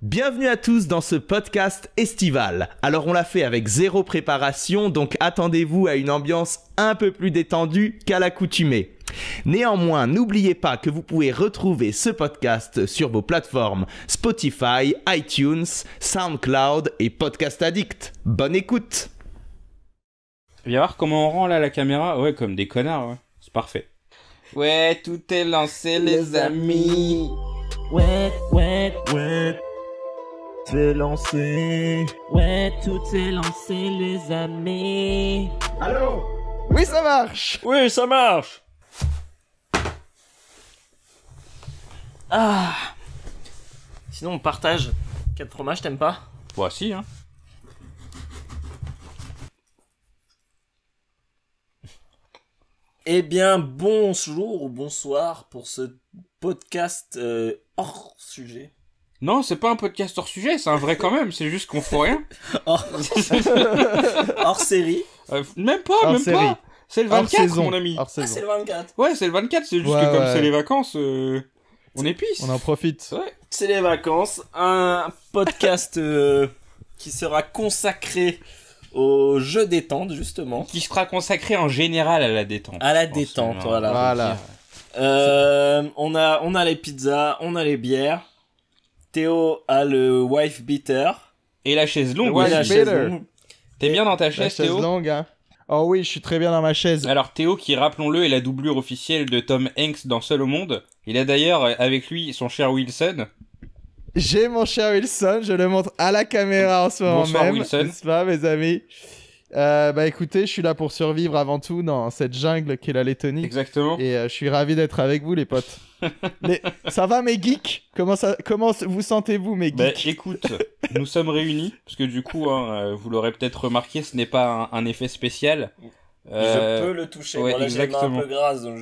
Bienvenue à tous dans ce podcast estival. Alors on l'a fait avec zéro préparation, donc attendez-vous à une ambiance un peu plus détendue qu'à l'accoutumée. Néanmoins, n'oubliez pas que vous pouvez retrouver ce podcast sur vos plateformes Spotify, iTunes, SoundCloud et Podcast Addict. Bonne écoute Viens voir comment on rend là la caméra. Ouais, comme des connards, ouais. C'est parfait. Ouais, tout est lancé les, amis. Ouais, ouais, ouais tout lancé. Ouais, tout est lancé, les amis. Allô Oui, ça marche Oui, ça marche Ah Sinon, on partage. 4 fromages, t'aimes pas Bah, si, hein. Eh bien, bonjour ou bonsoir pour ce podcast euh, hors sujet. Non, c'est pas un podcast hors sujet, c'est un vrai quand même, c'est juste qu'on fout rien. hors... série euh, Même pas, même pas C'est le 24, mon ami. Ah, c'est le 24. Ouais, c'est le 24, c'est juste que comme c'est les vacances, euh, on épuise On en profite. C'est les vacances, un podcast euh, qui sera consacré au jeu détente, justement. Qui sera consacré en général à la détente. À la détente, voilà. voilà. On, a, on a les pizzas, on a les bières. Théo a le wife beater. Et la chaise longue. Ouais, la chaise longue. T'es bien dans ta chaise, la Théo longue, hein. Oh oui, je suis très bien dans ma chaise. Alors Théo, qui rappelons-le, est la doublure officielle de Tom Hanks dans Seul au Monde. Il a d'ailleurs avec lui son cher Wilson. J'ai mon cher Wilson, je le montre à la caméra en ce moment Bonsoir, Wilson. pas, mes amis euh, bah écoutez, je suis là pour survivre avant tout dans cette jungle qu'est la Lettonie. Exactement. Et euh, je suis ravi d'être avec vous, les potes. mais ça va, mes geeks Comment ça, comment vous sentez-vous, mes bah, geeks bah, Écoute, nous sommes réunis parce que du coup, hein, euh, vous l'aurez peut-être remarqué, ce n'est pas un, effet spécial. Je peux le toucher. un peu donc je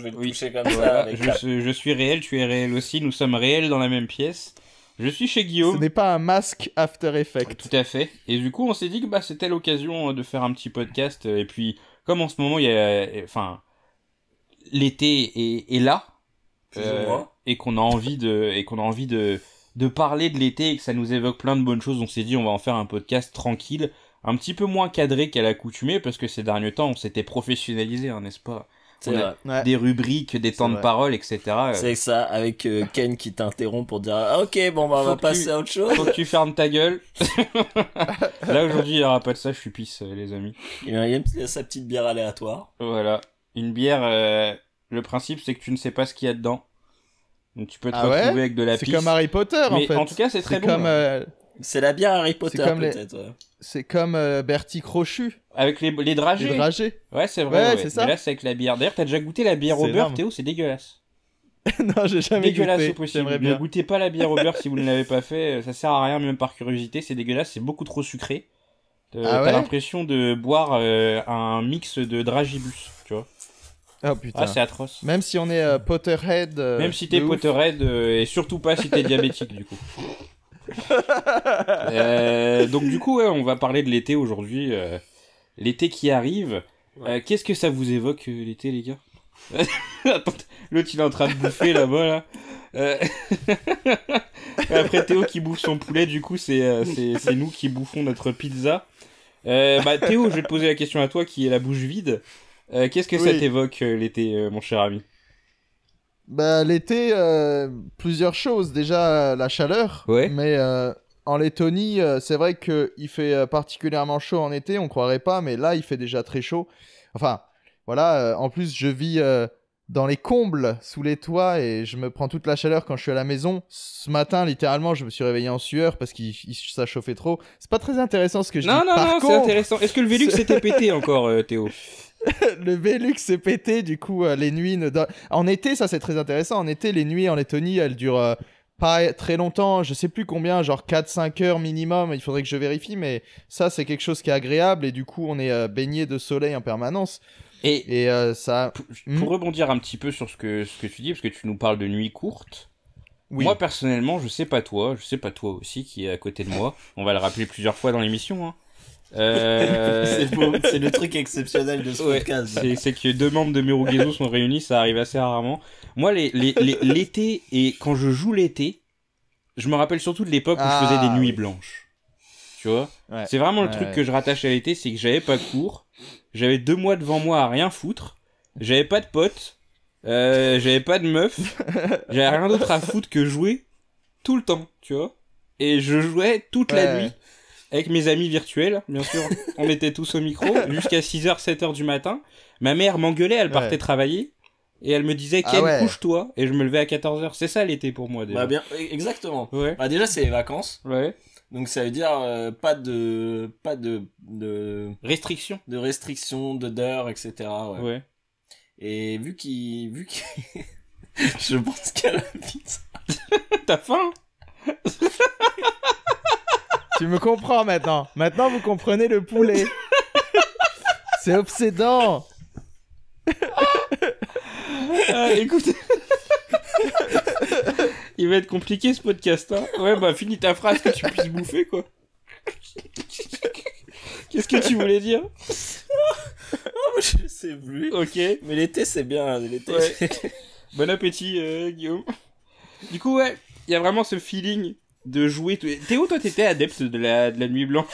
vais le toucher je suis réel, tu es réel aussi. Nous sommes réels dans la même pièce. Je suis chez Guillaume. Ce n'est pas un masque After Effects. Tout à fait. Et du coup, on s'est dit que bah, c'était l'occasion euh, de faire un petit podcast. Euh, et puis, comme en ce moment, il y a, euh, enfin, l'été est, là et qu'on a envie de, et qu'on a envie de, parler de l'été et que ça nous évoque plein de bonnes choses. On s'est dit, on va en faire un podcast tranquille, un petit peu moins cadré qu'à l'accoutumée parce que ces derniers temps, on s'était professionnalisé, hein, n'est-ce pas euh, des rubriques, des temps de parole, etc. Euh. C'est ça, avec euh, Ken qui t'interrompt pour dire ah, Ok, bon, bah, on va passer à autre chose. Faut que tu fermes ta gueule. Là, aujourd'hui, il n'y aura pas de ça, je suis pisse, les amis. Il y a sa petite bière aléatoire. Voilà. Une bière, le principe, c'est que tu ne sais pas ce qu'il y a dedans. Donc, tu peux te ah retrouver avec de la pisse. C'est comme Harry Potter, en fait. En tout cas, c'est très bon. C'est la bière Harry Potter, peut-être. C'est comme, Bertie Crochu. Avec les, les dragées. Les dragées. Ouais, c'est vrai. Ouais, c'est ça. là, c'est avec la bière. D'ailleurs, t'as déjà goûté la bière au beurre, Théo C'est dégueulasse. non, j'ai jamais goûté. Dégueulasse possible. Ne goûtez pas la bière au beurre si vous ne l'avez pas fait. Ça sert à rien, même par curiosité. C'est dégueulasse, c'est beaucoup trop sucré. Euh, ah t'as l'impression de boire euh, un mix de dragibus, tu vois. Ah putain. Ah, c'est atroce. Même si on est euh, Potterhead. même si t'es Potterhead, et surtout pas si t'es diabétique, du coup. donc, du coup, on va parler de l'été aujourd'hui l'été qui arrive. Euh, qu'est-ce que ça vous évoque euh, l'été, les gars L'autre, il est en train de bouffer là-bas. Là. Euh, après Théo qui bouffe son poulet, du coup, c'est nous qui bouffons notre pizza. Bah, Théo, je vais te poser la question à toi qui est la bouche vide. Qu'est-ce que ça t'évoque l'été, mon cher ami bah, L'été, plusieurs choses. Déjà, la chaleur. Ouais. Mais en Lettonie, euh, c'est vrai qu'il fait euh, particulièrement chaud en été, on croirait pas, mais là, il fait déjà très chaud. Enfin, voilà, euh, en plus, je vis dans les combles, sous les toits, et je me prends toute la chaleur quand je suis à la maison. Ce matin, littéralement, je me suis réveillé en sueur parce que ça chauffait trop. C'est pas très intéressant ce que je non, dis. Non, non, c'est intéressant. Est-ce que le Velux s'était pété encore, Théo le Velux s'est pété, du coup, les nuits... En été, ça c'est très intéressant. En été, les nuits en Lettonie, elles durent pas très longtemps, je sais plus combien, genre 4-5 heures minimum, il faudrait que je vérifie, mais ça c'est quelque chose qui est agréable et du coup on est euh, baigné de soleil en permanence. Et, et euh, ça. Hmm? Pour, rebondir un petit peu sur ce que, ce que tu dis, parce que tu nous parles de nuits courtes. Moi personnellement, je sais pas toi, je sais pas toi aussi qui est à côté de moi, on va le rappeler plusieurs fois dans l'émission, hein. Euh, c'est le truc exceptionnel de ce podcast. C'est que deux membres de Murugezo sont réunis, ça arrive assez rarement. Moi, l'été les, les, et quand je joue l'été, je me rappelle surtout de l'époque où je faisais des ah, nuits blanches. Tu vois C'est vraiment le truc que je rattache à l'été, c'est que j'avais pas cours, j'avais deux mois devant moi à rien foutre, j'avais pas de potes, euh, j'avais pas de meuf, j'avais rien d'autre à foutre que jouer tout le temps, tu vois Et je jouais toute la nuit avec mes amis virtuels, bien sûr, on était tous au micro, jusqu'à 6h, 7h du matin. Ma mère m'engueulait, elle partait travailler. Et elle me disait, ah Ken, couche-toi. Et je me levais à 14h. C'est ça l'été pour moi, déjà. Bah, bien, e, exactement. Bah, déjà, c'est les vacances. Ouais. Donc ça veut dire euh, pas de pas de de restrictions, de restrictions, de d'heures, etc. Ouais. Et vu qu'il vu je pense qu'elle ça. T'as faim tu me comprends maintenant. Maintenant, vous comprenez le poulet. C'est obsédant. Ah, écoute. Il va être compliqué ce podcast. Hein. Ouais, bah finis ta phrase que tu puisses bouffer, quoi. Qu'est-ce que tu voulais dire oh, Je sais plus. Ok. Mais l'été, c'est bien. Hein, bon appétit, euh, Guillaume. Du coup, ouais, il y a vraiment ce feeling de jouer. Théo, toi, t'étais adepte de la, nuit blanche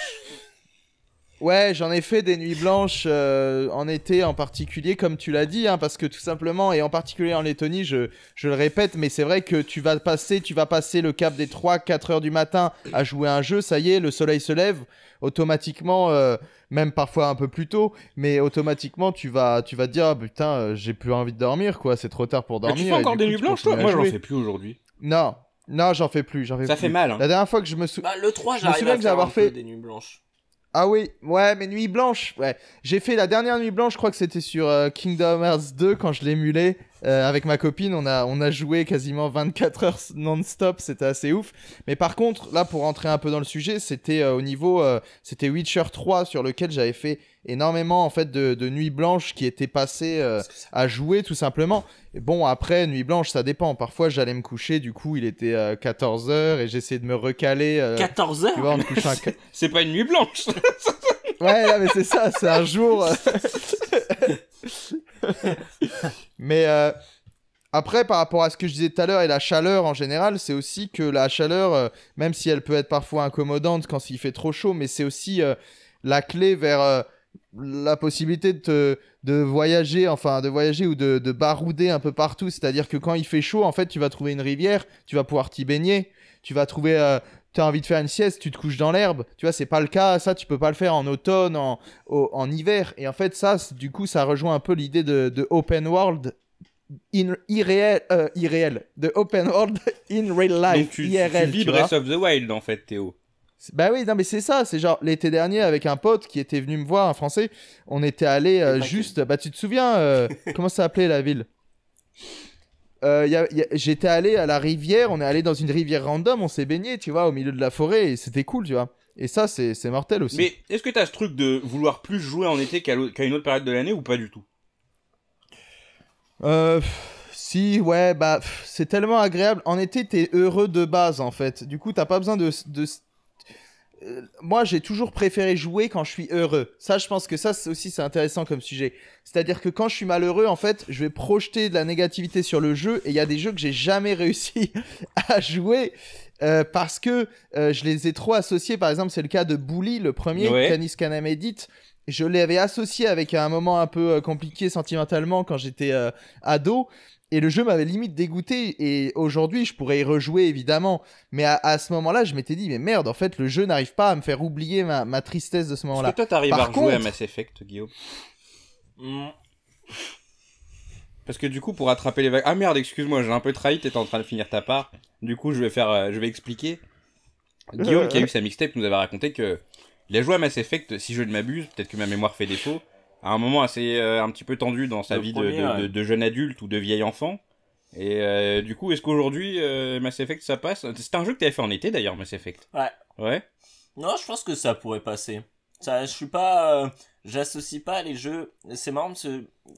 Ouais, j'en ai fait des nuits blanches euh, en été en particulier, comme tu l'as dit, hein, parce que tout simplement, et en particulier en Lettonie, je, je le répète, mais c'est vrai que tu vas passer, tu vas passer le cap des 3-4 heures du matin à jouer un jeu, ça y est, le soleil se lève, automatiquement, euh, même parfois un peu plus tôt, mais automatiquement, tu vas, tu vas dire, ah, putain, euh, j'ai plus envie de dormir, quoi, c'est trop tard pour dormir. Mais tu fais encore des nuits blanches, toi Moi, j'en sais plus aujourd'hui. Non, non, j'en fais plus, j'en fais Ça fait mal. Hein. La dernière fois que je me souviens. Bah, le 3, je souviens à que avoir fait des nuits blanches. Ah oui, ouais, mais Nuits Blanches, Ouais, j'ai fait la dernière nuit blanche, je crois que c'était sur euh, Kingdom Hearts 2 quand je l'émulais euh, avec ma copine, on a, on a joué quasiment 24 heures non-stop, c'était assez ouf. Mais par contre, là, pour rentrer un peu dans le sujet, c'était euh, au niveau, euh, c'était Witcher 3 sur lequel j'avais fait énormément en fait de, nuits blanches qui étaient passées à jouer tout simplement. bon, après, nuit blanche, ça dépend. Parfois, j'allais me coucher, du coup, il était 14h et j'essayais de me recaler. 14h C'est pas une nuit blanche Ouais, mais c'est ça, c'est un jour. Mais euh, après, par rapport à ce que je disais tout à l'heure et la chaleur en général, c'est aussi que la chaleur, euh, même si elle peut être parfois incommodante quand il fait trop chaud, mais c'est aussi euh, la clé vers la possibilité de, de voyager, enfin de voyager ou de, de barouder un peu partout. C'est-à-dire que quand il fait chaud, en fait, tu vas trouver une rivière, tu vas pouvoir t'y baigner, tu vas trouver tu as envie de faire une sieste, tu te couches dans l'herbe. Tu vois, c'est pas le cas. Ça, tu peux pas le faire en automne, en, hiver. Et en fait, ça, du coup, ça rejoint un peu l'idée de, open world in, irréel, euh, irréel, de open world in real life. tu, tu vis of the Wild en fait, Théo. Bah oui, non mais c'est ça, c'est genre l'été dernier avec un pote qui était venu me voir, un français, on était allé euh, juste, bah tu te souviens, euh, comment ça s'appelait la ville euh, j'étais allé à la rivière, on est allé dans une rivière random, on s'est baigné, tu vois, au milieu de la forêt, et c'était cool, tu vois. Et ça, c'est mortel aussi. Mais est-ce que t'as ce truc de vouloir plus jouer en été qu'à une autre période de l'année ou pas du tout Euh. Si, ouais, bah, c'est tellement agréable. En été, t'es heureux de base, en fait. Du coup, t'as pas besoin de euh, moi, j'ai toujours préféré jouer quand je suis heureux. Ça, je pense que ça aussi, c'est intéressant comme sujet. C'est-à-dire que quand je suis malheureux, en fait, je vais projeter de la négativité sur le jeu. Et il y a des jeux que j'ai jamais réussi à jouer euh, parce que euh, je les ai trop associés. Par exemple, c'est le cas de Bully, le premier, Canis Canem Edit. Je l'avais associé avec un moment un peu compliqué sentimentalement quand j'étais ado. Et le jeu m'avait limite dégoûté. Et aujourd'hui, je pourrais y rejouer, évidemment. Mais à, ce moment-là, je m'étais dit, mais merde, en fait, le jeu n'arrive pas à me faire oublier ma, tristesse de ce moment-là. Est-ce que toi, t'arrives à rejouer à Mass Effect, Guillaume mm. Parce que du coup, pour attraper les vagues. Ah merde, excuse-moi, j'ai un peu trahi, t'étais en train de finir ta part. Du coup, je vais faire, euh, je vais expliquer. Guillaume, qui a eu sa mixtape, nous avait raconté que les a joué à Mass Effect, si je ne m'abuse, peut-être que ma mémoire fait défaut, à un moment assez euh, un petit peu tendu dans sa vie de, jeune adulte ou de vieil enfant. Et euh, du coup, est-ce qu'aujourd'hui, euh, Mass Effect, ça passe C'est un jeu que t'avais fait en été d'ailleurs, Mass Effect. Ouais. Ouais. Non, je pense que ça pourrait passer. Ça, je suis pas, j'associe pas les jeux. C'est marrant parce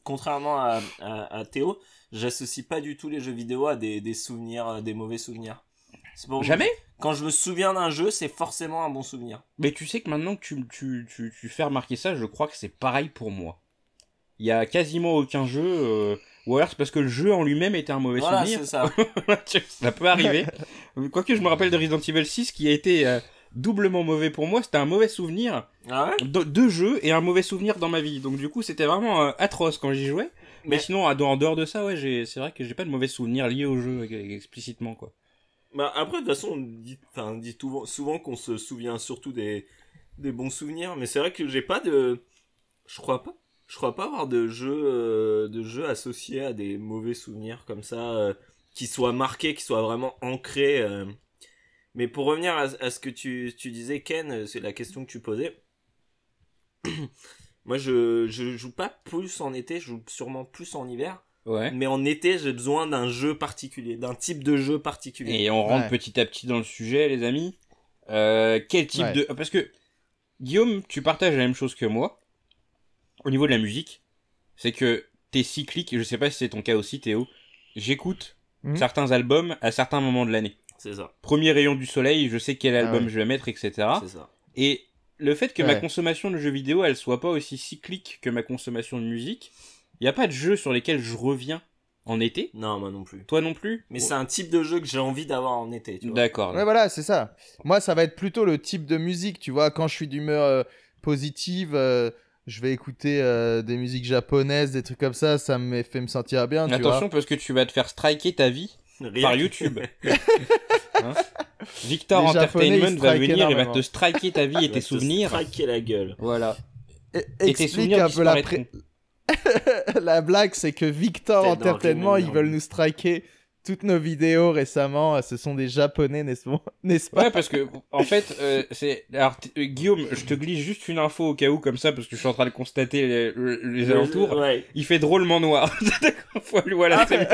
contrairement à, Théo, j'associe pas du tout les jeux vidéo à des, des souvenirs, des mauvais souvenirs. Bon, Jamais quand je me souviens d'un jeu, c'est forcément un bon souvenir. Mais tu sais que maintenant que tu, fais remarquer ça, je crois que c'est pareil pour moi. Il y a quasiment aucun jeu. Euh, ou alors c'est parce que le jeu en lui-même était un mauvais voilà, souvenir. ça. ça peut arriver. Quoique je me rappelle de Resident Evil 6 qui a été euh, doublement mauvais pour moi. C'était un mauvais souvenir ah de, jeu et un mauvais souvenir dans ma vie. Donc du coup c'était vraiment euh, atroce quand j'y jouais. Mais, sinon, en dehors de ça, ouais, c'est vrai que j'ai pas de mauvais souvenir lié au jeu explicitement, quoi. Bah après, de toute façon, on dit, dit souvent, qu'on se souvient surtout des, bons souvenirs, mais c'est vrai que j'ai pas de. Je crois pas. Je crois pas avoir de jeux euh, associé de jeux associés à des mauvais souvenirs comme ça, euh, qui soient marqués, qui soient vraiment ancrés. Euh. Mais pour revenir à, ce que tu, disais, Ken, c'est la question que tu posais. Moi, je, je joue pas plus en été, je joue sûrement plus en hiver. Mais en été, j'ai besoin d'un jeu particulier, d'un type de jeu particulier. Et on rentre petit à petit dans le sujet, les amis. Euh, quel type de... Parce que, Guillaume, tu partages la même chose que moi. Au niveau de la musique, c'est que t'es cyclique, je sais pas si c'est ton cas aussi, Théo. J'écoute hmm. certains albums à certains moments de l'année. C'est ça. Premier rayon du soleil, je sais quel ah album je vais mettre, etc. C'est ça. Et le fait que ma consommation de jeux vidéo, elle soit pas aussi cyclique que ma consommation de musique, il a pas de jeu sur lesquels je reviens en été. Non, moi non plus. Toi non plus Mais c'est un type de jeu que j'ai envie d'avoir en été. D'accord. Ouais, voilà, c'est ça. Moi, ça va être plutôt le type de musique, tu vois, quand je suis d'humeur euh, positive. Euh, je vais écouter euh, des musiques japonaises, des trucs comme ça, ça me fait me sentir bien. Tu Attention parce que tu vas te faire striker ta vie par YouTube. Hein Victor Entertainment va venir et va te striker ta vie et tes souvenirs. Striker la gueule. Voilà. Et, tes souvenirs un peu la, la blague, c'est que Victor Entertainment, ils veulent nous striker toutes nos vidéos récemment, ce sont des japonais, n'est-ce pas Ouais, parce que en fait, euh, c'est alors euh, Guillaume, je te glisse juste une info au cas où comme ça parce que je suis en train de constater les, alentours. Il fait drôlement noir. voilà, ah. c'est mieux.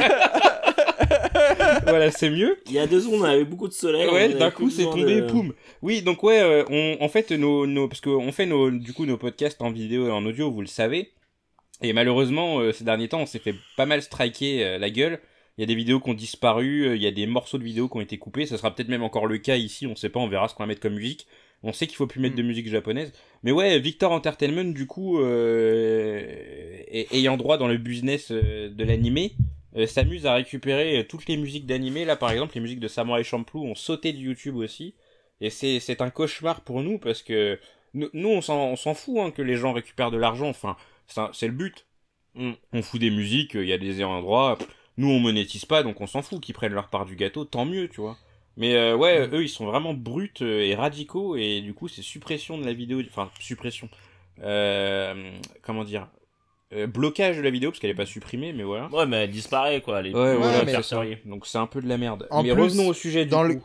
voilà, c'est mieux. Il y a deux secondes, on avait beaucoup de soleil. Ouais, d'un coup, c'est tombé, poum. Oui, donc ouais, euh, on, en fait, nos, parce qu'on fait nos, du coup, nos podcasts en vidéo et en audio, vous le savez. Et malheureusement, euh, ces derniers temps, on s'est fait pas mal striker euh, la gueule. Il y a des vidéos qui ont disparu, euh, il y a des morceaux de vidéos qui ont été coupés. Ça sera peut-être même encore le cas ici, on sait pas, on verra ce qu'on va mettre comme musique. On sait qu'il faut plus mettre de mm. musique japonaise. Mais ouais, Victor Entertainment, du coup, ayant droit dans le business de l'animé, s'amuse à récupérer toutes les musiques d'animé. Là, par exemple, les musiques de Samurai Champloo ont sauté de YouTube aussi. Et c'est un cauchemar pour nous parce que nous, on s'en fout hein, que les gens récupèrent de l'argent. Enfin, c'est le but. Mm. On fout des musiques, il y a des endroits. Nous, on monétise pas, donc on s'en fout qu'ils prennent leur part du gâteau, tant mieux, tu vois. Mais euh, ouais, mm. eux, ils sont vraiment bruts euh, et radicaux, et du coup, c'est suppression de la vidéo, enfin, suppression. Euh, comment dire blocage de la vidéo parce qu'elle est pas supprimée mais voilà ouais mais elle disparaît quoi les donc c'est un peu de la merde mais revenons au sujet dans le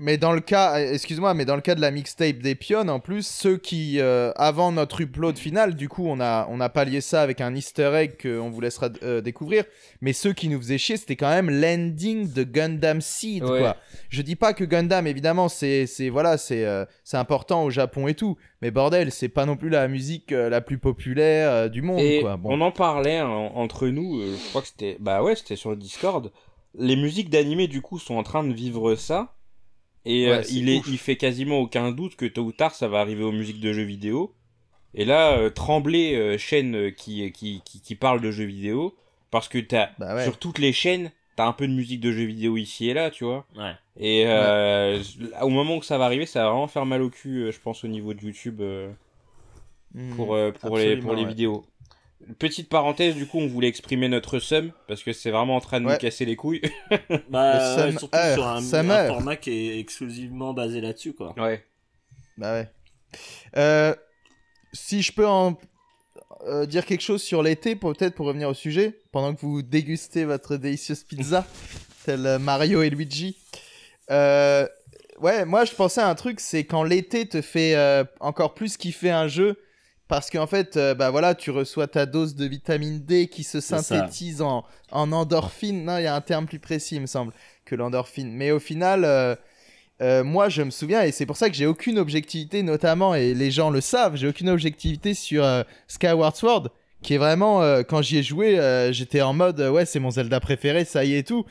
mais dans le cas, euh, excuse-moi, mais dans le cas de la mixtape des pionnes, en plus, ceux qui, euh, avant notre upload final, du coup, on a, on a pallié ça avec un easter egg qu'on vous laissera euh, découvrir, mais ceux qui nous faisaient chier, c'était quand même l'ending de Gundam Seed, quoi. Je dis pas que Gundam, évidemment, c'est, c'est voilà, c'est, c'est important au Japon et tout, mais bordel, c'est pas non plus la musique la plus populaire du monde, quoi. On en parlait hein, entre nous, je crois que c'était, bah ouais, c'était sur le Discord. Les musiques d'animé, du coup, sont en train de vivre ça et euh, il, fait quasiment aucun doute que tôt ou tard ça va arriver aux musiques de jeux vidéo. Et là, euh, trembler euh, chaîne qui, qui, qui, parle de jeux vidéo, parce que bah sur toutes les chaînes, t'as un peu de musique de jeux vidéo ici et là, tu vois. Et au moment où ça va arriver, ça va vraiment faire mal au cul, je pense, au niveau de YouTube. Mmh. pour, pour, les, pour les vidéos. Petite parenthèse, du coup, on voulait exprimer notre somme parce que c'est vraiment en train de nous casser les couilles. bah, surtout sur un, format qui est exclusivement basé là-dessus, quoi. Ouais. Bah ouais. Euh, si je peux en euh, dire quelque chose sur l'été, peut-être pour revenir au sujet, pendant que vous dégustez votre délicieuse pizza, tel euh, Mario et Luigi. ouais, moi je pensais à un truc, c'est quand l'été te fait encore plus kiffer un jeu parce qu'en fait, euh, bah voilà, tu reçois ta dose de vitamine D qui se synthétise en, endorphine. Non, il y a un terme plus précis, il me semble, que l'endorphine. Mais au final, euh, euh, moi, je me souviens, et c'est pour ça que j'ai aucune objectivité, notamment, et les gens le savent, j'ai aucune objectivité sur Skyward Sword, qui est vraiment, quand j'y ai joué, j'étais en mode, ouais, c'est mon Zelda préféré, ça y est tout.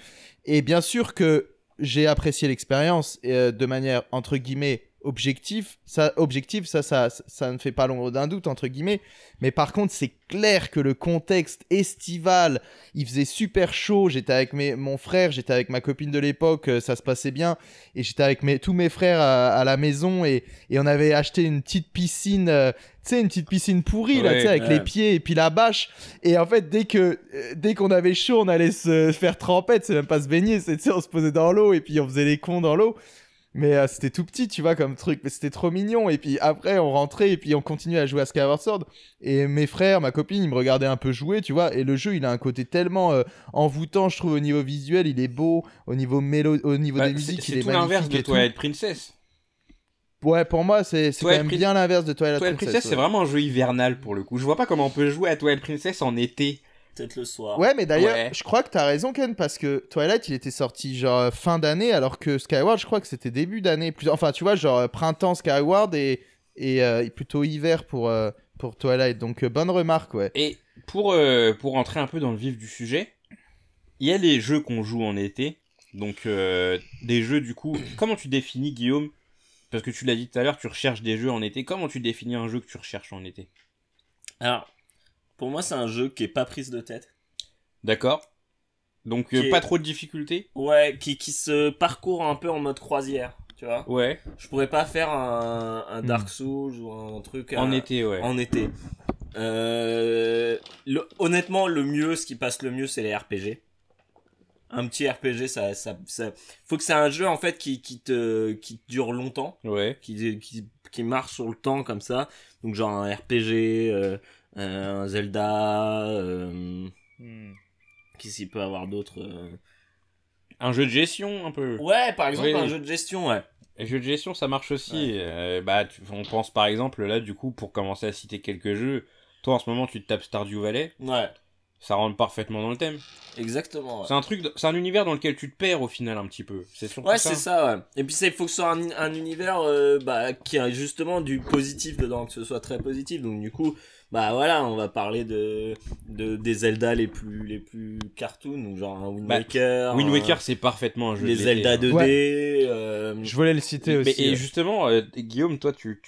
Et bien sûr que j'ai apprécié l'expérience de manière, entre guillemets, objectif, ça, objectif, ça, ça, ça ne fait pas l'ombre d'un doute entre guillemets. Mais par contre, c'est clair que le contexte estival, il faisait super chaud. J'étais avec mes, mon frère, j'étais avec ma copine de l'époque, euh, ça se passait bien, et j'étais avec mes, tous mes frères à, la maison et, on avait acheté une petite piscine. Euh, tu sais, une petite piscine pourrie, là, tu sais, avec les pieds et puis la bâche. Et en fait, dès que, euh, dès qu'on avait chaud, on allait se faire trempette, c'est même pas se baigner, c'est, tu sais, on se posait dans l'eau et puis on faisait les cons dans l'eau. Mais euh, c'était tout petit, tu vois, comme truc. Mais c'était trop mignon. Et puis après, on rentrait et puis on continuait à jouer à Skyward Sword. Et mes frères, ma copine, ils me regardaient un peu jouer, tu vois. Et le jeu, il a un côté tellement euh, envoûtant, je trouve, au niveau visuel. Il est beau. Au niveau, mélo... au niveau bah, des musiques, il est, est tout l'inverse de Twilight Princess. Ouais, pour moi, c'est quand même bien l'inverse de Twilight, Princess. Twilight Princess, c'est vraiment un jeu hivernal pour le coup. Je vois pas comment on peut jouer à Twilight Princess en été le soir. Ouais, mais d'ailleurs, je crois que t'as raison, Ken, parce que Twilight, il était sorti genre euh, fin d'année, alors que Skyward, je crois que c'était début d'année. Plus... Enfin, tu vois, genre euh, printemps Skyward et, et euh, plutôt hiver pour, pour Twilight. Donc, bonne remarque, ouais. Et pour, pour entrer un peu dans le vif du sujet, il y a les jeux qu'on joue en été. Donc, des jeux, du coup, comment tu définis, Guillaume Parce que tu l'as dit tout à l'heure, tu recherches des jeux en été. Comment tu définis un jeu que tu recherches en été alors, pour moi, c'est un jeu qui est pas prise de tête. D'accord. Donc euh, pas trop de difficultés Ouais, qui, se parcourt un peu en mode croisière, tu vois. Ouais. Je pourrais pas faire un, Dark hmm. Souls ou un truc... En euh, été, ouais. En été. Euh, honnêtement, le mieux, ce qui passe le mieux, c'est les RPG. Un petit RPG, ça, ça, faut que c'est un jeu en fait qui, te, qui dure longtemps, ouais. qui, marche sur le temps comme ça. Donc genre un RPG, un euh, Zelda. qui' euh, hmm. Qu'est-ce qu'il peut avoir d'autres euh Un jeu de gestion, un peu. Ouais, par exemple, un jeu de gestion, ouais. Un jeu de gestion, ça marche aussi. bah, on pense par exemple, là, du coup, pour commencer à citer quelques jeux, toi en ce moment, tu te tapes Stardew Valley. Ouais. Ça rentre parfaitement dans le thème. Exactement. C'est un truc, c'est un univers dans lequel tu te perds au final un petit peu. C'est ouais, c'est ça. Ouais. Et puis il faut que ce soit un, univers bah, qui a justement du positif dedans, que ce soit très positif. Donc du coup, bah voilà, on va parler de, des Zelda les plus les plus cartoons ou genre Wind bah, Waker. Wind Waker, c'est parfaitement un Les Zelda 2D. Hein. Euh, je voulais le citer aussi. Et justement, euh, Guillaume, toi, tu,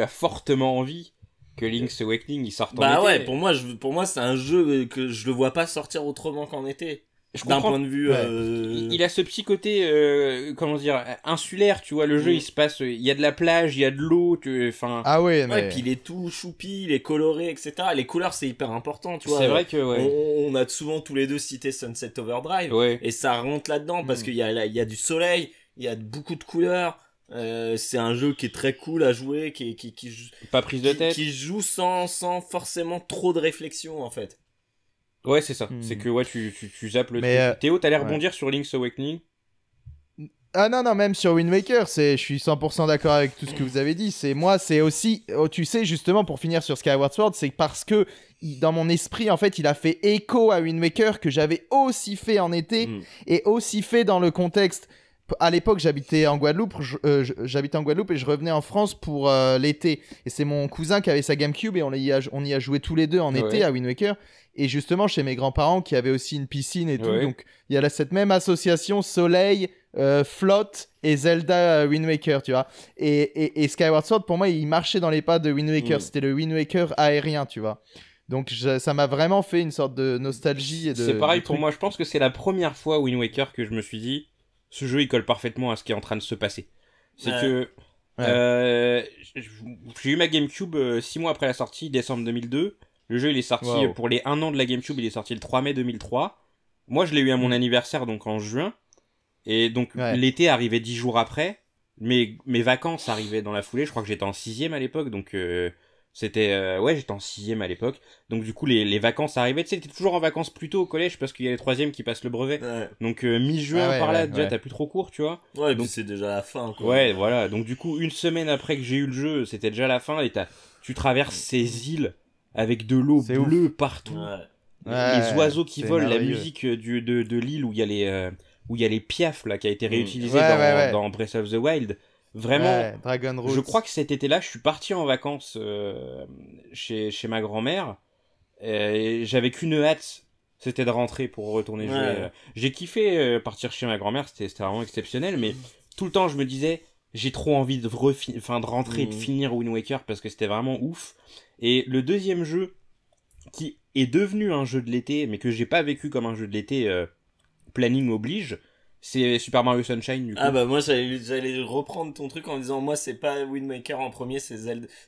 as fortement envie que Link's Awakening il sorte en bah été. Bah ouais, pour moi, je, pour moi c'est un jeu que je le vois pas sortir autrement qu'en été d'un point de vue. Euh, il, a ce petit côté, euh, comment dire, insulaire, tu vois. Le jeu, mm. il se passe, il y a de la plage, il y a de l'eau, enfin. Ah ouais, mais. puis il est tout choupi, il est coloré, etc. Les couleurs, c'est hyper important, tu vois. C'est vrai que, ouais. on, a souvent tous les deux cité Sunset Overdrive. Et ça rentre là-dedans parce mm. qu'il y a, il y a du soleil, il y a beaucoup de couleurs. Euh, c'est un jeu qui est très cool à jouer, qui, qui, qui, pas prise de tête, qui joue sans, sans forcément trop de réflexion en fait. Ouais, c'est ça. C'est hmm. que ouais, tu, tu, tu zappes le. Euh, Théo, t'allais rebondir sur Link's Awakening. Ah non, non, même sur Wind Waker, je suis 100% d'accord avec tout ce que vous avez dit. C'est moi, c'est aussi, oh, tu sais, justement, pour finir sur Skyward Sword, c'est parce que dans mon esprit, en fait, il a fait écho à Wind que j'avais aussi fait en été hmm. et aussi fait dans le contexte. À l'époque, j'habitais en Guadeloupe, euh, en Guadeloupe et je revenais en France pour euh, l'été. Et c'est mon cousin qui avait sa GameCube et on y a, on y a joué tous les deux en été à Wind Waker. Et justement, chez mes grands-parents qui avaient aussi une piscine et tout, donc il y a là, cette même association soleil, euh, flotte et Zelda euh, Wind Waker, tu vois. Et, et, et, Skyward Sword, pour moi, il marchait dans les pas de Wind Waker. Mm. C'était le Wind Waker aérien, tu vois. Donc ça m'a vraiment fait une sorte de nostalgie. C'est pareil pour moi, je pense que c'est la première fois Wind Waker que je me suis dit, ce jeu il colle parfaitement à ce qui est en train de se passer. C'est que euh, j'ai eu ma GameCube 6 mois après la sortie, décembre 2002. Le jeu, il est sorti pour les 1 an de la GameCube, il est sorti le 3 mai 2003. Moi, je l'ai eu à mon mm. anniversaire, donc en juin. Et donc, l'été arrivait 10 jours après. Mes, mes vacances arrivaient dans la foulée. Je crois que j'étais en 6 à l'époque, donc euh, c'était. Euh, ouais, j'étais en 6 à l'époque. Donc, du coup, les, vacances arrivaient. Tu sais, t'es toujours en vacances plus tôt au collège parce qu'il y a les 3 qui passent le brevet. Donc, euh, mi-juin ah par là, déjà, t'as plus trop court tu vois. Ouais, donc c'est déjà la fin, Ouais, voilà. Donc, du coup, une semaine après que j'ai eu le jeu, c'était déjà la fin et t'as tu traverses ces îles avec de l'eau bleue partout. les oiseaux qui volent, la musique euh, du, de, de l'île où il y a les euh, où il y a les là qui a été mm. réutilisée dans, Breath of the Wild. Vraiment, je crois que cet été-là, je suis parti en vacances euh, chez, chez ma grand-mère. J'avais qu'une hâte, c'était de rentrer pour retourner jouer. J'ai kiffé partir chez ma grand-mère, c'était vraiment exceptionnel, mais tout le temps je me disais, j'ai trop envie de, de rentrer et de mm. finir Wind Waker parce que c'était vraiment ouf. Et le deuxième jeu qui est devenu un jeu de l'été, mais que j'ai pas vécu comme un jeu de l'été, euh, planning oblige, c'est Super Mario Sunshine du coup. Ah bah moi j'allais reprendre ton truc en disant moi c'est pas Windmaker en premier c'est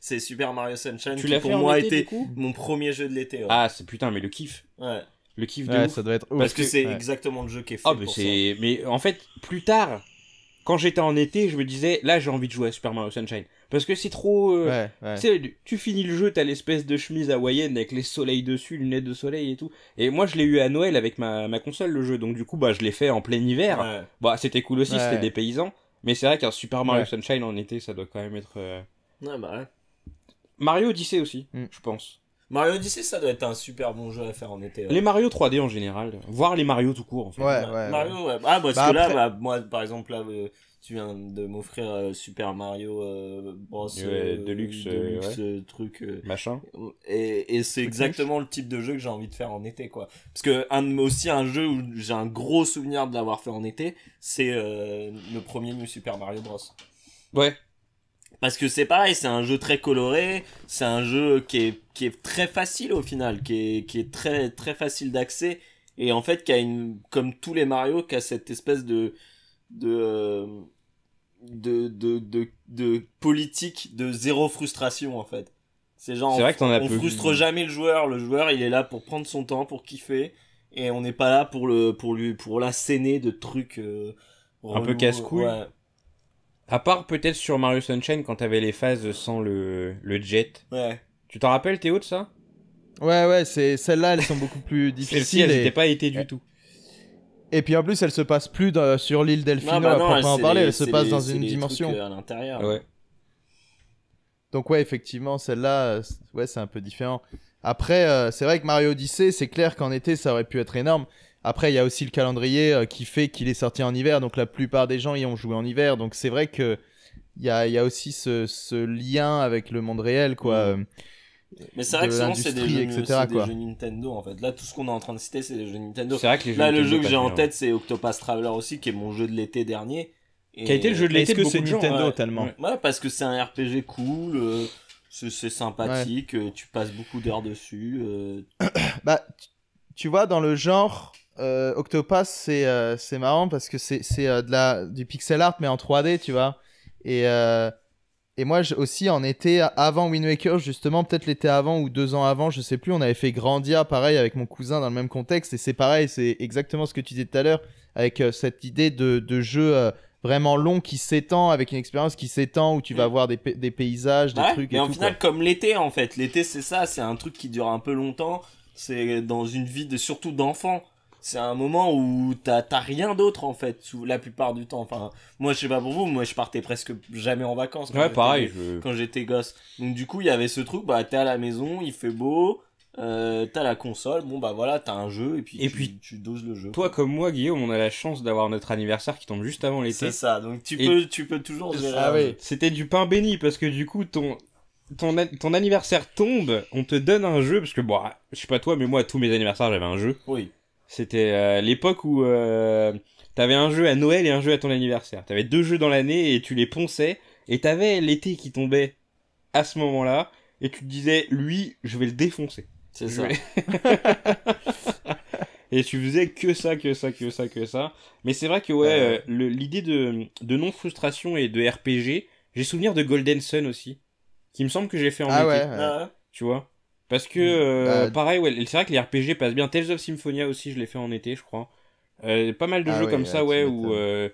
c'est Super Mario Sunshine qui pour moi été mon premier jeu de l'été. Ah c'est putain mais le kiff. Le kiff de parce que, c'est exactement le jeu qui est ah, fait mais en fait plus tard quand j'étais en été je me disais là j'ai envie de jouer à Super Mario Sunshine parce que c'est trop. Euh, tu, finis le jeu, t'as l'espèce de chemise hawaïenne avec les soleils dessus, lunettes de soleil et tout. Et moi, je l'ai eu à Noël avec ma, console, le jeu. Donc, du coup, bah, je l'ai fait en plein hiver. Bah, c'était cool aussi, c'était des paysans. Mais c'est vrai qu'un Super Mario Sunshine en été, ça doit quand même être. Euh, bah ouais, Mario Odyssey aussi, mm. je pense. Mario Odyssey, ça doit être un super bon jeu à faire en été. Les Mario 3D en général, voire les Mario tout court. En fait. Ouais, ouais. Mario, Ah, parce bah, que là, bah, moi, par exemple, là, euh, tu viens de m'offrir euh, Super Mario euh, Bros ouais, euh, Deluxe, truc machin et, et c'est exactement le type de jeu que j'ai envie de faire en été quoi parce que un aussi un jeu où j'ai un gros souvenir de l'avoir fait en été c'est le premier Super Mario Bros ouais parce que c'est pareil c'est un jeu très coloré c'est un jeu qui est très facile au final qui est très très facile d'accès et en fait qui a une comme tous les Mario qui a cette espèce de de de, de, politique de zéro frustration en fait. C'est genre, on, frustre jamais le joueur. Le joueur, il est là pour prendre son temps, pour kiffer, et on n'est pas là pour le, pour lui, pour l'asséner de trucs euh, un peu casse-couille. À part peut-être sur Mario Sunshine quand t'avais les phases sans le, le jet. Ouais. Tu t'en rappelles Théo de ça Ouais ouais, c'est celles-là, elles sont beaucoup plus difficiles. Celles-ci, elles n'étaient pas été du tout. Et puis en plus, elle se passe plus sur l'île Delfino On bah à parler, elle se passe dans une dimension. Euh, à l'intérieur. Donc ouais, effectivement, celle-là, euh, ouais, c'est un peu différent. Après, euh, c'est vrai que Mario Odyssey, c'est clair qu'en été, ça aurait pu être énorme. Après, il y a aussi le calendrier qui fait qu'il est sorti en hiver, donc la plupart des gens y ont joué en hiver. Donc c'est vrai que il y a, aussi ce, lien avec le monde réel, quoi. Mm. Mais c'est vrai que souvent c'est des, jeux, Nintendo en fait. Là tout ce qu'on est en train de citer c'est des jeux Nintendo. Là le jeu que j'ai en tête hein. c'est Octopus Traveler aussi qui est mon jeu de l'été dernier. Et... Qui a été le jeu de l'été de beaucoup de gens. Nintendo tellement. Ouais parce que c'est un RPG cool. Euh, c'est sympathique, tu passes beaucoup d'heures dessus. Euh. bah, tu vois, dans le genre, euh, Octopass, c'est euh, marrant parce que c'est du pixel art, mais en 3D, tu vois. Et et moi aussi en été avant Wind Waker, justement, peut-être l'été avant ou deux ans avant, je sais plus, on avait fait Grandia pareil avec mon cousin dans le même contexte. Et c'est pareil, c'est exactement ce que tu disais tout à l'heure avec euh, cette idée de, jeu euh, vraiment long qui s'étend, avec une expérience qui s'étend où tu vas mm. voir des, paysages, des trucs. Et en final, comme l'été en fait, l'été c'est ça, c'est un truc qui dure un peu longtemps. C'est dans une vie de surtout d'enfant c'est un moment où t'as rien d'autre en fait la plupart du temps enfin moi je sais pas pour vous moi je partais presque jamais en vacances ouais pareil quand j'étais gosse donc du coup il y avait ce truc bah t'es à la maison il fait beau euh, t'as la console, bon bah voilà, t'as un jeu et puis, et tu, puis tu doses le jeu. Toi comme moi Guillaume, on a la chance d'avoir notre anniversaire qui tombe juste avant l'été. C'est ça, donc tu peux tu peux toujours ah C'était du pain béni parce que du coup ton ton, ton anniversaire tombe, on te donne un jeu parce que bon, je sais pas toi mais moi à tous mes anniversaires j'avais un jeu. Oui. C'était euh, l'époque où euh, t'avais un jeu à Noël et un jeu à ton anniversaire. T'avais deux jeux dans l'année et tu les ponçais. Et t'avais l'été qui tombait à ce moment-là. Et tu te disais, lui, je vais le défoncer. C'est ça. et tu faisais que ça, que ça, que ça, que ça. Mais c'est vrai que ouais, euh, l'idée de, non-frustration et de RPG, j'ai souvenir de Golden Sun aussi. Qui me semble que j'ai fait en ah été. Ouais, tu vois parce que, mm. euh, bah, pareil, ouais, c'est vrai que les RPG passent bien. Tales of Symphonia aussi, je l'ai fait en été, je crois. Euh, pas mal de ah jeux comme ça, ouais, où. Euh,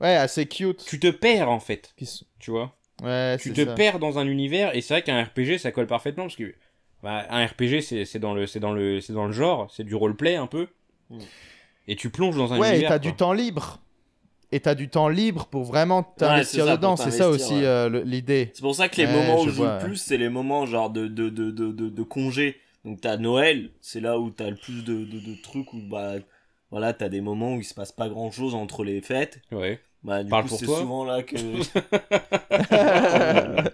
ouais, assez cute. Tu te perds, en fait. Tu vois Ouais, Tu te perds dans un univers, et c'est vrai qu'un RPG, ça colle parfaitement, parce que. Bah, un RPG, c'est dans, le, dans, le, dans le genre, c'est du roleplay un peu. Mm. Et tu plonges dans un univers. Ouais, t'as du temps libre et t'as du temps libre pour vraiment t'investir dedans. C'est ça aussi euh, l'idée. C'est pour ça que les moments où je joue le plus, c'est les moments genre de, de, de, de, congé. Donc t'as Noël, c'est là où t'as le plus de, de, trucs où bah voilà t'as des moments où il se passe pas grand chose entre les fêtes. Ouais. Bah, du coup c'est souvent là que.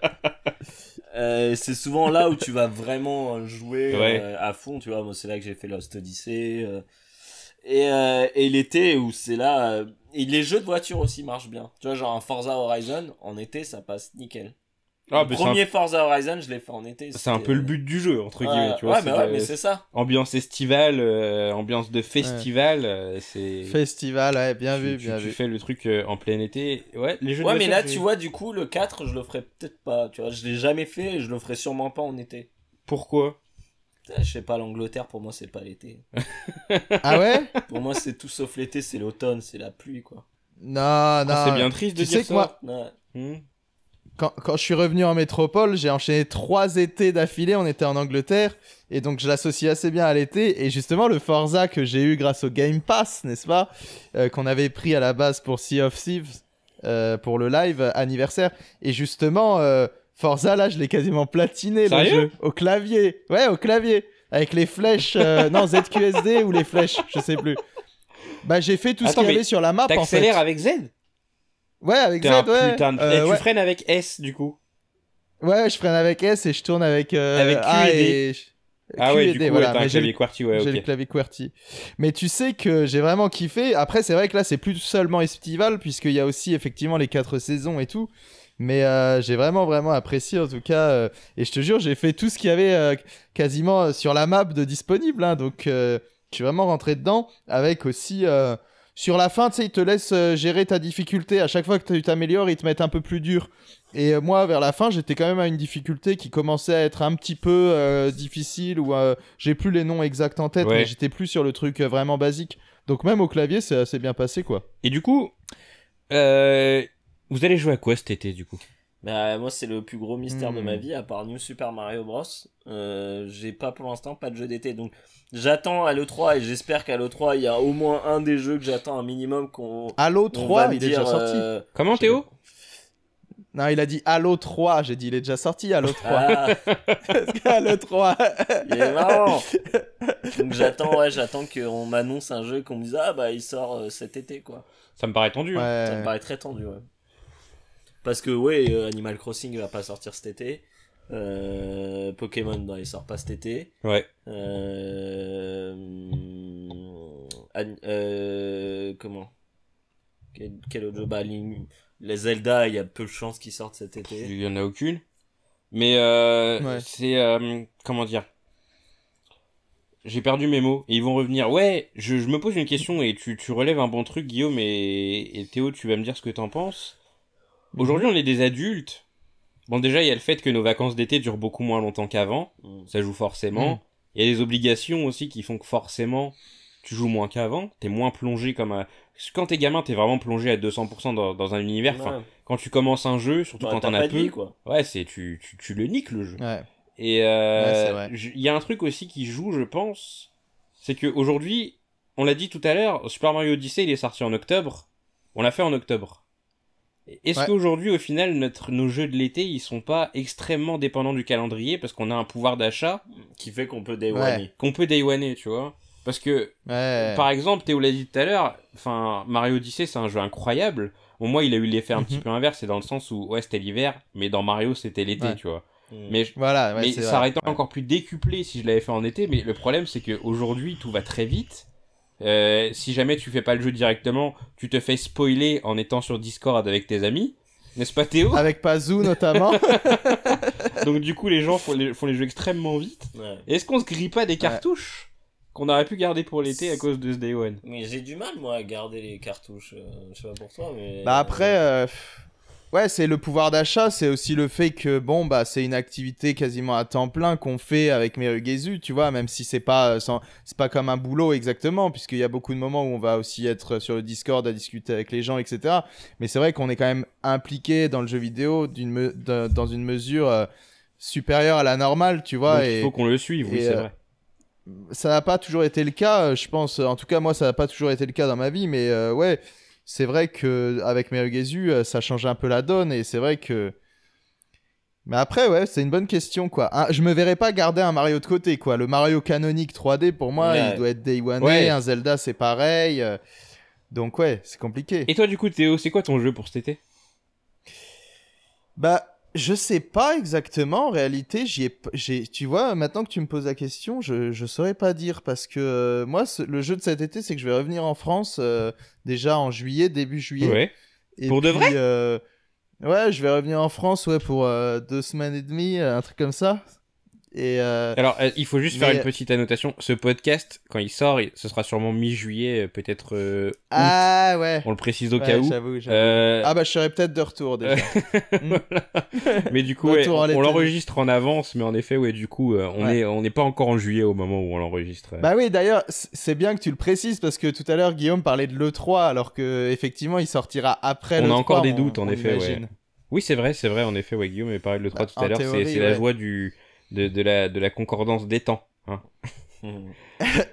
Euh, c'est souvent là où tu vas vraiment jouer euh, à fond, tu vois. Moi, c'est là que j'ai fait Lost Odyssey, euh, et, l'été où c'est là. Euh, et les jeux de voiture aussi marchent bien. Tu vois, genre un Forza Horizon, en été, ça passe nickel. Ah, premier Forza Horizon, je l'ai fait en été. C'est un peu le euh, but du jeu, entre guillemets. Tu vois, ouais, mais, c'est ça. Ambiance estivale, ambiance de festival. c'est Festival, ouais, bien vu, bien bien tu fais le truc en plein été. Ouais, les jeux ouais mais là, tu vois, du coup, le 4, je le ferai peut-être pas. Tu vois, je l'ai jamais fait et je le ferai sûrement pas en été. Pourquoi ah, je sais pas, l'Angleterre, pour moi, c'est pas l'été. ah ouais Pour moi, c'est tout sauf l'été, c'est l'automne, c'est la pluie, quoi. Non, ah, non. c'est bien triste de tu dire sais hmm. Quand, quand, je suis revenu en métropole, j'ai enchaîné trois étés d'affilée. On était en Angleterre et donc je l'associe assez bien à l'été. Et justement, le Forza que j'ai eu grâce au Game Pass, n'est-ce pas, euh, qu'on avait pris à la base pour Sea of Thieves euh, pour le live anniversaire. Et justement, euh, Forza, là, je l'ai quasiment platiné, le jeu. Au clavier. Ouais, au clavier. Avec les flèches. Euh, non, ZQSD ou les flèches, je sais plus. Bah, j'ai fait tout ça. ce qu'il avait sur la map. T'accélères en fait. avec Z Ouais, avec Z, ouais. Euh, et tu freines avec S, du coup. Ouais, je freine avec S et je tourne avec. Euh, a et D. Ah ouais, du clavier QWERTY, ouais, J'ai le clavier QWERTY. Mais tu sais que j'ai vraiment kiffé. Après, c'est vrai que là, c'est plus seulement estival, puisqu'il y a aussi effectivement les quatre saisons et tout. Mais euh, j'ai vraiment, vraiment apprécié en tout cas. Euh, et je te jure, j'ai fait tout ce qu'il y avait euh, quasiment sur la map de disponible. Hein, donc, je suis vraiment rentré dedans avec aussi. sur la fin, tu sais, ils te laissent gérer ta difficulté. À chaque fois que tu t'améliores, ils te mettent un peu plus dur. Et moi, vers la fin, j'étais quand même à une difficulté qui commençait à être un petit peu difficile. Ou j'ai plus les noms exacts en tête, mais j'étais plus sur le truc vraiment basique. Donc même au clavier, c'est assez bien passé, quoi. Et du coup, euh, vous allez jouer à quoi cet été, du coup bah, moi, c'est le plus gros mystère de ma hmm. vie, à part New Super Mario Bros. Euh, j'ai pas pour l'instant pas de jeu d'été. Donc, j'attends à 3 et j'espère qu'à 3 il y a au moins un des jeux que j'attends un minimum qu'on. À 3 il est déjà sorti. Euh, Comment, Théo non, il a dit Halo 3, j'ai dit il est déjà sorti Halo 3. Halo 3. il est marrant. Donc j'attends ouais, j'attends qu'on m'annonce un jeu qu'on me dise ah bah il sort euh, cet été quoi. Ça me paraît tendu. Hein. Ça me paraît très tendu ouais. Parce que, ouais, euh, Animal Crossing va pas sortir cet été. Euh, Pokémon, ne il sort pas cet été. Ouais. Euh, comment quel, quel, autre jeu bah, les, Zelda, il y a peu de chances qu'ils sortent cet été. Il y en a aucune. Mais c'est comment dire J'ai perdu mes mots ils vont revenir. Ouais, je, me pose une question et tu, relèves un bon truc, Guillaume et, et Théo, tu vas me dire ce que t'en penses. Mhm. Aujourd'hui, on est des adultes. Bon, déjà, il y a le fait que nos vacances d'été durent beaucoup moins longtemps qu'avant. Mhm. Ça joue forcément. Mhm. Il y a les obligations aussi qui font que forcément, tu joues moins qu'avant. T'es moins plongé comme un Quand t'es gamin, t'es vraiment plongé à 200% dans, dans, un univers. quand tu commences un jeu, surtout bah, quand t'en as peu. quoi. Ouais, c'est, tu, le niques le jeu. Ouais. Et euh, il y a un truc aussi qui joue, je pense. C'est qu'aujourd'hui, on l'a dit tout à l'heure, Super Mario Odyssey, il est sorti en octobre. On l'a fait en octobre. Est-ce qu'aujourd'hui, au final, nos jeux de l'été, ils sont pas extrêmement dépendants du calendrier parce qu'on a un pouvoir d'achat qui fait qu'on peut daywaner, qu'on peut daywaner, tu vois Parce que, par exemple, Théo l'a dit tout à l'heure, enfin, Mario Odyssey, c'est un jeu incroyable. Au moins, il a eu l'effet un petit mhm. peu inverse, c'est dans le sens où, ouais, c'était l'hiver, mais dans Mario, c'était l'été, tu vois. Mm. Mais, mais ça aurait été encore plus décuplé si je l'avais fait en été. Mais le problème, c'est qu'aujourd'hui, tout va très vite euh, si jamais tu fais pas le jeu directement, tu te fais spoiler en étant sur Discord avec tes amis. N'est-ce pas Théo Avec Pazou notamment. Donc du coup les gens font les, font jeux extrêmement vite. Est-ce qu'on se grille pas des cartouches qu'on aurait pu garder pour l'été à cause de ce Day One Mais j'ai du mal moi à garder les cartouches. Euh, je sais pas pour toi mais... Bah après... Euh, Ouais, c'est le pouvoir d'achat, c'est aussi le fait que bon bah c'est une activité quasiment à temps plein qu'on fait avec Merugezu, tu vois, même si c'est pas euh, c'est pas comme un boulot exactement, puisqu'il y a beaucoup de moments où on va aussi être sur le Discord à discuter avec les gens, etc. Mais c'est vrai qu'on est quand même impliqué dans le jeu vidéo d'une dans une mesure euh, supérieure à la normale, tu vois. et, il faut qu'on le suive, oui, c'est euh, vrai. Ça n'a pas toujours été le cas, je pense. En tout cas, moi, ça n'a pas toujours été le cas dans ma vie, mais ouais c'est vrai que avec euh, ça change un peu la donne et c'est vrai que. Mais après, ouais, c'est une bonne question, quoi. je me verrais pas garder un Mario de côté, quoi. Le Mario canonique 3D, pour moi, il doit être Day One. Ouais. Un Zelda, c'est pareil. Euh, donc, ouais, c'est compliqué. Et toi, du coup, Théo, c'est quoi ton jeu pour cet été Bah, je sais pas exactement. En réalité, j'y ai, tu vois, maintenant que tu me poses la question, je, je saurais pas dire parce que euh, moi, le jeu de cet été, c'est que je vais revenir en France euh, déjà en juillet, début juillet. Ouais. pour de vrai. Euh, ouais, je vais revenir en France, ouais, pour deux semaines et demie, un truc comme ça. Euh, alors, euh, il faut juste faire une petite annotation. Ce podcast, quand il sort, ce sera sûrement mi-juillet, euh, peut-être. août, ah ouais. On le précise au cas où. Ah bah, je serai peut-être de retour déjà. Hmm. Mais du coup, on, l'enregistre en avance, mais en effet, ouais, du coup, on est, on n'est pas encore en juillet au moment où on l'enregistre. Bah oui, d'ailleurs, c'est bien que tu le précises parce que tout à l'heure, Guillaume parlait de l'E3, alors que effectivement, il sortira après. l'E3, On a encore des doutes, en effet. Ouais. Oui, c'est vrai, c'est vrai, en effet, ouais, Guillaume avait parlé de l'E3 bah, tout à l'heure. C'est la joie du de, la, concordance des temps. Hein.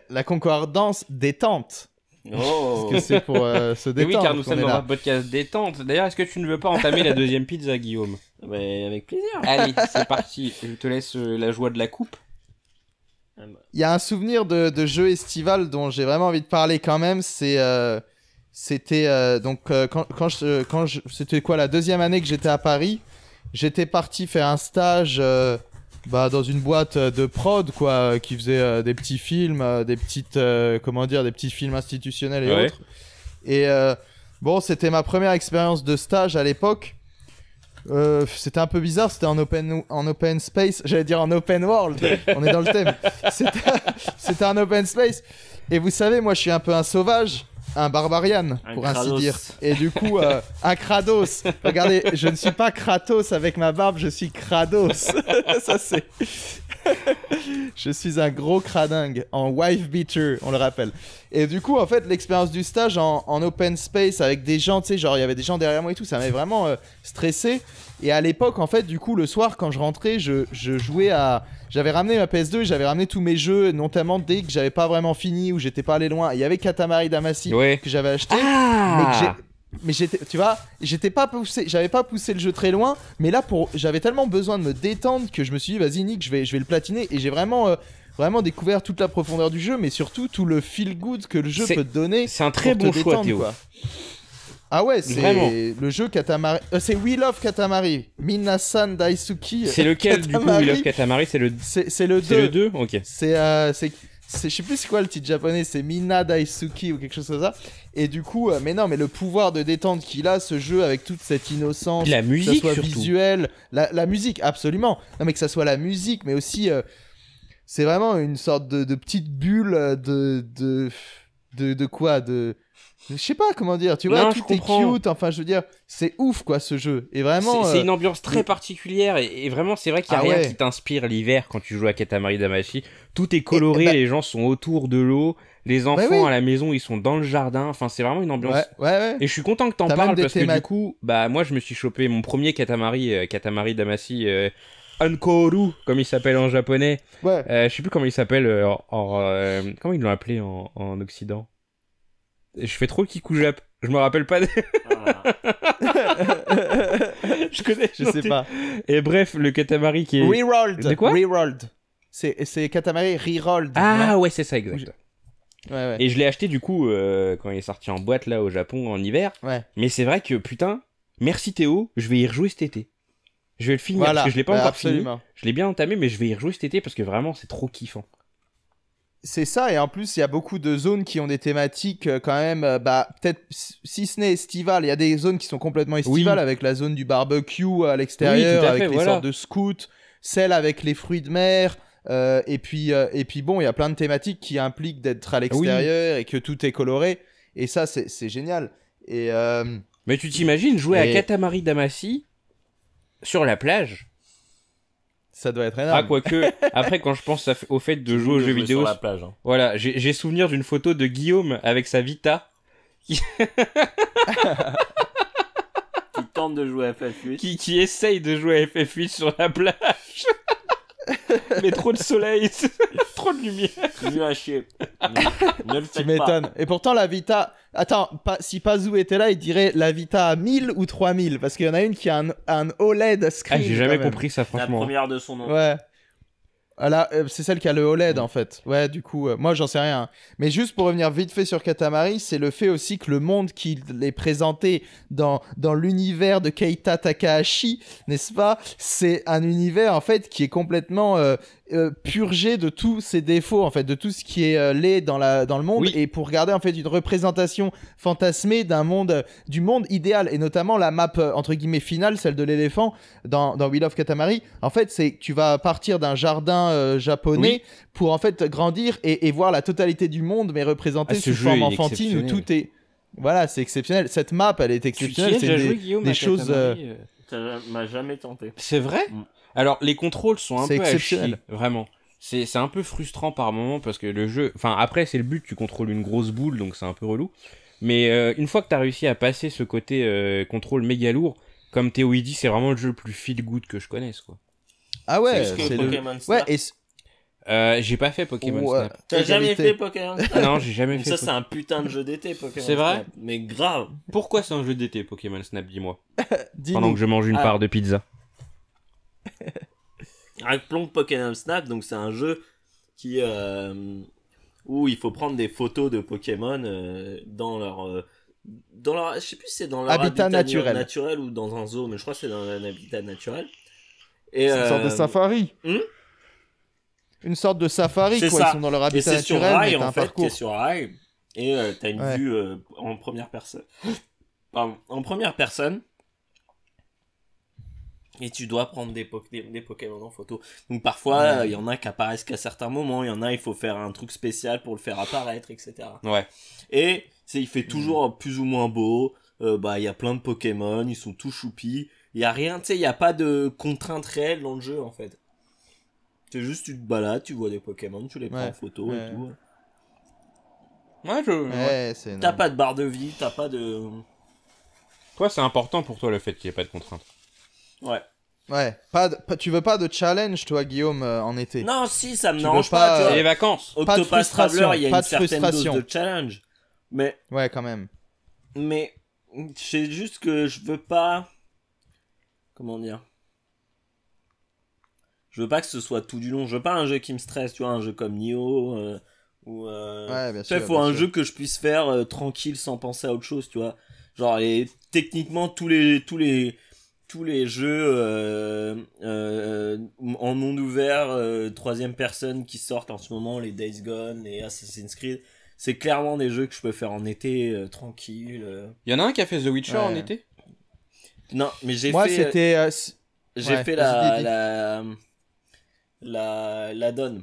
la concordance détente. Oh. ce que c'est pour euh, se détendre. oui, car nous sommes dans un podcast détente. D'ailleurs, est-ce que tu ne veux pas entamer la deuxième pizza, Guillaume Mais avec plaisir. Allez, c'est parti. Je te laisse euh, la joie de la coupe. Il y a un souvenir de, de jeu estival dont j'ai vraiment envie de parler quand même. C'est euh, c'était donc quand, c'était quoi la deuxième année que j'étais à Paris. J'étais parti faire un stage bah, dans une boîte euh, de prod quoi, euh, qui faisait euh, des petits films, des petites comment dire, des petits films institutionnels et autres. Et bon, c'était ma première expérience de stage à l'époque. c'était un peu bizarre, c'était en open, en open space, j'allais dire en open world, on est dans le thème. C'était un open space. Et vous savez, moi je suis un peu un sauvage un barbarian, pour ainsi dire. Et du coup, euh, un Kratos. Regardez, je ne suis pas Kratos avec ma barbe, je suis Kratos. Ça, c'est. je suis un gros cradingue en wife beater, on le rappelle. Et du coup, en fait, l'expérience du stage en, open space avec des gens, tu sais, genre, il y avait des gens derrière moi et tout, ça m'avait vraiment euh, stressé. Et à l'époque, en fait, du coup, le soir, quand je rentrais, je jouais à j'avais ramené ma PS2, j'avais ramené tous mes jeux, notamment dès que j'avais pas vraiment fini ou j'étais pas allé loin. Il y avait Katamari Damacy que j'avais acheté. Ah mais j'étais, tu vois, j'étais pas poussé, j'avais pas poussé le jeu très loin, mais là pour, j'avais tellement besoin de me détendre que je me suis dit vas-y Nick, je vais, je vais le platiner et j'ai vraiment euh, vraiment découvert toute la profondeur du jeu, mais surtout tout le feel good que le jeu peut te donner. C'est un très bon choix, Théo. Ah ouais, c'est le jeu Katamari. Euh, c'est We Love Katamari. Minasan Daisuki. Euh, c'est lequel du coup We Love Katamari C'est le 2. C'est le 2 Ok. Euh, c'est. je sais plus c'est quoi le titre japonais, c'est Mina Daisuki ou quelque chose comme ça. Et du coup, mais non, mais le pouvoir de détente qu'il a, ce jeu, avec toute cette innocence, la musique, que ça soit visuel, la, musique, absolument. Non, mais que ça soit la musique, mais aussi, c'est vraiment une sorte de, petite bulle de, de, de, de quoi, de, je sais pas comment dire, tu vois, tout est cute, enfin je veux dire, c'est ouf quoi ce jeu. Et vraiment. C'est une euh, ambiance très particulière et, vraiment c'est vrai qu'il y a ah rien qui t'inspire l'hiver quand tu joues à Katamari Damashi. Tout est coloré, bah les gens sont autour de l'eau, les bah enfants à la maison ils sont dans le jardin, enfin c'est vraiment une ambiance. et je suis content que t'en parles parce que du coup, bah moi je me suis chopé mon premier Katamari, euh, Katamari Damashi. Euh, Ankoru, comme il s'appelle en japonais. Ouais. je sais plus comment il s'appelle. en comment ils l'ont appelé en, en Occident je fais trop Kikou Jap. Je me rappelle pas. Des... Ah. je connais. Je sais pas. Et bref, le Katamari qui est. Rerolled. De quoi Rerolled. C'est Katamari Rerolled. Ah ouais, c'est ça, exact. Et je l'ai acheté du coup euh, quand il est sorti en boîte là au Japon en hiver. Ouais. Mais c'est vrai que putain, merci Théo, je vais y rejouer cet été. Je vais le finir parce que je l'ai pas encore fini. Je l'ai bien entamé, mais je vais y rejouer cet été parce que vraiment c'est trop kiffant. C'est ça, et en plus, il y a beaucoup de zones qui ont des thématiques euh, quand même, euh, bah, peut-être si ce n'est estival il y a des zones qui sont complètement estivales avec la zone du barbecue euh, à l'extérieur, avec les sortes de scouts, celle avec les fruits de mer. et puis, et puis bon, il y a plein de thématiques qui impliquent d'être à l'extérieur et que tout est coloré. Et ça, c'est génial. Et, Mais tu t'imagines jouer à Katamari Damacy sur la plage ça doit être ah, énorme. Ah, quoique, après, quand je pense au fait de jouer aux jeux vidéo. Sur la plage. Hein. Voilà, j'ai souvenir d'une photo de Guillaume avec sa Vita. Qui... tente de jouer à FF8. Qui, qui essaye de jouer à FF8 sur la plage. Mais trop de soleil, trop de lumière. Nul à chier. tu m'étonnes. Et pourtant, la Vita. Attends, si Pazou était là, il dirait la Vita à 1000 ou 3000. Parce qu'il y en a une qui a un, OLED screen. Ah, j'ai jamais compris ça, franchement. La première de son nom. Ouais. Ah, euh, c'est celle qui a le OLED en fait. Ouais, du coup, euh, moi j'en sais rien. Mais juste pour revenir vite fait sur Katamari, c'est le fait aussi que le monde qui est présenté dans, dans l'univers de Keita Takahashi, n'est-ce pas C'est un univers en fait qui est complètement euh, euh, purger de tous ses défauts en fait de tout ce qui est euh, laid dans la dans le monde et pour garder en fait une représentation fantasmée d'un monde du monde idéal et notamment la map euh, entre guillemets finale celle de l'éléphant dans dans Wheel of Katamari en fait c'est tu vas partir d'un jardin japonais pour en fait grandir et, voir la totalité du monde mais représenté ah, sous forme enfantine où tout est voilà c'est exceptionnel cette map elle est exceptionnelle c'est des, des choses m'a jamais tenté c'est vrai mm. Alors, les contrôles sont un peu exceptionnel. vraiment. C'est un peu frustrant par moment parce que le jeu. Enfin, après, c'est le but, tu contrôles une grosse boule, donc c'est un peu relou. Mais euh, une fois que t'as réussi à passer ce côté euh, contrôle méga lourd, comme Théo dit, c'est vraiment le jeu le plus feel good que je connaisse, quoi. Ah ouais, c'est Pokémon Snap. euh, j'ai pas fait Pokémon Snap. T'as jamais fait Pokémon Snap Non, j'ai jamais fait. Ça, c'est un putain de jeu d'été, Pokémon C'est vrai Mais grave. Pourquoi c'est un jeu d'été, Pokémon Snap, dis-moi Pendant que je mange une ah. part de pizza. Rappelons Pokémon Snap, donc c'est un jeu qui euh, où il faut prendre des photos de Pokémon euh, dans leur euh, dans leur je sais plus si c'est dans leur habitat, naturel. naturel. ou dans un zoo, mais je crois que c'est dans un habitat naturel. Et hmm? une sorte de safari. une sorte de safari quoi, ils sont dans leur habitat et naturel. C'est sur rail en et t'as une vue en première personne. en première personne et tu dois prendre des, des, Pokémon en photo. Donc parfois, il y en a qui apparaissent qu'à certains moments, il y en a, il faut faire un truc spécial pour le faire apparaître, etc. Ouais. Et il fait toujours mm. plus ou moins beau, euh, bah il y a plein de Pokémon, ils sont tous choupis, il y a rien, tu sais, il n'y a pas de contrainte réelle dans le jeu en fait. C'est juste tu te balades, tu vois des Pokémon, tu les prends en photo et tout. Ouais, je... T'as pas de barre de vie, t'as pas de... Toi, c'est important pour toi le fait qu'il n'y ait pas de contrainte. Ouais. Ouais, pas, tu veux pas de challenge, toi, Guillaume, euh, en été. Non, si, ça me dérange pas. pas les vacances. Octopass Traveler, il y a une certaine dose de challenge. Mais. Ouais, quand même. Mais, c'est juste que je veux pas. Comment dire Je veux pas que ce soit tout du long. Je veux pas un jeu qui me stresse, tu vois, un jeu comme Nioh. Euh, ou, euh, Ouais, bien sûr. Il faut un jeu que je puisse faire tranquille sans penser à autre chose, tu vois. Genre, techniquement, tous les, tous les, tous les jeux euh, euh, en monde ouvert, euh, troisième personne qui sortent en ce moment, les Days Gone, et Assassin's Creed, c'est clairement des jeux que je peux faire en été tranquille. Il y en a un qui a fait The Witcher en été Non, mais j'ai fait. Moi, c'était. j'ai fait la, la, la, la donne.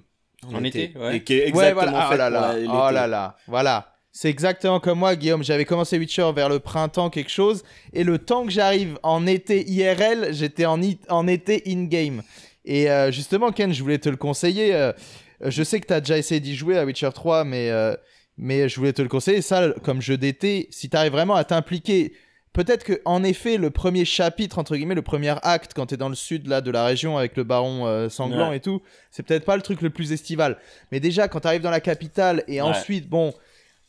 En, été, ouais. Et qui exactement voilà. Ah, fait oh là là, oh là là, voilà. C'est exactement comme moi, Guillaume. J'avais commencé Witcher vers le printemps, quelque chose. Et le temps que j'arrive en été IRL, j'étais en, été in-game. Et euh, justement, Ken, je voulais te le conseiller. Euh, je sais que tu as déjà essayé d'y jouer à Witcher 3, mais, euh, mais je voulais te le conseiller. Ça, comme jeu d'été, si tu arrives vraiment à t'impliquer, peut-être que, en effet, le premier chapitre, entre guillemets, le premier acte, quand tu es dans le sud là, de la région avec le baron sanglant et tout, c'est peut-être pas le truc le plus estival. Mais déjà, quand tu arrives dans la capitale et ensuite, bon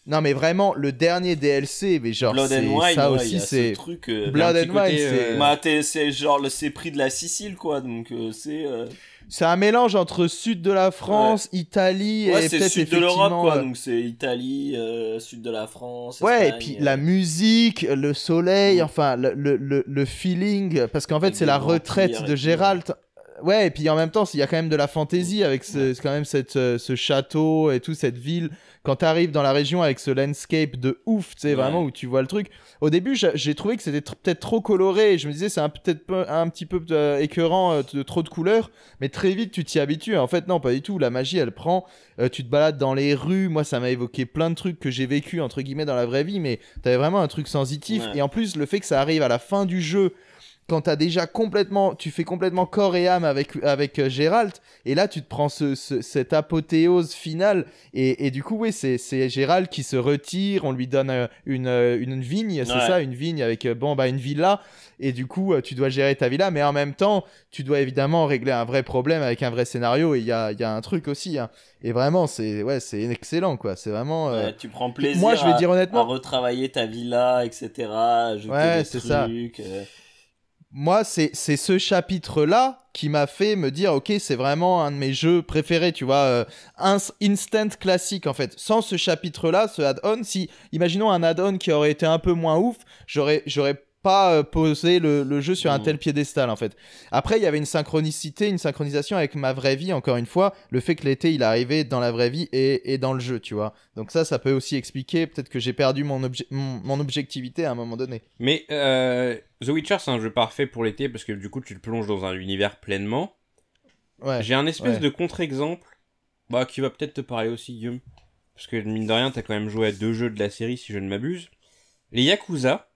non mais vraiment le dernier DLC mais genre Blood and Wine, ça aussi c'est truc euh, Blood and Wine euh, bah, c'est genre le c'est pris de la Sicile quoi donc euh, c'est c'est un mélange entre sud de la France, Italie et peut-être sud de l'Europe quoi donc c'est Italie, sud de la France. ouais et puis la musique, le soleil, mm. enfin le, le, le, feeling parce qu'en fait c'est la retraite de Gérald. Ouais et puis en même temps il y a quand même de la fantaisie mm. avec quand même cette, ce château et tout cette ville quand tu arrives dans la région avec ce landscape de ouf, tu sais, vraiment où tu vois le truc. Au début, j'ai trouvé que c'était peut-être trop coloré. Je me disais, c'est peut-être un petit peu euh, écœurant euh, de trop de couleurs, mais très vite, tu t'y habitues. En fait, non, pas du tout. La magie, elle prend. Euh, tu te balades dans les rues. Moi, ça m'a évoqué plein de trucs que j'ai vécu, entre guillemets, dans la vraie vie, mais t'avais vraiment un truc sensitif. Et en plus, le fait que ça arrive à la fin du jeu, quand as déjà complètement, tu fais complètement corps et âme avec avec euh, Gérald, et là tu te prends ce, cette apothéose finale, et, et du coup oui c'est Gérald qui se retire, on lui donne euh, une, euh, une, vigne, c'est ça, une vigne avec bon bah une villa, et du coup tu dois gérer ta villa, mais en même temps tu dois évidemment régler un vrai problème avec un vrai scénario, et il y a y a un truc aussi, hein. et vraiment c'est ouais c'est excellent quoi, c'est vraiment. tu prends plaisir. Moi je vais à, dire honnêtement. retravailler ta villa, etc. Ajouter ouais, des trucs. Ça moi, c'est ce chapitre-là qui m'a fait me dire, ok, c'est vraiment un de mes jeux préférés, tu vois, un euh, instant classique en fait. Sans ce chapitre-là, ce add-on, si, imaginons un add-on qui aurait été un peu moins ouf, j'aurais j'aurais pas euh, poser le, jeu sur un mm. tel piédestal en fait. Après, il y avait une synchronicité, une synchronisation avec ma vraie vie, encore une fois, le fait que l'été il arrivait dans la vraie vie et, dans le jeu, tu vois. Donc ça, ça peut aussi expliquer peut-être que j'ai perdu mon, objectivité à un moment donné. Mais euh, The Witcher, c'est un jeu parfait pour l'été parce que du coup, tu le plonges dans un univers pleinement. j'ai un espèce de contre-exemple bah, qui va peut-être te parler aussi, Guillaume. Parce que mine de rien, t'as quand même joué à deux jeux de la série si je ne m'abuse. Les Yakuza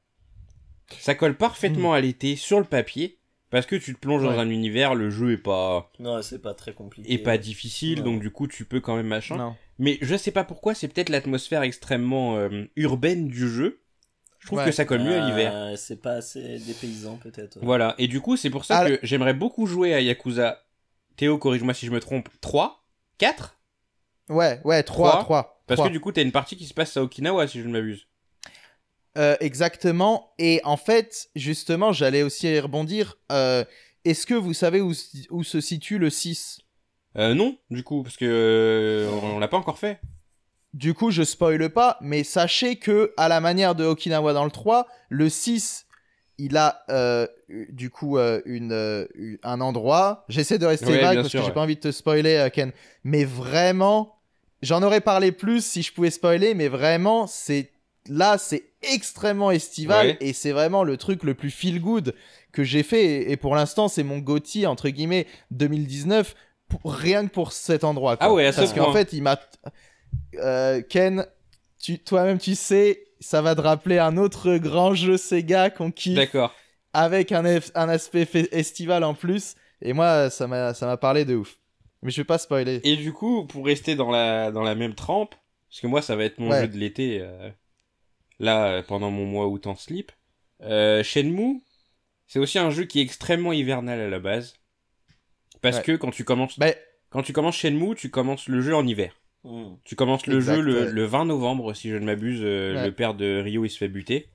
ça colle parfaitement hmm. à l'été sur le papier. Parce que tu te plonges dans un univers, le jeu est pas. Non, c'est pas très compliqué. Et pas difficile, donc du coup tu peux quand même machin. Mais je sais pas pourquoi, c'est peut-être l'atmosphère extrêmement euh, urbaine du jeu. Je trouve que ça colle mieux à l'hiver. Euh, c'est pas assez dépaysant, peut-être. Voilà, et du coup c'est pour ça ah. que j'aimerais beaucoup jouer à Yakuza. Théo, corrige-moi si je me trompe. 3 4 Ouais, ouais, 3, 3. parce que du coup t'as une partie qui se passe à Okinawa si je ne m'abuse. Euh, exactement. Et en fait, justement, j'allais aussi rebondir. Euh, est-ce que vous savez où, se situe le 6 euh, Non, du coup, parce que on, l'a pas encore fait. Du coup, je spoile pas, mais sachez que, à la manière de Okinawa dans le 3, le 6, il a du coup une, un endroit. J'essaie de rester vague parce que j'ai pas envie de te spoiler, Ken. Mais vraiment, j'en aurais parlé plus si je pouvais spoiler, mais vraiment, c'est là, c'est extrêmement estival et c'est vraiment le truc le plus feel good que j'ai fait. Et pour l'instant, c'est mon Gauthier, entre guillemets, 2019, pour, rien que pour cet endroit. Ah ouais, à Parce qu'en fait, il m'a. Euh, Ken, toi-même, tu sais, ça va te rappeler un autre grand jeu Sega qu'on kiffe. D'accord. Avec un, un aspect estival en plus. Et moi, ça m'a parlé de ouf. Mais je vais pas spoiler. Et du coup, pour rester dans la, dans la même trempe, parce que moi, ça va être mon jeu de l'été. Euh, là euh, pendant mon mois août en slip. Euh, Shenmue, c'est aussi un jeu qui est extrêmement hivernal à la base, parce que quand tu commences, bah, quand tu commences Shenmue, tu commences le jeu en hiver. Hmm. Tu commences le jeu le, 20 novembre, si je ne m'abuse, euh, le père de Rio il se fait buter.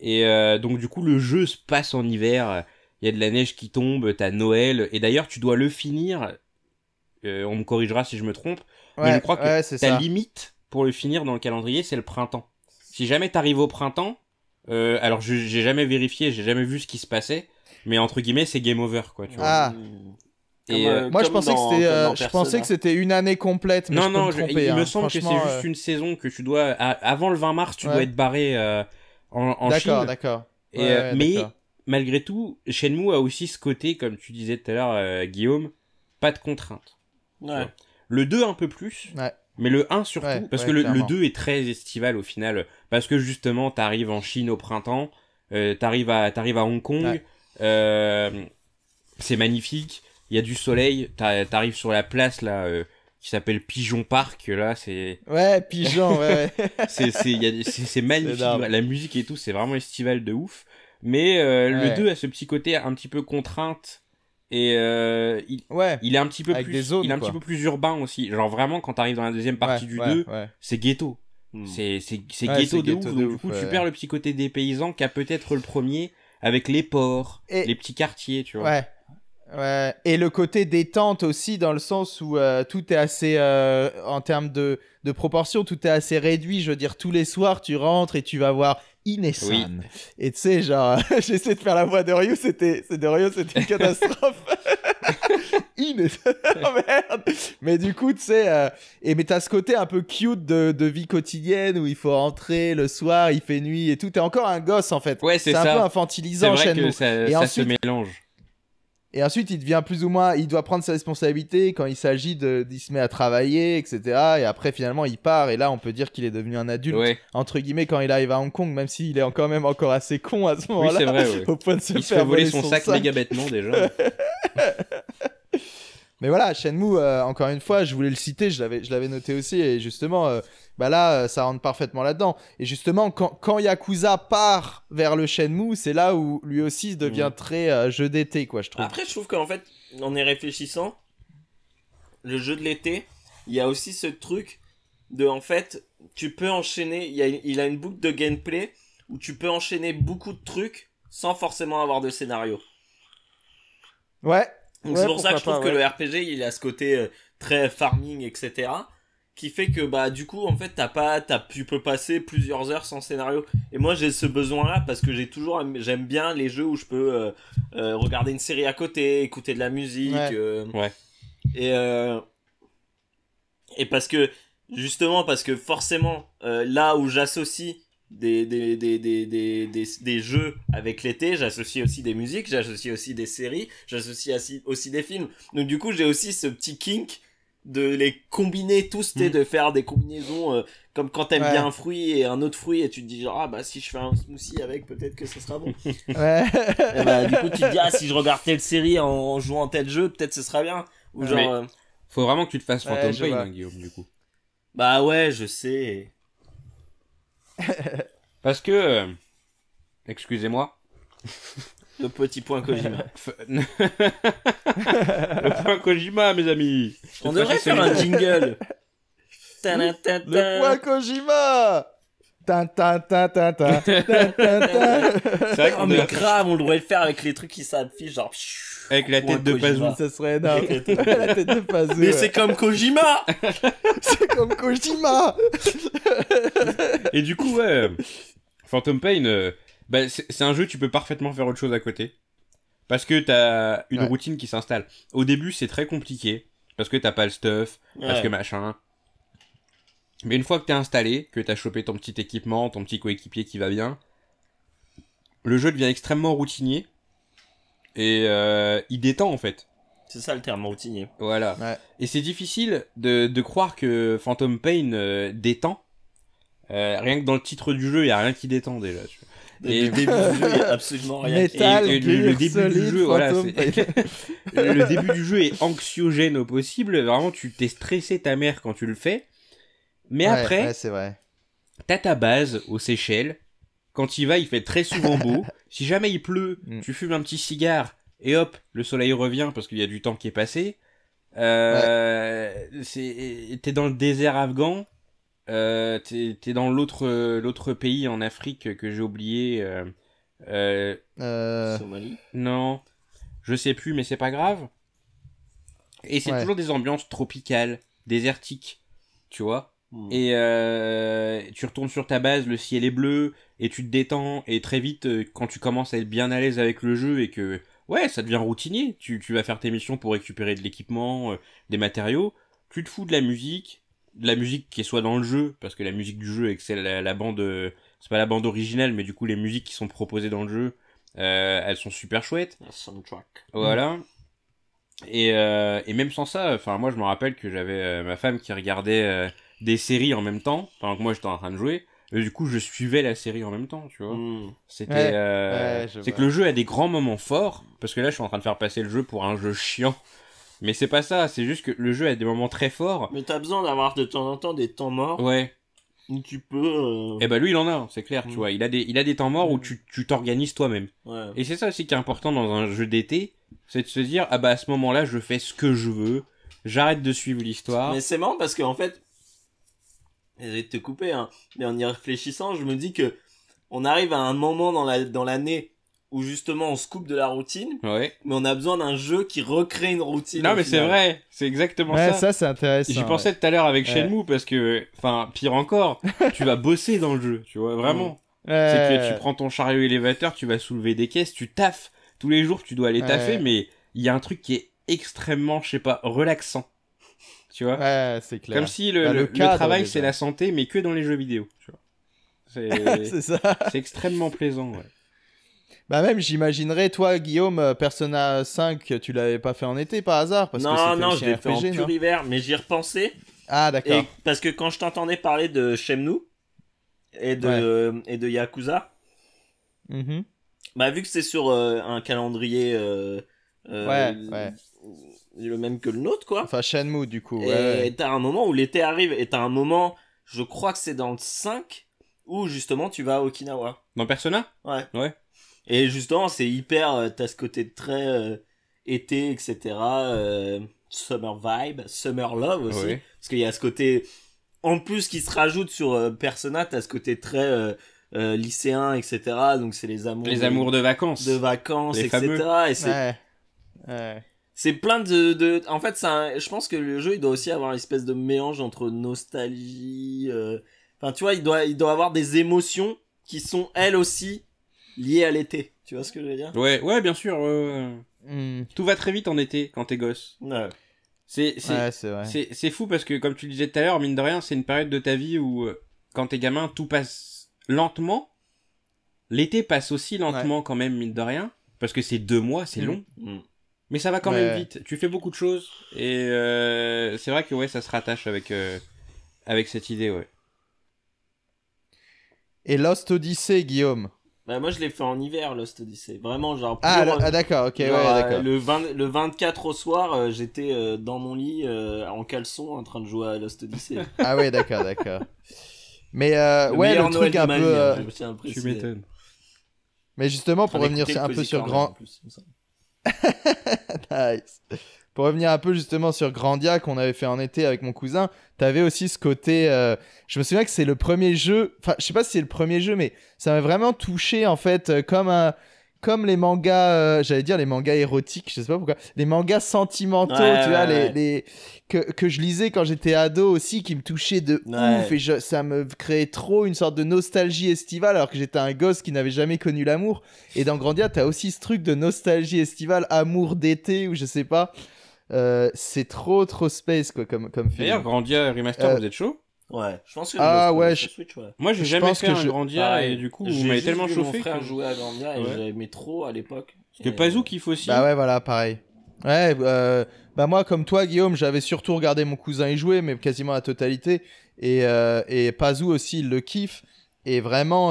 Et euh, donc du coup le jeu se passe en hiver, il y a de la neige qui tombe, t'as Noël, et d'ailleurs tu dois le finir, on me corrigera si je me trompe, mais je crois que ta limite pour le finir dans le calendrier c'est le printemps si jamais t'arrives au printemps, euh, alors j'ai jamais vérifié, j'ai jamais vu ce qui se passait, mais entre guillemets, c'est game over, quoi. ah. Et euh, euh, moi je pensais, je pensais que c'était une année complète mais non non me il hein. me semble que c'est juste une saison que tu dois avant le 20 mars tu dois être barré en, en d'accord d'accord mais malgré tout Shenmue a aussi ce côté comme tu disais tout à l'heure Guillaume pas de contraintes le 2 un peu plus mais le 1 surtout, parce que le, 2 est très estival au final parce que justement, tu arrives en Chine au printemps, euh, tu arrives à, à Hong Kong, euh, c'est magnifique, il y a du soleil, tu arrives sur la place là. Euh, qui s'appelle Pigeon Park là c'est ouais Pigeon ouais, c'est c'est magnifique la musique et tout c'est vraiment estival de ouf mais le 2 a ce petit côté un petit peu contrainte et il, ouais, il est un petit peu plus il est un petit peu plus urbain aussi genre vraiment quand t'arrives dans la deuxième partie du 2 c'est ghetto Hmm. C'est c'est ghetto, de, Du coup, tu perds le petit côté des paysans qu'a peut-être le premier avec les ports, et... les petits quartiers, tu vois. Ouais. Et le côté détente aussi, dans le sens où euh, tout est assez, euh, en termes de, de proportion, tout est assez réduit. Je veux dire, tous les soirs, tu rentres et tu vas voir Inesan. Et tu sais, genre, j'essaie de faire la voix de c'était, de Ryu, c'était une catastrophe. oh, merde mais du coup tu sais euh, et mais t'as ce côté un peu cute de, vie quotidienne où il faut rentrer le soir il fait nuit et tout t'es encore un gosse en fait ouais c'est un peu infantilisant vrai que ça, ça se mélange et ensuite, il devient plus ou moins, il doit prendre sa responsabilité quand il s'agit de, il se met à travailler, etc. Et après, finalement, il part. Et là, on peut dire qu'il est devenu un adulte, entre guillemets, quand il arrive à Hong Kong, même s'il est quand même encore assez con à ce moment-là. Oui, c'est vrai. Au point de se il faire se fait voler, son, sac, sac, méga bêtement déjà. Mais voilà, Shenmue, euh, encore une fois, je voulais le citer, je l'avais, je l'avais noté aussi, et justement, euh, bah là, euh, ça rentre parfaitement là-dedans. Et justement, quand, quand Yakuza part vers le Shenmue, c'est là où lui aussi devient mm. très jeu d'été, quoi, je trouve. Après, je trouve qu'en fait, en y réfléchissant, le jeu de l'été, il y a aussi ce truc de, en fait, tu peux enchaîner, il, il a une boucle de gameplay où tu peux enchaîner beaucoup de trucs sans forcément avoir de scénario. Ouais, c'est pour ça que je trouve que le RPG, il a ce côté euh, très farming, etc qui fait que bah du coup en fait t'as pas tu peux passer plusieurs heures sans scénario et moi j'ai ce besoin là parce que j'ai toujours j'aime bien les jeux où je peux euh, euh, regarder une série à côté écouter de la musique ouais. ouais. et et parce que justement parce que forcément là où j'associe des, des, des, des, jeux avec l'été, j'associe aussi des musiques, j'associe aussi des séries, j'associe aussi, des films. Donc du coup, j'ai aussi ce petit kink de les combiner tous, et mm. de faire des combinaisons euh, comme quand t'aimes bien un fruit et un autre fruit et tu te dis ah bah si je fais un smoothie avec, peut-être que ce sera bon. ouais. et bah, du coup, tu te dis, ah si je regarde telle série en, jouant tel jeu, peut-être ce sera bien. Ou euh, Faut vraiment que tu te fasses Phantom Pain, hein, Guillaume, du coup. Bah ouais, je sais. Parce que. Euh, excusez-moi. Le petit point Kojima. le point Kojima, mes amis. On devrait faire un jingle. Le point Kojima C'est vrai oh, mais grave, on devrait le faire avec les trucs qui s'affichent, genre. Avec la tête de Ça serait la tête de Mais c'est comme Kojima C'est comme Kojima Et du coup, ouais, euh, Phantom Pain, euh, bah, c'est un jeu, tu peux parfaitement faire autre chose à côté. Parce que t'as une routine qui s'installe. Au début, c'est très compliqué. Parce que t'as pas le stuff, parce que machin. Mais une fois que t'es installé, que t'as chopé ton petit équipement, ton petit coéquipier qui va bien, le jeu devient extrêmement routinier et euh, il détend en fait. C'est ça le terme routinier. Voilà. Et c'est difficile de, croire que Phantom Pain euh, détend. Euh, rien que dans le titre du jeu, il n'y a rien qui détend déjà. le début du jeu, absolument rien. qui et, le, début du jeu, le début du jeu est anxiogène au possible. Vraiment, tu t'es stressé ta mère quand tu le fais. Mais après, c'est t'as ta base aux Seychelles quand il va, il fait très souvent beau. si jamais il pleut, mm. tu fumes un petit cigare et hop, le soleil revient parce qu'il y a du temps qui est passé. Euh, t'es dans le désert afghan. Euh, t'es, dans l'autre l'autre pays en Afrique que j'ai oublié. Euh, Somalie. Non, je sais plus, mais c'est pas grave. Et c'est toujours des ambiances tropicales, désertiques, tu vois. Mm. Et tu retournes sur ta base, le ciel est bleu, et tu te détends et très vite euh, quand tu commences à être bien à l'aise avec le jeu et que ouais ça devient routinier tu, vas faire tes missions pour récupérer de l'équipement euh, des matériaux tu te fous de la musique de la musique qui est soit dans le jeu parce que la musique du jeu et que c'est la, bande euh, c'est pas la bande originale mais du coup les musiques qui sont proposées dans le jeu elles sont super chouettes voilà et, et même sans ça enfin moi je me rappelle que j'avais ma femme qui regardait des séries en même temps pendant que moi j'étais en train de jouer et du coup, je suivais la série en même temps, tu vois. Hmm. C'était, euh, c'est que le jeu a des grands moments forts, parce que là, je suis en train de faire passer le jeu pour un jeu chiant. Mais c'est pas ça, c'est juste que le jeu a des moments très forts. Mais t'as besoin d'avoir de temps en temps des temps morts. Ouais. Où tu peux. Euh, eh ben lui, il en a, c'est clair, tu hmm. vois. Il a des, il a des temps morts où hmm. tu, tu t'organises toi-même. Ouais. Et c'est ça aussi qui est important dans un jeu d'été, c'est de se dire, ah bah à ce moment-là, je fais ce que je veux, j'arrête de suivre l'histoire. Mais c'est marrant parce qu'en fait, désolé de te couper, hein. mais en y réfléchissant, je me dis que on arrive à un moment dans la dans l'année où justement on se coupe de la routine, mais on a besoin d'un jeu qui recrée une routine. Non mais c'est vrai, c'est exactement ouais, ça. Ça c'est intéressant. J'y pensais tout à l'heure avec Shenmue parce que, enfin pire encore, tu vas bosser dans le jeu, tu vois vraiment. Mm. tu prends ton chariot élévateur, tu vas soulever des caisses, tu taffes tous les jours, tu dois aller taffer, mais il y a un truc qui est extrêmement, je sais pas, relaxant tu vois c'est clair. Comme si le, cas bah, le, travail, c'est la santé, mais que dans les jeux vidéo. c'est ça. extrêmement plaisant, ouais. Bah même, j'imaginerais, toi, Guillaume, euh, Persona 5, tu l'avais pas fait en été par hasard Non, non, je l'ai fait en pur hiver, mais j'y repensais. Ah, d'accord. Parce que quand je t'entendais parler de Shemnu et de, et de Yakuza, mm-hmm. bah vu que c'est sur euh, un calendrier... Euh, ouais, ouais le même que le nôtre, quoi. Enfin, Shenmue, du coup. Ouais, et t'as un moment où l'été arrive, et t'as un moment, je crois que c'est dans le 5, où justement tu vas à Okinawa. Dans Persona Ouais. Ouais. Et justement, c'est hyper, euh, t'as ce côté très euh, été, etc. Euh, summer vibe, summer love aussi. Parce qu'il y a ce côté, en plus qui se rajoute sur Persona, t'as ce côté très lycéen, etc. Donc c'est les amours. Les amours de vacances. De vacances, etc. Et Ouais. Ouais. C'est plein de, de, En fait, ça je pense que le jeu, il doit aussi avoir une espèce de mélange entre nostalgie. Euh, enfin, tu vois, il doit, il doit avoir des émotions qui sont elles aussi liées à l'été. Tu vois ce que je veux dire Ouais, ouais, bien sûr. Hmm. Tout va très vite en été quand t'es gosse. Ouais. C'est C'est fou parce que, comme tu le disais tout à l'heure, mine de rien, c'est une période de ta vie où, euh, quand t'es gamin, tout passe lentement. L'été passe aussi lentement quand même, mine de rien. Parce que c'est deux mois, c'est hmm. long. Hmm. Mais ça va quand même vite. Tu fais beaucoup de choses et euh, c'est vrai que ouais, ça se rattache avec euh, avec cette idée, ouais. Et Lost Odyssey, Guillaume. Bah moi je l'ai fait en hiver Lost Odyssey. Vraiment genre ah, ah, d'accord, OK, ouais, d'accord. Le le 24 au soir, euh, j'étais dans mon lit en caleçon en train de jouer à Lost Odyssey. ah ouais, d'accord, d'accord. Mais ouais, le truc un peu hein, tu m'étonnes. Mais justement pour revenir un peu sur grand nice. Pour revenir un peu justement sur Grandia qu'on avait fait en été avec mon cousin, t'avais aussi ce côté. Euh, je me souviens que c'est le premier jeu. Enfin, je sais pas si c'est le premier jeu, mais ça m'a vraiment touché en fait, euh, comme un comme les mangas, euh, j'allais dire les mangas érotiques, je sais pas pourquoi, les mangas sentimentaux, tu vois, les, Que, je lisais quand j'étais ado aussi, qui me touchaient de ouf, et ça me créait trop une sorte de nostalgie estivale, alors que j'étais un gosse qui n'avait jamais connu l'amour. Et dans Grandia, t'as aussi ce truc de nostalgie estivale, amour d'été, ou je sais pas. Euh, c'est trop, trop space, quoi, comme, comme D'ailleurs, Grandia Remaster, euh, vous êtes chaud Ouais, je pense que ah, ouais, je... Switch, Moi, j'ai jamais fait que un je... Grandia et du coup, vous m'avez tellement chauffé. Mon frère que... à Grandia et trop à l'époque. que et... Pazou euh, kiffe aussi. Bah ouais, voilà, pareil. Ouais, bah, euh, bah moi, comme toi, Guillaume, j'avais surtout regardé mon cousin y jouer, mais quasiment la totalité. Et, euh, Pazou aussi, il le kiffe. Et vraiment,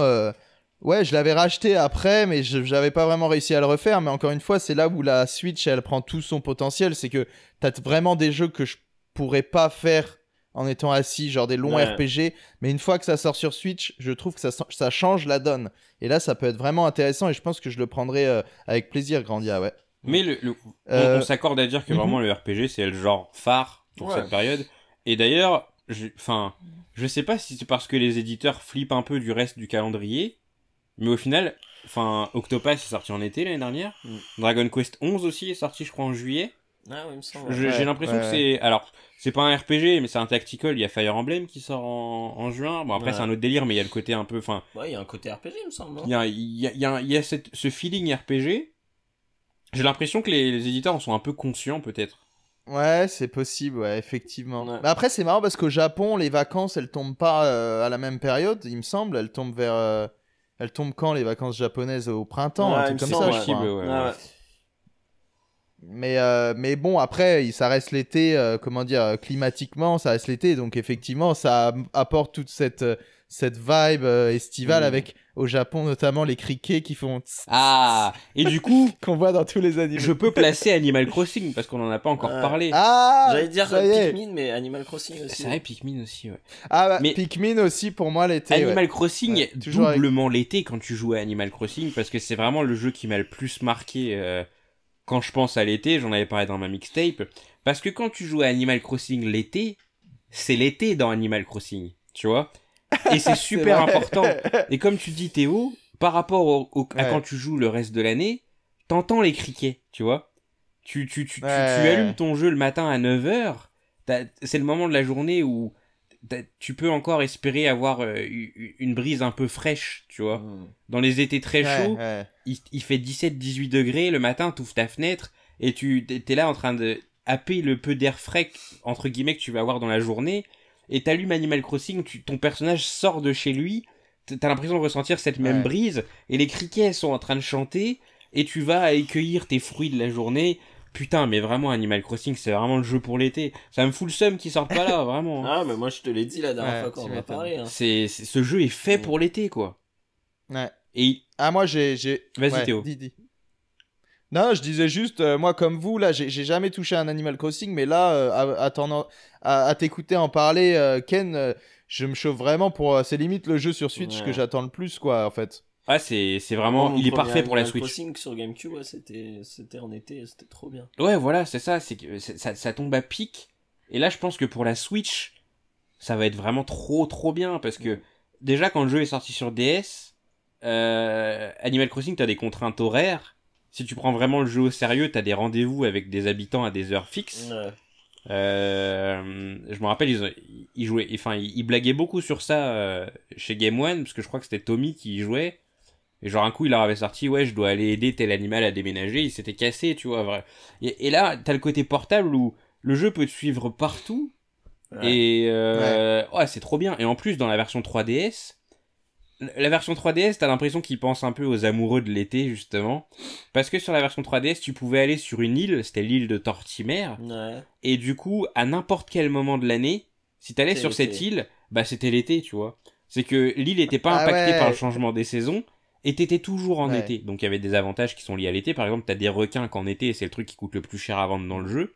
ouais, je l'avais racheté après, mais j'avais pas vraiment réussi à le refaire. Mais encore une fois, c'est là où la Switch, elle prend tout son potentiel. C'est que t'as vraiment des jeux que je pourrais pas faire en étant assis, genre des longs RPG. Mais une fois que ça sort sur Switch, je trouve que ça, ça change la donne. Et là, ça peut être vraiment intéressant et je pense que je le prendrai euh, avec plaisir, Grandia, ouais. Mais le, le on, euh, s'accorde à dire que mhm. vraiment le RPG, c'est le genre phare pour cette période. Et d'ailleurs, enfin, je, sais pas si c'est parce que les éditeurs flippent un peu du reste du calendrier, mais au final, enfin, Octopath est sorti en été l'année dernière. Mm. Dragon Quest 11 aussi est sorti, je crois, en juillet. Ah j'ai l'impression que c'est. Alors, c'est pas un RPG, mais c'est un tactical. Il y a Fire Emblem qui sort en, juin. Bon, après, c'est un autre délire, mais il y a le côté un peu. Fin... Ouais, il y a un côté RPG, il me semble. Hein. Il y a, il y a, il y a, cette, ce feeling RPG. J'ai l'impression que les, éditeurs en sont un peu conscients, peut-être. Ouais, c'est possible, ouais, effectivement. Mais bah, après, c'est marrant parce qu'au Japon, les vacances, elles tombent pas euh, à la même période, il me semble. Elles tombent vers. Euh, elles tombent quand les vacances japonaises Au printemps, un truc comme ça. Possible, ouais. Ah mais, euh, mais bon, après, ça reste l'été, euh, comment dire, euh, climatiquement, ça reste l'été. Donc, effectivement, ça apporte toute cette, cette vibe estivale mm. avec, au Japon, notamment les criquets qui font. ah Et du coup. qu'on voit dans tous les animaux. Je peux placer Animal Crossing parce qu'on n'en a pas encore ah. parlé. Ah J'allais dire Pikmin, mais Animal Crossing aussi. C'est vrai, Pikmin aussi, ouais. Ah bah, mais Pikmin aussi pour moi l'été. Animal Crossing, doublement l'été quand tu joues à Animal Crossing parce que c'est vraiment le jeu qui m'a le plus marqué quand je pense à l'été, j'en avais parlé dans ma mixtape, parce que quand tu joues à Animal Crossing l'été, c'est l'été dans Animal Crossing, tu vois Et c'est super important. Et comme tu dis Théo, par rapport à quand tu joues le reste de l'année, t'entends les criquets, tu vois tu tu, tu, tu, tu, allumes ton jeu le matin à 9h, c'est le moment de la journée où tu peux encore espérer avoir euh, une brise un peu fraîche, tu vois. Hmm. Dans les étés très chauds, Il, fait 17-18 degrés, le matin, tu ouvres ta fenêtre et tu t'es là en train de happer le peu d'air frais, entre guillemets, que tu vas avoir dans la journée. Et t'allumes Animal Crossing, ton personnage sort de chez lui, t'as l'impression de ressentir cette même brise, et les criquets sont en train de chanter, et tu vas accueillir tes fruits de la journée, Putain, mais vraiment, Animal Crossing, c'est vraiment le jeu pour l'été. Ça me fout le seum qu'ils sortent pas là, vraiment. Hein. ah, mais moi, je te l'ai dit la dernière fois qu'on on parlé. Hein. C'est, ce jeu est fait pour l'été, quoi. Ouais. Et... Ah, moi, j'ai. Vas-y, Théo. Non, je disais juste, euh, moi, comme vous, là, j'ai jamais touché à un Animal Crossing, mais là, euh, à, t'écouter en, parler, euh, Ken, je me chauffe vraiment pour. c'est limite le jeu sur Switch que j'attends le plus, quoi, en fait. Ah, c'est, c'est vraiment, il est parfait pour la Switch. Crossing sur GameCube, c'était, c'était en été, c'était trop bien. Ouais, voilà, c'est ça, c'est que ça, ça tombe à pic. Et là, je pense que pour la Switch, ça va être vraiment trop, trop bien parce que déjà quand le jeu est sorti sur DS, euh, Animal Crossing, t'as des contraintes horaires. Si tu prends vraiment le jeu au sérieux, t'as des rendez-vous avec des habitants à des heures fixes. Euh, je me rappelle, ils, jouaient, enfin, ils, ils, beaucoup sur ça euh, chez Game One, parce que je crois que c'était Tommy qui y jouait. Et genre un coup, il leur avait sorti, ouais, je dois aller aider tel animal à déménager, il s'était cassé, tu vois. Vrai. Et, là, t'as le côté portable où le jeu peut te suivre partout. Et euh, ouais. c'est trop bien. Et en plus, dans la version 3DS, la version 3DS, t'as l'impression qu'il pense un peu aux amoureux de l'été, justement. Parce que sur la version 3DS, tu pouvais aller sur une île, c'était l'île de Tortimer. Et du coup, à n'importe quel moment de l'année, si t'allais sur cette île, bah c'était l'été, tu vois. C'est que l'île n'était pas ah impactée par le changement des saisons. Et t'étais toujours en été. Donc il y avait des avantages qui sont liés à l'été. Par exemple, t'as des requins qu'en été, c'est le truc qui coûte le plus cher à vendre dans le jeu.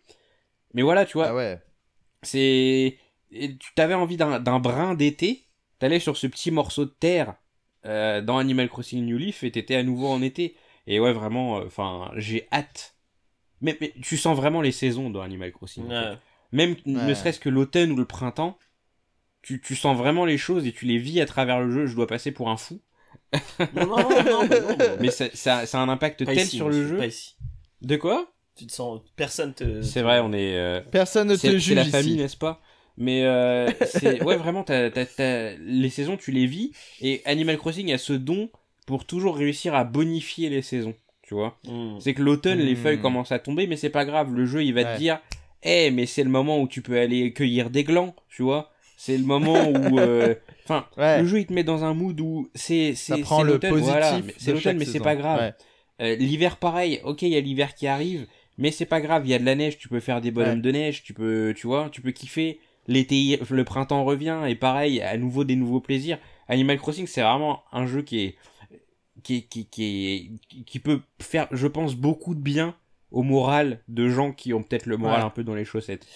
Mais voilà, tu vois. Ah ouais. C'est. tu t'avais envie d'un brin d'été, t'allais sur ce petit morceau de terre euh, dans Animal Crossing New Leaf et t'étais à nouveau en été. Et ouais, vraiment, euh, enfin, j'ai hâte. Mais, tu sens vraiment les saisons dans Animal Crossing. Même ne serait-ce que l'automne ou le printemps, tu, sens vraiment les choses et tu les vis à travers le jeu. Je dois passer pour un fou mais, ça, a un impact tel sur le jeu. ici. De quoi Tu te sens. Personne te. C'est vrai, on est. Euh, personne ne te juge. C'est la famille, n'est-ce pas mais euh, ouais, vraiment, les saisons, tu les vis. Et Animal Crossing a ce don pour toujours réussir à bonifier les saisons. Tu vois hmm. C'est que l'automne, les feuilles hmm. commencent à tomber, mais c'est pas grave. Le jeu, il va te dire Eh, mais c'est le moment où tu peux aller cueillir des glands. Tu vois C'est le moment où. Euh, le jeu il te met dans un mood où c'est c'est c'est l'automne, voilà, mais c'est pas grave. Euh, l'hiver pareil, ok il y a l'hiver qui arrive, mais c'est pas grave, il y a de la neige, tu peux faire des bonhommes de neige, tu peux tu vois, tu peux kiffer. L'été, le printemps revient et pareil, à nouveau des nouveaux plaisirs. Animal Crossing c'est vraiment un jeu qui est qui qui qui qui peut faire je pense beaucoup de bien au moral de gens qui ont peut-être le moral un peu dans les chaussettes.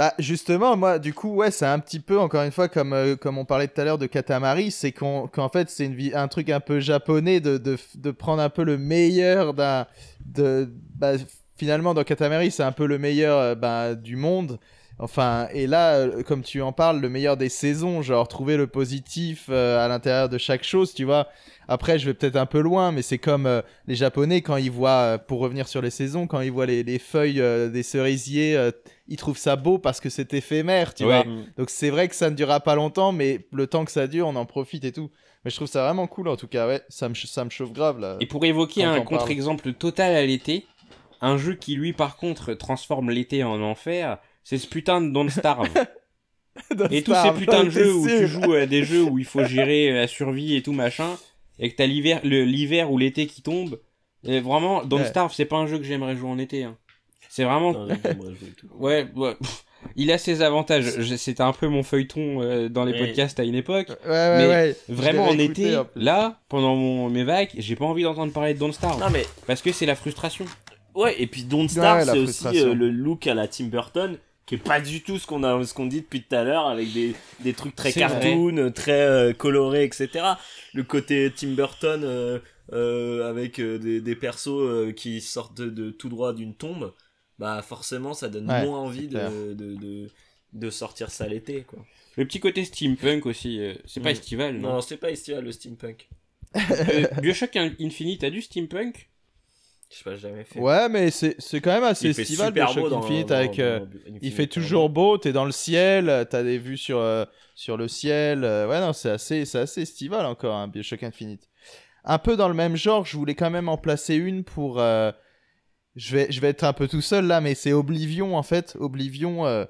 Bah, justement, moi, du coup, ouais, c'est un petit peu, encore une fois, comme, euh, comme on parlait tout à l'heure de Katamari, c'est qu'en fait, c'est une un truc un peu japonais de, prendre un peu le meilleur d'un... Bah, finalement, dans Katamari, c'est un peu le meilleur euh, bah, du monde. Enfin, et là, euh, comme tu en parles, le meilleur des saisons, genre trouver le positif à l'intérieur de chaque chose, tu vois. Après, je vais peut-être un peu loin, mais c'est comme les Japonais quand ils voient, pour revenir sur les saisons, quand ils voient les, les feuilles des cerisiers il trouve ça beau parce que c'est éphémère, tu vois. Donc c'est vrai que ça ne durera pas longtemps, mais le temps que ça dure, on en profite et tout. Mais je trouve ça vraiment cool en tout cas, ouais, ça me, ça me chauffe grave là. Et pour évoquer un contre-exemple total à l'été, un jeu qui lui par contre transforme l'été en enfer, c'est ce putain de Don't Starve. et tous ces putains de jeux où tu joues à des jeux où il faut gérer euh, la survie et tout machin, et que t'as l'hiver, l'hiver ou l'été qui tombe, vraiment, Don't Starve, c'est pas un jeu que j'aimerais jouer en été. Hein. C'est vraiment. ouais, Il a ses avantages. C'était un peu mon feuilleton euh, dans les podcasts à une époque. mais vraiment en été, là, pendant mon, mes vagues, j'ai pas envie d'entendre parler de Don't Star. Non, mais... Parce que c'est la frustration. Ouais, et puis Don't Star, c'est aussi euh, le look à la Tim Burton, qui est pas du tout ce qu'on a, ce qu'on dit depuis tout à l'heure, avec des, des trucs très cartoon, euh, très colorés, etc. Le côté Tim Burton avec des, des, persos qui sortent de tout droit d'une tombe bah forcément ça donne moins envie de, de, de, de, sortir ça l'été. Quoi. Le petit côté steampunk aussi, euh, c'est pas mm. estival. Non, non c'est pas estival le steampunk. Euh, Bioshock Infinite, t'as du steampunk je sais pas, jamais fait. Ouais, mais c'est quand même assez estival Bioshock Infinite avec. Euh, il fait toujours beau, t'es dans le ciel, t'as des vues sur, sur le ciel. ouais, non, c'est assez, assez estival encore, hein, Bioshock Infinite. Un peu dans le même genre, je voulais quand même en placer une pour je vais, je vais être un peu tout seul là, mais c'est Oblivion en fait. Oblivion euh,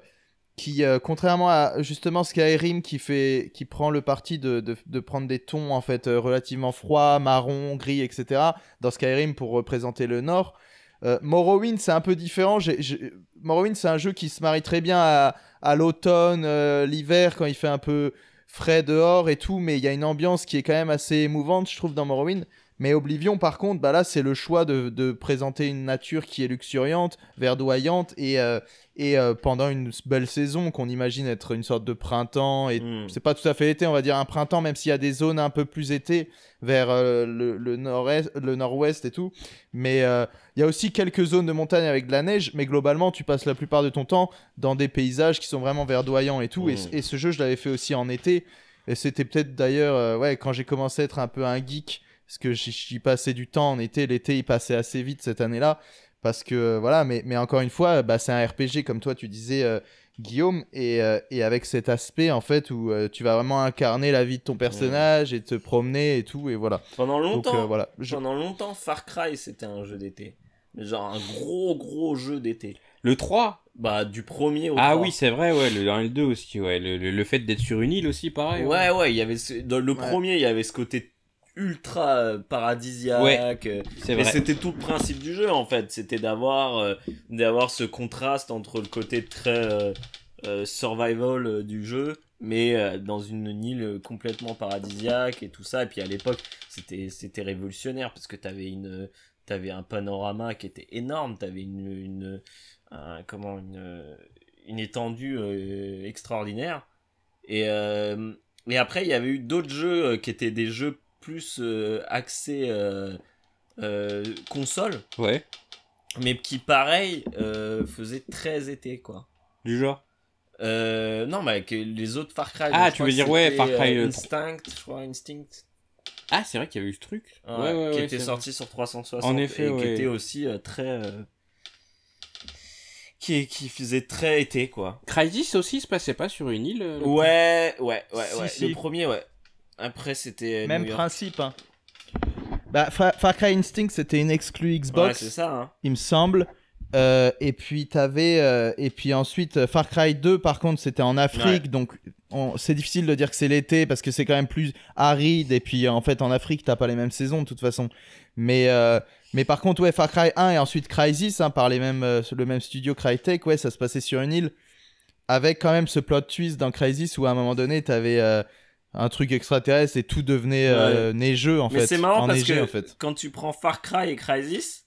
qui, euh, contrairement à justement Skyrim qui, fait, qui prend le parti de, prendre des tons en fait euh, relativement froids, marron, gris, etc. dans Skyrim pour représenter le Nord. Morrowind c'est un peu différent. Morrowind c'est un jeu qui se marie très bien à, à l'automne, l'hiver quand il fait un peu frais dehors et tout, mais il y a une ambiance qui est quand même assez émouvante je trouve dans Morrowind. Mais Oblivion, par contre, bah là, c'est le choix de, présenter une nature qui est luxuriante, verdoyante et, euh, et euh, pendant une belle saison qu'on imagine être une sorte de printemps. Et n'est hmm. c'est pas tout à fait été, on va dire un printemps, même s'il y a des zones un peu plus été vers euh, le, nord-est, le nord-ouest et tout. Mais il y a aussi quelques zones de montagne avec de la neige, mais globalement, tu passes la plupart de ton temps dans des paysages qui sont vraiment verdoyants et tout. Et, hmm. et, ce jeu, je l'avais fait aussi en été. Et c'était peut-être d'ailleurs, ouais, quand j'ai commencé à être un peu un geek parce que j'y passais du temps en été. L'été, il passait assez vite cette année-là. Parce que euh, voilà, mais, encore une fois, bah, c'est un RPG, comme toi tu disais, euh, Guillaume, euh, et, avec cet aspect en fait où tu vas vraiment incarner la vie de ton personnage et te promener et tout, et voilà. Pendant longtemps, voilà, pendant longtemps, Far Cry c'était un jeu d'été. Genre un gros gros jeu d'été. Le 3 Bah, du premier Ah oui, c'est vrai, ouais, le 1 le 2 aussi, ouais. Le, fait d'être sur une île aussi, pareil. Ouais, ouais, il y avait le premier, il y avait ce côté ultra euh, paradisiaque. et euh, c'était tout le principe du jeu en fait, c'était d'avoir euh, d'avoir ce contraste entre le côté très survival du jeu mais dans une, île complètement paradisiaque et tout ça et puis à l'époque c'était c'était révolutionnaire parce que t'avais une un panorama qui était énorme t'avais une une comment une étendue extraordinaire et et après il y avait eu d'autres jeux qui étaient des jeux plus euh, axé euh, euh, console. Ouais. Mais qui, pareil, euh, faisait très été, quoi. Du genre Non, mais avec les autres Far Cry. Ah, tu veux dire, ouais, Far Cry. Instinct, je crois, Instinct. Ah, c'est vrai qu'il y avait eu ce truc. qui était sorti sur 360. En effet, et qui était aussi très. Qui, qui, faisait très été, quoi. Crysis aussi se passait pas sur une île Ouais, ouais, ouais, ouais. Le premier, ouais. Après, c'était. Euh, même principe. Hein. Bah, Far Cry Instinct, c'était une exclue Xbox. Ouais, c'est ça. Hein. Il me semble. Euh, et puis t'avais euh, et puis ensuite euh, Far Cry 2 par contre c'était en Afrique donc c'est difficile de dire que c'est l'été parce que c'est quand même plus aride et puis en fait en Afrique t'as pas les mêmes saisons de toute façon mais mais par contre ouais Far Cry 1 et ensuite Crysis hein, par les mêmes le même studio Crytek ouais ça se passait sur une île avec quand même ce plot twist dans Crysis où à un moment donné t'avais un truc extraterrestre et tout devenait euh, neigeux en fait. c'est marrant parce que quand tu prends Far Cry et Crisis,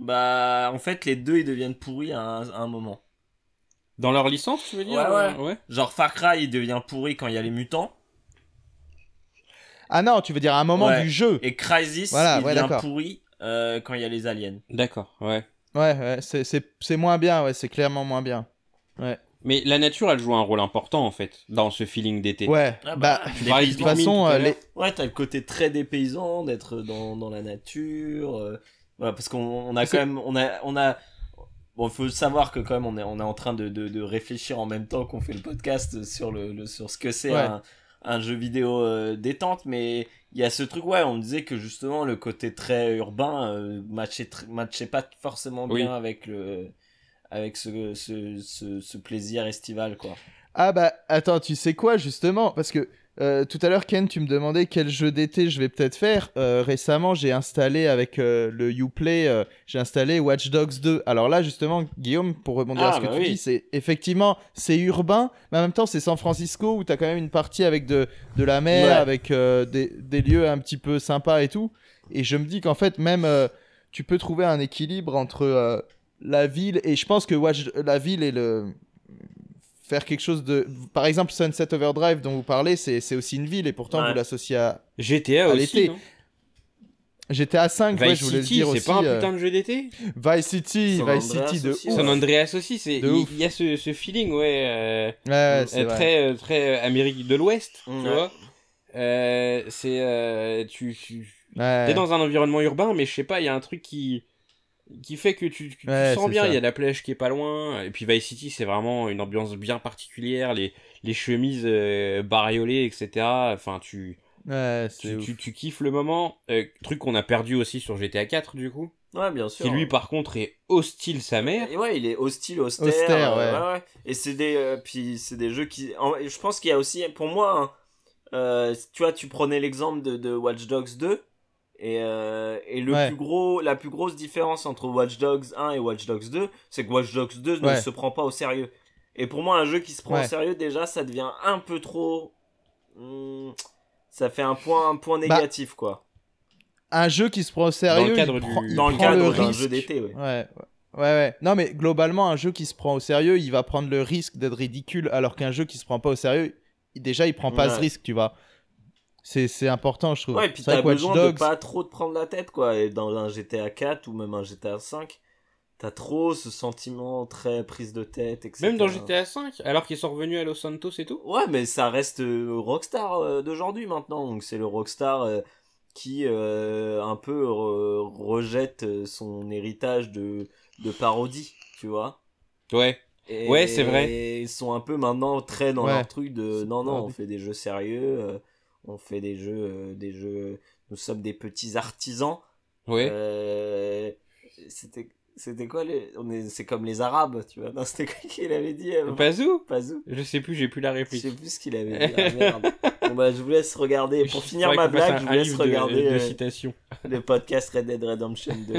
bah en fait les deux ils deviennent pourris à un, moment. Dans leur licence, tu veux dire ouais, Genre Far Cry il devient pourri quand il y a les mutants. Ah non, tu veux dire à un moment du jeu. Et Crisis il devient pourri euh, quand il y a les aliens. D'accord, ouais. Ouais, ouais c'est moins bien, ouais, c'est clairement moins bien. Ouais. Mais la nature, elle joue un rôle important en fait dans ce feeling d'été. Ouais. Ah bah, bah de toute façon, euh, ouais, t'as le côté très dépaysant d'être dans, dans, la nature. Euh, parce qu'on a quand même, on a, on a, bon, faut savoir que quand même, on est, on est en train de, de, de réfléchir en même temps qu'on fait le podcast sur le, sur ce que c'est un, un, jeu vidéo euh, détente, mais il y a ce truc, ouais, on disait que justement le côté très urbain matchait, matchait pas forcément bien avec le avec ce, ce, plaisir estival, quoi. Ah bah attends, tu sais quoi justement Parce que euh, tout à l'heure, Ken, tu me demandais quel jeu d'été je vais peut-être faire. Euh, récemment, j'ai installé avec euh, le YouPlay, j'ai installé Watch Dogs 2. Alors là, justement, Guillaume, pour rebondir à ah ce que bah tu dis, c'est effectivement c'est urbain, mais en même temps c'est San Francisco où tu as quand même une partie avec de, de la mer, avec des, des, lieux un petit peu sympas et tout. Et je me dis qu'en fait, même tu peux trouver un équilibre entre la ville et je pense que ouais, la ville est le faire quelque chose de par exemple Sunset Overdrive dont vous parlez c'est aussi une ville et pourtant vous l'associez à GTA à aussi GTA 5 je voulais le dire aussi c'est pas un euh, putain de jeu d'été Vice City Vice City de San Andreas aussi c'est il y, a ce, ce feeling ouais, euh, euh très euh, très Amérique de l'Ouest tu vois c'est tu, tu... t'es dans un environnement urbain mais je sais pas il y a un truc qui qui fait que tu, sens bien, il y a la plèche qui est pas loin, et puis Vice City c'est vraiment une ambiance bien particulière, les, les chemises euh, bariolées, etc. Enfin, tu, tu, kiffes le moment, euh, truc qu'on a perdu aussi sur GTA 4 du coup. bien sûr. Qui lui, par contre, est hostile sa mère. Et ouais, il est hostile, austère. Euh, et c'est des, puis des jeux qui, je pense qu'il y a aussi, pour moi, hein, tu vois, tu prenais l'exemple de, de Watch Dogs 2 euh, et, le plus gros, la plus grosse différence entre Watch Dogs 1 et Watch Dogs 2, c'est que Watch Dogs 2 ne se prend pas au sérieux. Et pour moi, un jeu qui se prend au sérieux, déjà, ça devient un peu trop. Hmm, ça fait un point, un point bah, négatif, quoi. Un jeu qui se prend au sérieux. Dans le cadre, du... jeu d'été, ouais. ouais. Ouais, Non, mais globalement, un jeu qui se prend au sérieux, il va prendre le risque d'être ridicule, alors qu'un jeu qui se prend pas au sérieux, déjà, il prend pas ce risque, tu vois c'est important, je trouve. Ouais, et puis t'as besoin de pas trop te prendre la tête, quoi. Et dans un GTA 4 ou même un GTA 5, t'as trop ce sentiment très prise de tête, etc. Même dans GTA 5, alors qu'ils sont revenus à Los Santos et tout. Ouais, mais ça reste euh, Rockstar euh, d'aujourd'hui maintenant. Donc c'est le Rockstar euh, qui un peu rejette son héritage de, de parodie, tu vois. Ouais. ouais, c'est vrai. Et ils sont un peu maintenant très dans leur truc de non, non, on fait des jeux sérieux on fait des jeux, euh, des jeux. Nous sommes des petits artisans. Oui. Euh, c'était c'était quoi les... on c'est comme les arabes tu vois non c'était quoi qu'il avait dit euh... Pazou je sais plus j'ai plus la réplique je sais plus ce qu'il avait dit ah, bon bah, je vous laisse regarder pour finir ma blague je vous laisse regarder euh, le podcast Red Dead Redemption 2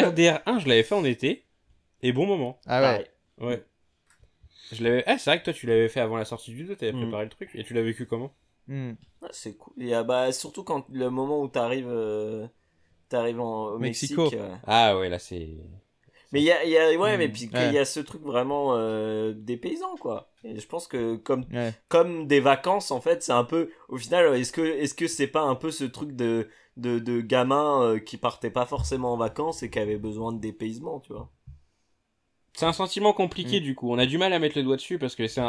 RDR 1 je l'avais fait en été et bon moment ah ouais. ouais. Ah, c'est vrai que toi, tu l'avais fait avant la sortie du jeu t'avais mm. préparé le truc. Et tu l'as vécu comment mm. ah, C'est cool. Et, bah, surtout quand le moment où t'arrives euh, t'arrives au Mexique. Euh. Ah ouais, là, c'est. Mais il y a, y a, ouais, mm. mais puis il y a ce truc vraiment euh, des paysans quoi. Et je pense que comme comme des vacances en fait, c'est un peu au final est-ce que est-ce que c'est pas un peu ce truc de de, de gamin euh, qui partait pas forcément en vacances et qui avait besoin de dépaysement, tu vois. C'est un sentiment compliqué mm. du coup. On a du mal à mettre le doigt dessus parce que c'est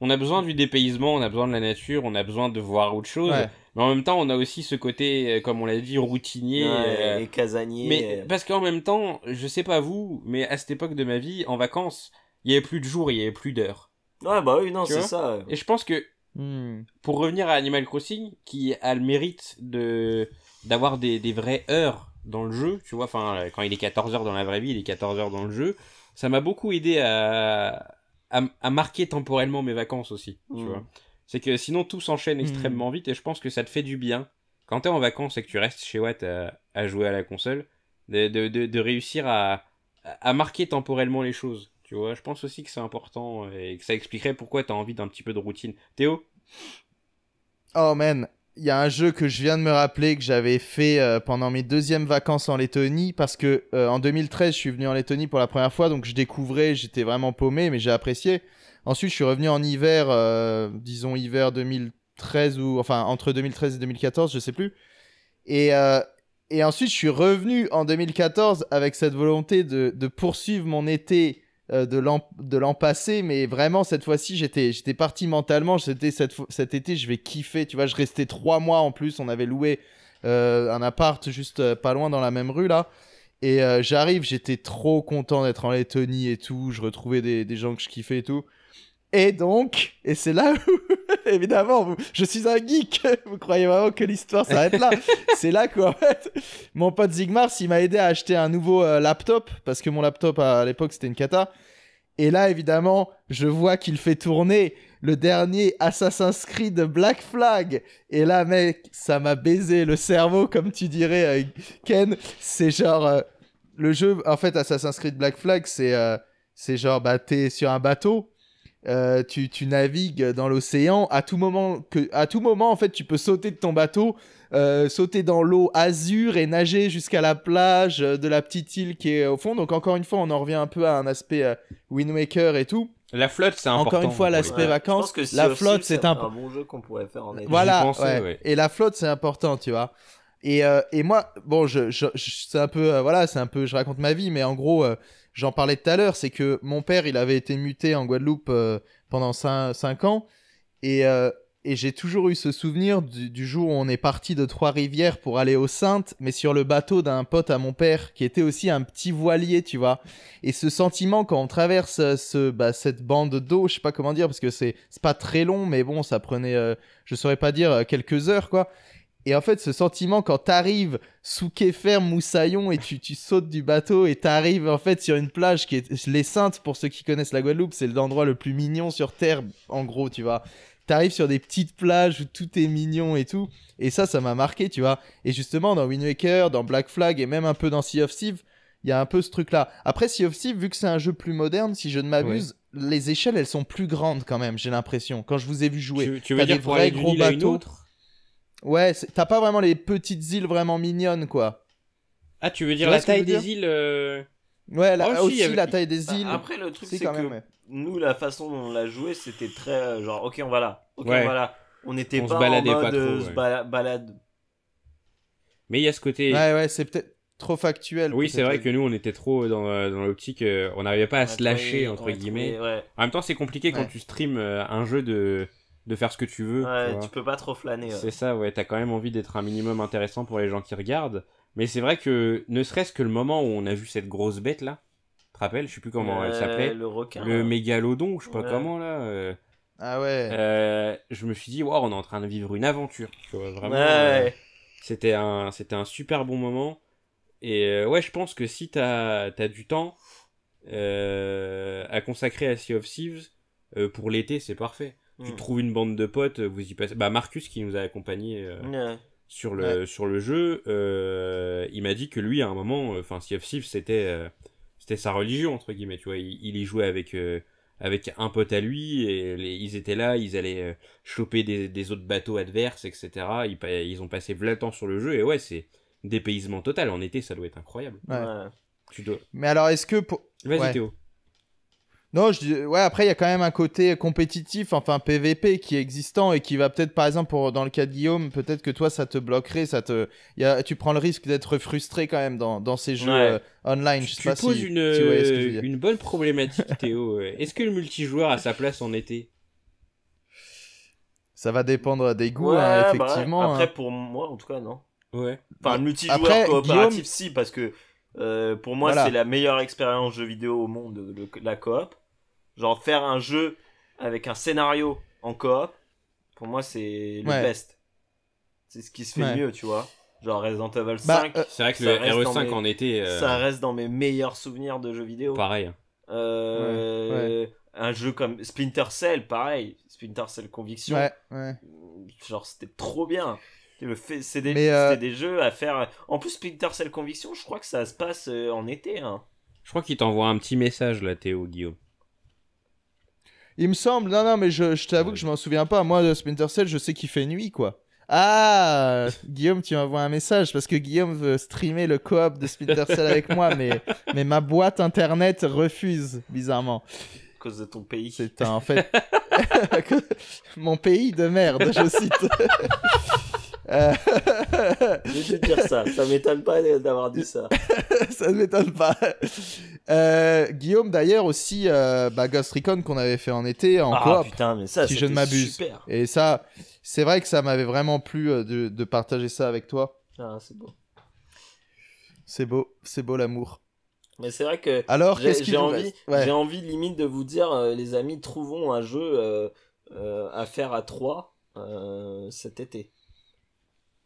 On a besoin du dépaysement, on a besoin de la nature, on a besoin de voir autre chose. Mais en même temps, on a aussi ce côté, euh, comme on l'a dit, routinier. Euh, et casanier. Mais euh. parce qu'en même temps, je sais pas vous, mais à cette époque de ma vie, en vacances, il y avait plus de jours, il y avait plus d'heures. Ouais, bah oui, non, c'est ça. Et je pense que hmm. Pour revenir à Animal Crossing, qui a le mérite de d'avoir des, vraies heures dans le jeu, tu vois, enfin quand il est 14h dans la vraie vie, il est 14h dans le jeu, ça m'a beaucoup aidé à, à, marquer temporellement mes vacances aussi. Tu hmm. vois. C'est que sinon tout s'enchaîne hmm. extrêmement vite et je pense que ça te fait du bien quand t'es en vacances et que tu restes chez Watt euh, à, jouer à la console, de, de, réussir à, à marquer temporellement les choses. Tu vois, je pense aussi que c'est important et que ça expliquerait pourquoi tu as envie d'un petit peu de routine. Théo Oh man, il y a un jeu que je viens de me rappeler que j'avais fait euh, pendant mes deuxièmes vacances en Lettonie parce que euh, en 2013 je suis venu en Lettonie pour la première fois donc je découvrais, j'étais vraiment paumé mais j'ai apprécié. Ensuite je suis revenu en hiver, euh, disons hiver 2013 ou enfin entre 2013 et 2014 je sais plus. Et, et ensuite je suis revenu en 2014 avec cette volonté de, de poursuivre mon été euh, de l'an passé, mais vraiment cette fois-ci j'étais j'étais parti mentalement. C'était cet été je vais kiffer, tu vois. Je restais trois mois en plus. On avait loué euh, un appart juste euh, pas loin dans la même rue là. Et j'arrive, j'étais trop content d'être en Lettonie et tout. Je retrouvais des, des gens que je kiffais et tout. Et donc, et c'est là où, évidemment, je suis un geek, vous croyez vraiment que l'histoire s'arrête là. c'est là qu'en fait, mon pote Zigmars, il m'a aidé à acheter un nouveau euh, laptop, parce que mon laptop à, l'époque c'était une cata. Et là, évidemment, je vois qu'il fait tourner le dernier Assassin's Creed Black Flag. Et là, mec, ça m'a baisé le cerveau, comme tu dirais, euh, Ken. C'est genre, euh, le jeu, en fait, Assassin's Creed Black Flag, c'est c'est genre, bah, sur un bateau euh, tu, navigues dans l'océan. À tout moment, que, à tout moment, en fait, tu peux sauter de ton bateau, euh, sauter dans l'eau azur et nager jusqu'à la plage de la petite île qui est au fond. Donc encore une fois, on en revient un peu à un aspect euh, Wind et tout. La flotte, c'est important. Encore une fois, l'aspect vacances. la flotte, c'est un... bon jeu qu'on pourrait faire en Voilà. Et la flotte, c'est important, tu vois. Et, moi, bon, je, je c'est un peu, voilà, c'est un peu, je raconte ma vie, mais en gros, j'en parlais tout à l'heure, c'est que mon père, il avait été muté en Guadeloupe euh, pendant 5, ans, euh, et, j'ai toujours eu ce souvenir du, jour où on est parti de Trois-Rivières pour aller aux Saintes, mais sur le bateau d'un pote à mon père, qui était aussi un petit voilier, tu vois. Et ce sentiment, quand on traverse euh, ce, bah, cette bande d'eau, je sais pas comment dire, parce que c'est pas très long, mais bon, ça prenait, je je saurais pas dire, quelques heures, quoi. Et en fait, ce sentiment quand t'arrives sous Kéfer, Moussaillon et tu, tu sautes du bateau et t'arrives en fait sur une plage qui est les Saintes pour ceux qui connaissent la Guadeloupe, c'est l'endroit le plus mignon sur terre en gros, tu vois. T'arrives sur des petites plages où tout est mignon et tout. Et ça, ça m'a marqué, tu vois. Et justement, dans Wind dans Black Flag et même un peu dans Sea of Thieves, il y a un peu ce truc-là. Après, Sea of Thieves, vu que c'est un jeu plus moderne, si je ne m'abuse, les échelles, elles sont plus grandes quand même, j'ai l'impression. Quand je vous ai vu jouer, tu, tu veux dire des vrais gros bateaux. Ouais, t'as pas vraiment les petites îles vraiment mignonnes, quoi. Ah, tu veux dire la taille des îles Ouais, la, aussi, la taille des îles. Après, le truc, c'est que nous, la façon dont on l'a joué, c'était très euh, genre, ok, on va là, ok, on va là. On n'était pas en mode pas euh, balade. Mais il y a ce côté. Ouais, ouais, c'est peut-être trop factuel. Oui, c'est vrai que nous, on était trop euh, dans, dans l'optique, on n'arrivait pas à se lâcher, entre guillemets. En même temps, c'est compliqué quand tu streams un jeu de de faire ce que tu veux. Ouais, tu, peux pas trop flâner. C'est ça, ouais, t'as quand même envie d'être un minimum intéressant pour les gens qui regardent. Mais c'est vrai que, ne serait-ce que le moment où on a vu cette grosse bête là, tu te rappelles, je sais plus comment elle euh, s'appelait, le requin, le mégalodon, je sais pas comment là. Euh. Ah ouais. Euh, je me suis dit, waouh, on est en train de vivre une aventure. Ouais. c'était un, c'était un super bon moment. Et ouais, je pense que si t'as, du temps à consacrer à Sea of Thieves pour l'été, c'est parfait tu hmm. trouves une bande de potes, vous y passez. Bah, Marcus qui nous a accompagnés euh, sur, le, sur le jeu, euh, il m'a dit que lui, à un moment, euh, enfin, Sea of c'était, c'était sa religion, entre guillemets, tu vois. Il, y jouait avec. avec un pote à lui, et ils étaient là, ils allaient choper des, autres bateaux adverses, etc. Ils, ils ont passé plein de sur le jeu, et ouais, c'est dépaysement total. En été, ça doit être incroyable. Mais alors, est-ce que. Vas-y, Théo. Non, ouais, après, il y a quand même un côté compétitif, enfin PVP, qui est existant et qui va peut-être, par exemple, pour, dans le cas de Guillaume, peut-être que toi, ça te bloquerait, ça te, tu prends le risque d'être frustré quand même dans, ces jeux euh, online. Je sais tu poses une, bonne problématique, Théo. Euh, est-ce que le multijoueur a sa place en été Ça va dépendre des goûts, hein, bah, effectivement. Hein. Après, pour moi, en tout cas, non. Ouais. Enfin, le bah, multijoueur coopératif, si, parce que euh, pour moi, c'est la meilleure expérience jeu vidéo au monde, la coop. Genre faire un jeu avec un scénario en coop, pour moi c'est le best. C'est ce qui se fait mieux, tu vois. Genre Resident Evil 5. Bah, euh, c'est vrai que le RE5 en était. Euh, ça reste dans mes meilleurs souvenirs de jeux vidéo. Pareil. Hein. Euh, un jeu comme Splinter Cell, pareil. Splinter Cell Conviction. Genre c'était trop bien. C'est des, des, jeux à faire. En plus, Splinter Cell Conviction, je crois que ça se passe en été. Hein. Je crois qu'il t'envoie un petit message là, Théo Guillaume. Il me semble. Non, non, mais je, je t'avoue que je m'en souviens pas. Moi, Splinter Cell, je sais qu'il fait nuit, quoi. Ah Guillaume, tu m'envoies un message parce que Guillaume veut streamer le co-op de Splinter Cell avec moi, mais, mais ma boîte internet refuse, bizarrement. À cause de ton pays. C'est en fait. Mon pays de merde, je cite. Euh, je vais te dire ça, ça m'étonne pas d'avoir dit ça. ça ne m'étonne pas. Euh, Guillaume d'ailleurs aussi, euh, bah, Ghost Recon qu'on avait fait en été encore ah, putain, mais ça, si je ne m'abuse. Et ça, c'est vrai que ça m'avait vraiment plu de, partager ça avec toi. Ah, c'est beau. C'est beau, c'est beau l'amour. Mais c'est vrai que alors j'ai envie, j'ai envie limite de vous dire, les amis, trouvons un jeu à faire à trois cet été.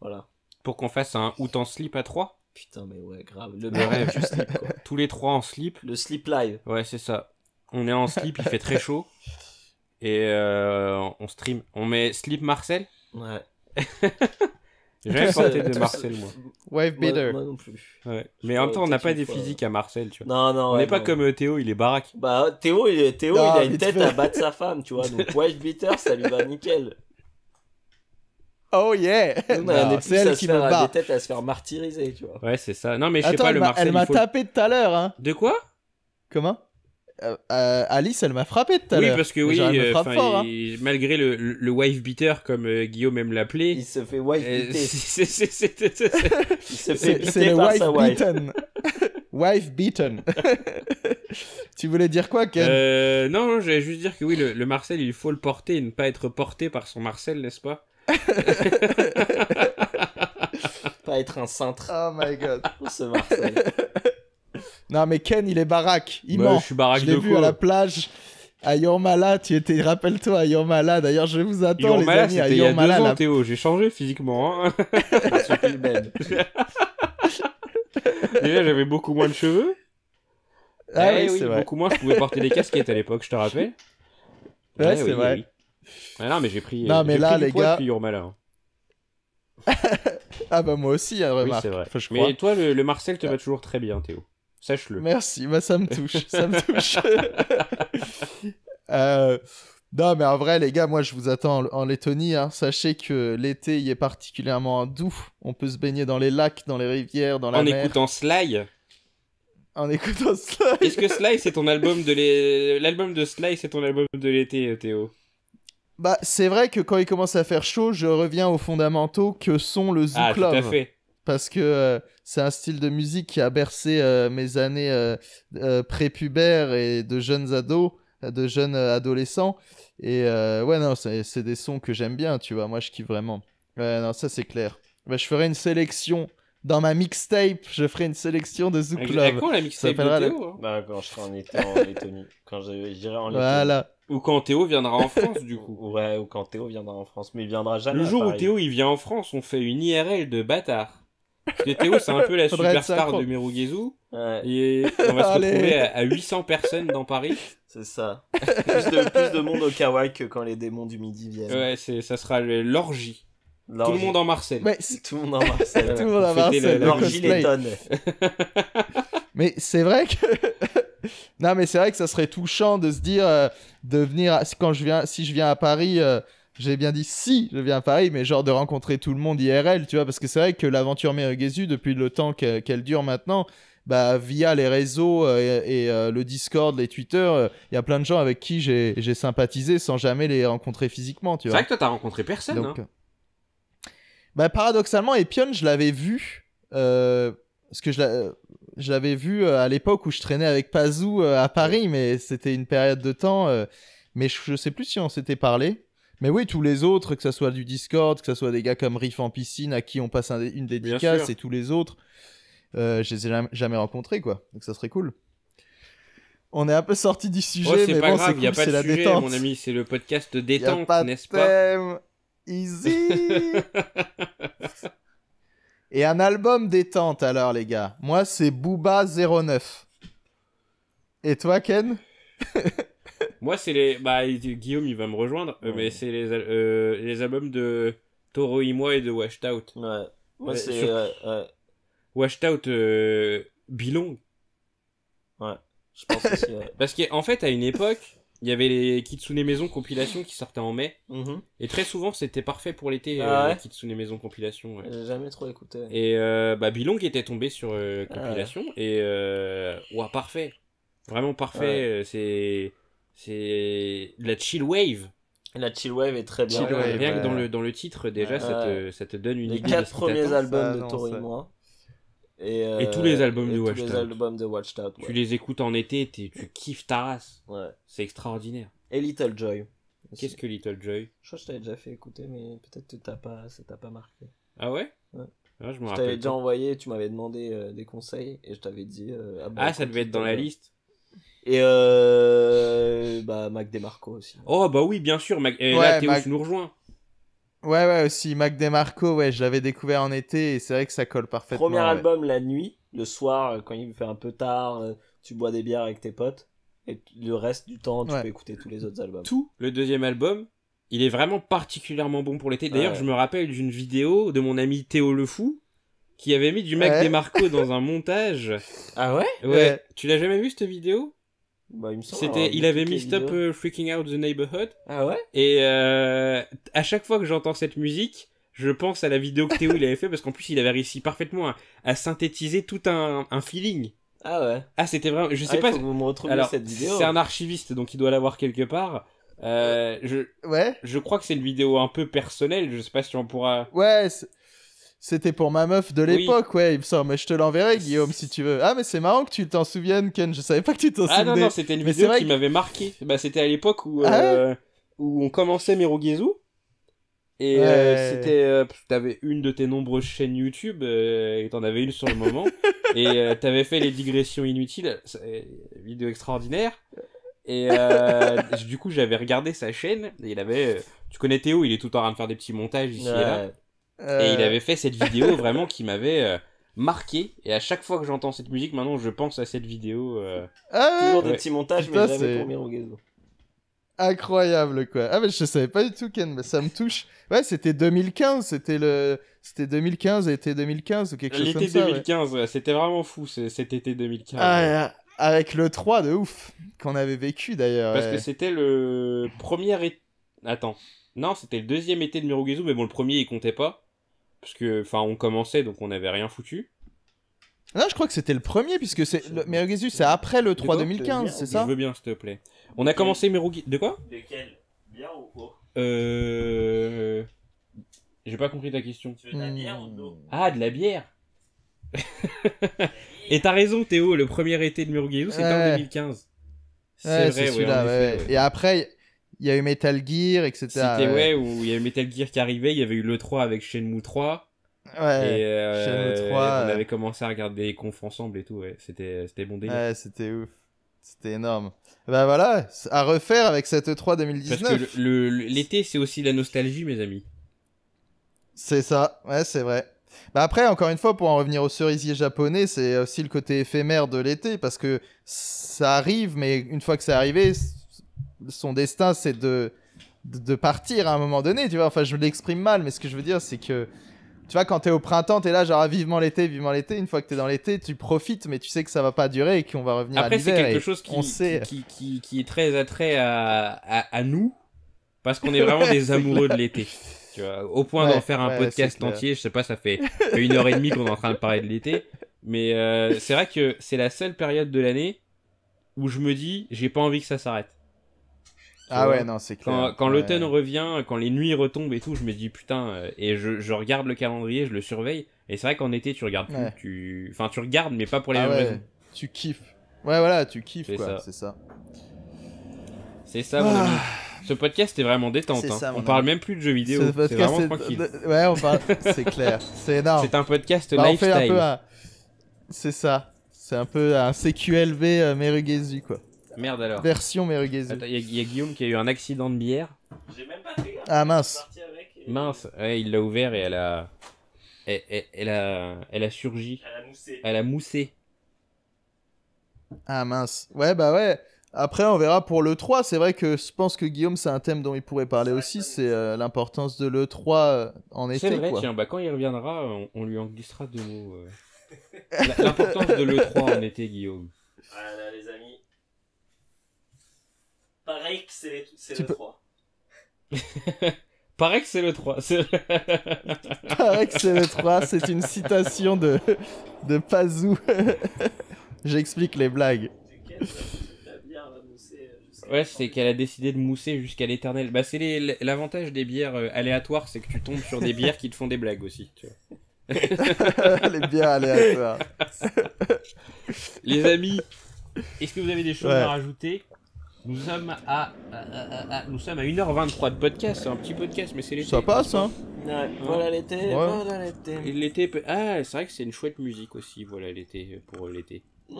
Voilà. Pour qu'on fasse un out en slip à 3 Putain, mais ouais, grave. Le rêve, du Tous les trois en slip. Le slip live. Ouais, c'est ça. On est en slip, il fait très chaud. Et euh, on stream. On met slip Marcel Ouais. J'ai jamais de Marcel, moi. Wave Beater. Moi, non plus. Ouais. Mais en même temps, on n'a pas des physiques à Marcel, tu vois. Non, non. on n'est pas comme euh, Théo, il est baraque. Bah, Théo, il, Théo, il a une tête à battre sa femme, tu vois. Donc, Wave Beater, ça lui va nickel. Oh yeah non, C'est bah, elle qui me des têtes à se faire martyriser, tu vois. Ouais, c'est ça. Non, mais je sais pas, le Marcel. Elle m'a tapé de tout à l'heure. Hein. De quoi Comment euh, euh, Alice, elle m'a frappé de tout à l'heure. Oui, parce que oui, euh, hein. malgré le, le, wife beater, comme Guillaume aime l'appeler. Il se fait wife beater. C'est le wife, sa wife beaten. wife beaten. tu voulais dire quoi, Ken Non, j'allais juste dire que oui, le Marcel, il faut le porter et ne pas être porté par son Marcel, n'est-ce pas pas être un cintre. Oh my god. Non, mais Ken, il est baraque. Il bah, ment. Je l'ai vu à la plage. À Yormala, tu étais, rappelle-toi, à Yormala. D'ailleurs, je vous attends, les amis. À Yormala, il y a deux ans, Théo. J'ai changé physiquement. Hein. Déjà, j'avais beaucoup moins de cheveux. Ah, eh oui, c'est Vrai. beaucoup moins. Je pouvais porter des casquettes à l'époque, je te rappelle. Ouais, eh c'est eh vrai non, mais j'ai pris. Non, euh, mais là, les gars. Hein. ah bah moi aussi, hein, vrai. mais toi, le, Marcel te euh. va toujours très bien, Théo. Sache-le. Merci, bah ça me touche, ça me touche. Euh, non, mais en vrai, les gars, moi, je vous attends en, Lettonie. Hein. Sachez que l'été, il est particulièrement doux. On peut se baigner dans les lacs, dans les rivières, dans la mer. En écoutant Sly En écoutant Sly Est-ce que c'est ton album de L'album de Sly, c'est ton album de l'été, Théo bah, c'est vrai que quand il commence à faire chaud, je reviens aux fondamentaux que sont le zouk ah, fait. Parce que euh, c'est un style de musique qui a bercé euh, mes années euh, prépubères et de jeunes ados, de jeunes adolescents. Et ouais, non, c'est des sons que j'aime bien, tu vois. Moi, je kiffe vraiment. Ouais, non, ça c'est clair. Bah, je ferai une sélection dans ma mixtape, je ferai une sélection de Zouk club. Quoi, la mixtape de Théo hein bah, Quand je serai en été en Lettonie. Quand je, en Lettonie. Ou quand Théo viendra en France, du coup. Ouais, ou quand Théo viendra en France. Mais il viendra jamais. Le jour où Théo il vient en France, on fait une IRL de bâtard. Parce que Théo, c'est un peu la superstar de Meruguezou. Et on va se retrouver à, 800 personnes dans Paris. C'est ça. plus, de, plus, de, monde au Kawaii que quand les démons du midi viennent. Ouais, ça sera l'orgie. Tout le monde en Marseille. tout le monde en Marseille. tout le monde en mais c'est vrai que. non, mais c'est vrai que ça serait touchant de se dire euh, de venir. Quand je viens, si je viens à Paris. Euh, j'ai bien dit si je viens à Paris, mais genre de rencontrer tout le monde IRL, tu vois, parce que c'est vrai que l'aventure Merguezu depuis le temps qu'elle dure maintenant, bah, via les réseaux euh, et, le Discord, les Twitter, il y a plein de gens avec qui j'ai sympathisé sans jamais les rencontrer physiquement. Tu vois. C'est vrai que toi, t'as rencontré personne. Hein. Bah, paradoxalement, Epion, je l'avais vu. Euh, parce que je l'avais vu euh, à l'époque où je traînais avec Pazou euh, à Paris, mais c'était une période de temps. Euh, mais je, ne sais plus si on s'était parlé. Mais oui, tous les autres, que ce soit du Discord, que ce soit des gars comme Riff en piscine, à qui on passe une dédicace, et tous les autres, euh, je les ai jamais rencontrés, quoi. Donc ça serait cool. On est un peu sorti du sujet, oh, mais bon, c'est cool, la détente. Mon ami, c'est le podcast détente, n'est-ce pas easy. Et un album détente alors, les gars. Moi, c'est Booba09. Et toi, Ken Moi, c'est les. Bah, Guillaume, il va me rejoindre, euh, mais c'est euh, les, albums de Toro moi et de Washed Out. Ouais. Moi, euh, c'est. Washed Out Billon. Bilong. Ouais, je pense Parce qu'en fait, à une époque, il y avait les Kitsune Maison compilation qui sortaient en mai. Mhm. Et très souvent, c'était parfait pour l'été, les ah euh, Kitsune Maison compilation. J'ai jamais trop écouté. Et euh, bah, Bilong était tombé sur euh, ah compilation. Et euh, parfait. Vraiment parfait. C'est. C'est. La chill wave. La chill wave est très bien. Rien que dans le, dans le titre, déjà, ça, te, donne une les idée. Les quatre premiers albums de Tori et moi. Et, tous les euh, albums de Watch Tu les écoutes en été, tu kiffes ta race. C'est extraordinaire. Et Little Joy. Qu'est-ce que Little Joy Je crois que je t'avais déjà fait écouter, mais peut-être que t'as pas, ça t'a pas marqué. Ah ouais Ouais. Ah, je, t'avais déjà envoyé, tu m'avais demandé euh, des conseils et je t'avais dit. Euh, ah, ça devait être dans la liste. Et euh, bah Mac DeMarco aussi. Oh bah oui, bien sûr. Mac... Et là, Théo, nous rejoint Ouais, ouais, aussi Mac DeMarco, ouais, je l'avais découvert en été et c'est vrai que ça colle parfaitement. Premier album la nuit, le soir, euh, quand il fait un peu tard, euh, tu bois des bières avec tes potes et le reste du temps, tu peux écouter tous les autres albums. Tout le deuxième album, il est vraiment particulièrement bon pour l'été. D'ailleurs, je me rappelle d'une vidéo de mon ami Théo Le Fou qui avait mis du Mac DeMarco dans un montage. Ah ouais Ouais. Tu l'as jamais vu cette vidéo bah, il C'était, il avait mis Stop euh, Freaking Out the Neighborhood. Ah ouais Et euh, à chaque fois que j'entends cette musique, je pense à la vidéo que Théo il avait fait parce qu'en plus il avait réussi parfaitement à, synthétiser tout un, un, feeling. Ah ouais. Ah c'était vraiment, je ah, sais pas. si vous me retrouvez Alors, cette vidéo. C'est un archiviste donc il doit l'avoir quelque part. Euh, je, ouais. Je crois que c'est une vidéo un peu personnelle. Je sais pas si on pourra. Ouais. C'était pour ma meuf de l'époque, ouais, il Mais je te l'enverrai, Guillaume, si tu veux. Ah, mais c'est marrant que tu t'en souviennes, Ken. Je savais pas que tu t'en souvenais. Ah non, non, c'était une vidéo qui m'avait marqué. Bah, c'était à l'époque où, ah euh, où on commençait Mirogezu. Et euh, c'était. Euh, t'avais une de tes nombreuses chaînes YouTube, et t'en avais une sur le moment. et t'avais fait les digressions inutiles, vidéo extraordinaire. Et du coup, j'avais regardé sa chaîne, il avait. tu connais Théo, il est tout en train de faire des petits montages ici et là. Et il euh. avait fait cette vidéo vraiment qui m'avait euh, marqué. Et à chaque fois que j'entends cette musique, maintenant je pense à cette vidéo. Euh. Ah toujours des petits montages, mais jamais pour Incroyable quoi. Ah mais je savais pas du tout Ken, mais ça me touche. Ouais, c'était 2015, c'était le c'était 2015, été 2015 ou quelque chose comme ça. L'été 2015, ouais. c'était vraiment fou cet été 2015. Ah, ah, avec le 3 de ouf qu'on avait vécu d'ailleurs. Parce que c'était le premier été... Attends. Non, c'était le deuxième été de Mirogezou, mais bon le premier il comptait pas. Parce que, enfin, on commençait, donc on n'avait rien foutu. Là je crois que c'était le premier, puisque c'est. Le... c'est après le 3 2015, c'est ça Je veux bien, s'il te plaît. On a commencé Meruguesu De quoi De quel Bien ou quoi Euh. J'ai pas compris ta question. Tu de la bière ou de hmm. Ah, de la bière Et t'as raison, Théo, le premier été de Meruguesu c'était en 2015. c'est vrai, Et après, il y a eu Metal Gear, etc. C'était, ouais, où il y a eu Metal Gear qui arrivait, il y avait eu l'E3 avec Shenmue 3. Ouais, et, 3. Euh, on avait commencé à regarder les confs ensemble et tout, ouais. C'était, c'était bon délire. Ouais, c'était ouf. C'était énorme. Ben voilà, à refaire avec cette E3 2019. Parce que l'été, c'est aussi la nostalgie, mes amis. C'est ça, ouais, c'est vrai. Bah après, encore une fois, pour en revenir au cerisier japonais, c'est aussi le côté éphémère de l'été, parce que ça arrive, mais une fois que c'est arrivé, son destin, c'est de, de partir à un moment donné, tu vois. Enfin, je l'exprime mal, mais ce que je veux dire, c'est que tu vois, quand t'es au printemps, t'es là, genre, ah, vivement l'été, vivement l'été. Une fois que t'es dans l'été, tu profites, mais tu sais que ça va pas durer et qu'on va revenir Après, à l'hiver. Après, c'est quelque chose qui, qui, est très attrait à, nous, parce qu'on est vraiment des amoureux de l'été. Tu vois, au point d'en faire un podcast entier, je sais pas, ça fait une heure et demie qu'on est en train de parler de l'été. Mais euh, c'est vrai que c'est la seule période de l'année où je me dis, j'ai pas envie que ça s'arrête. Ah ouais, non, c'est clair. Quand, l'automne revient, quand les nuits retombent et tout, je me dis putain, euh, et je, je regarde le calendrier, je le surveille. Et c'est vrai qu'en été, tu regardes plus, tu... Enfin, tu regardes, mais pas pour les ah mêmes raisons. Tu kiffes. Ouais, voilà, tu kiffes, quoi. C'est ça. C'est ça, mon ami. Ah. Ce podcast est vraiment détente. Hein. On parle même plus de jeux vidéo. C'est vraiment Ouais, on parle. c'est clair. C'est énorme. C'est un podcast bah, lifestyle. C'est ça. C'est un peu un CQLV euh, quoi. Merde alors. Version merguez. Il y, a Guillaume qui a eu un accident de bière. J'ai même pas fait. Ah mince. Mince, il l'a ouvert et elle a... Elle, elle a. elle, a surgi. Elle a moussé. Ah mince. Ouais, bah ouais. Après, on verra pour l'E3. C'est vrai que je pense que Guillaume, c'est un thème dont il pourrait parler aussi. C'est euh, l'importance de l'E3 euh, en été. C'est vrai, tiens, bah, quand il reviendra, on, lui en glissera deux mots. Euh. l'importance de l'E3 en été, Guillaume. Voilà, les amis. Pareil que c'est le 3. Pareil que c'est le 3. Pareil que c'est le 3, c'est une citation de, de Pazou. J'explique les blagues. Ouais, c'est qu'elle a décidé de mousser jusqu'à l'éternel. Bah, l'avantage des bières euh, aléatoires, c'est que tu tombes sur des bières qui te font des blagues aussi. les bières aléatoires. les amis, est-ce que vous avez des choses à rajouter nous sommes à, nous sommes à 1h23 de podcast, c'est un petit podcast, mais c'est l'été. Ça passe, hein, hein Voilà l'été, voilà l'été. Ah, c'est vrai que c'est une chouette musique aussi, voilà l'été, pour l'été.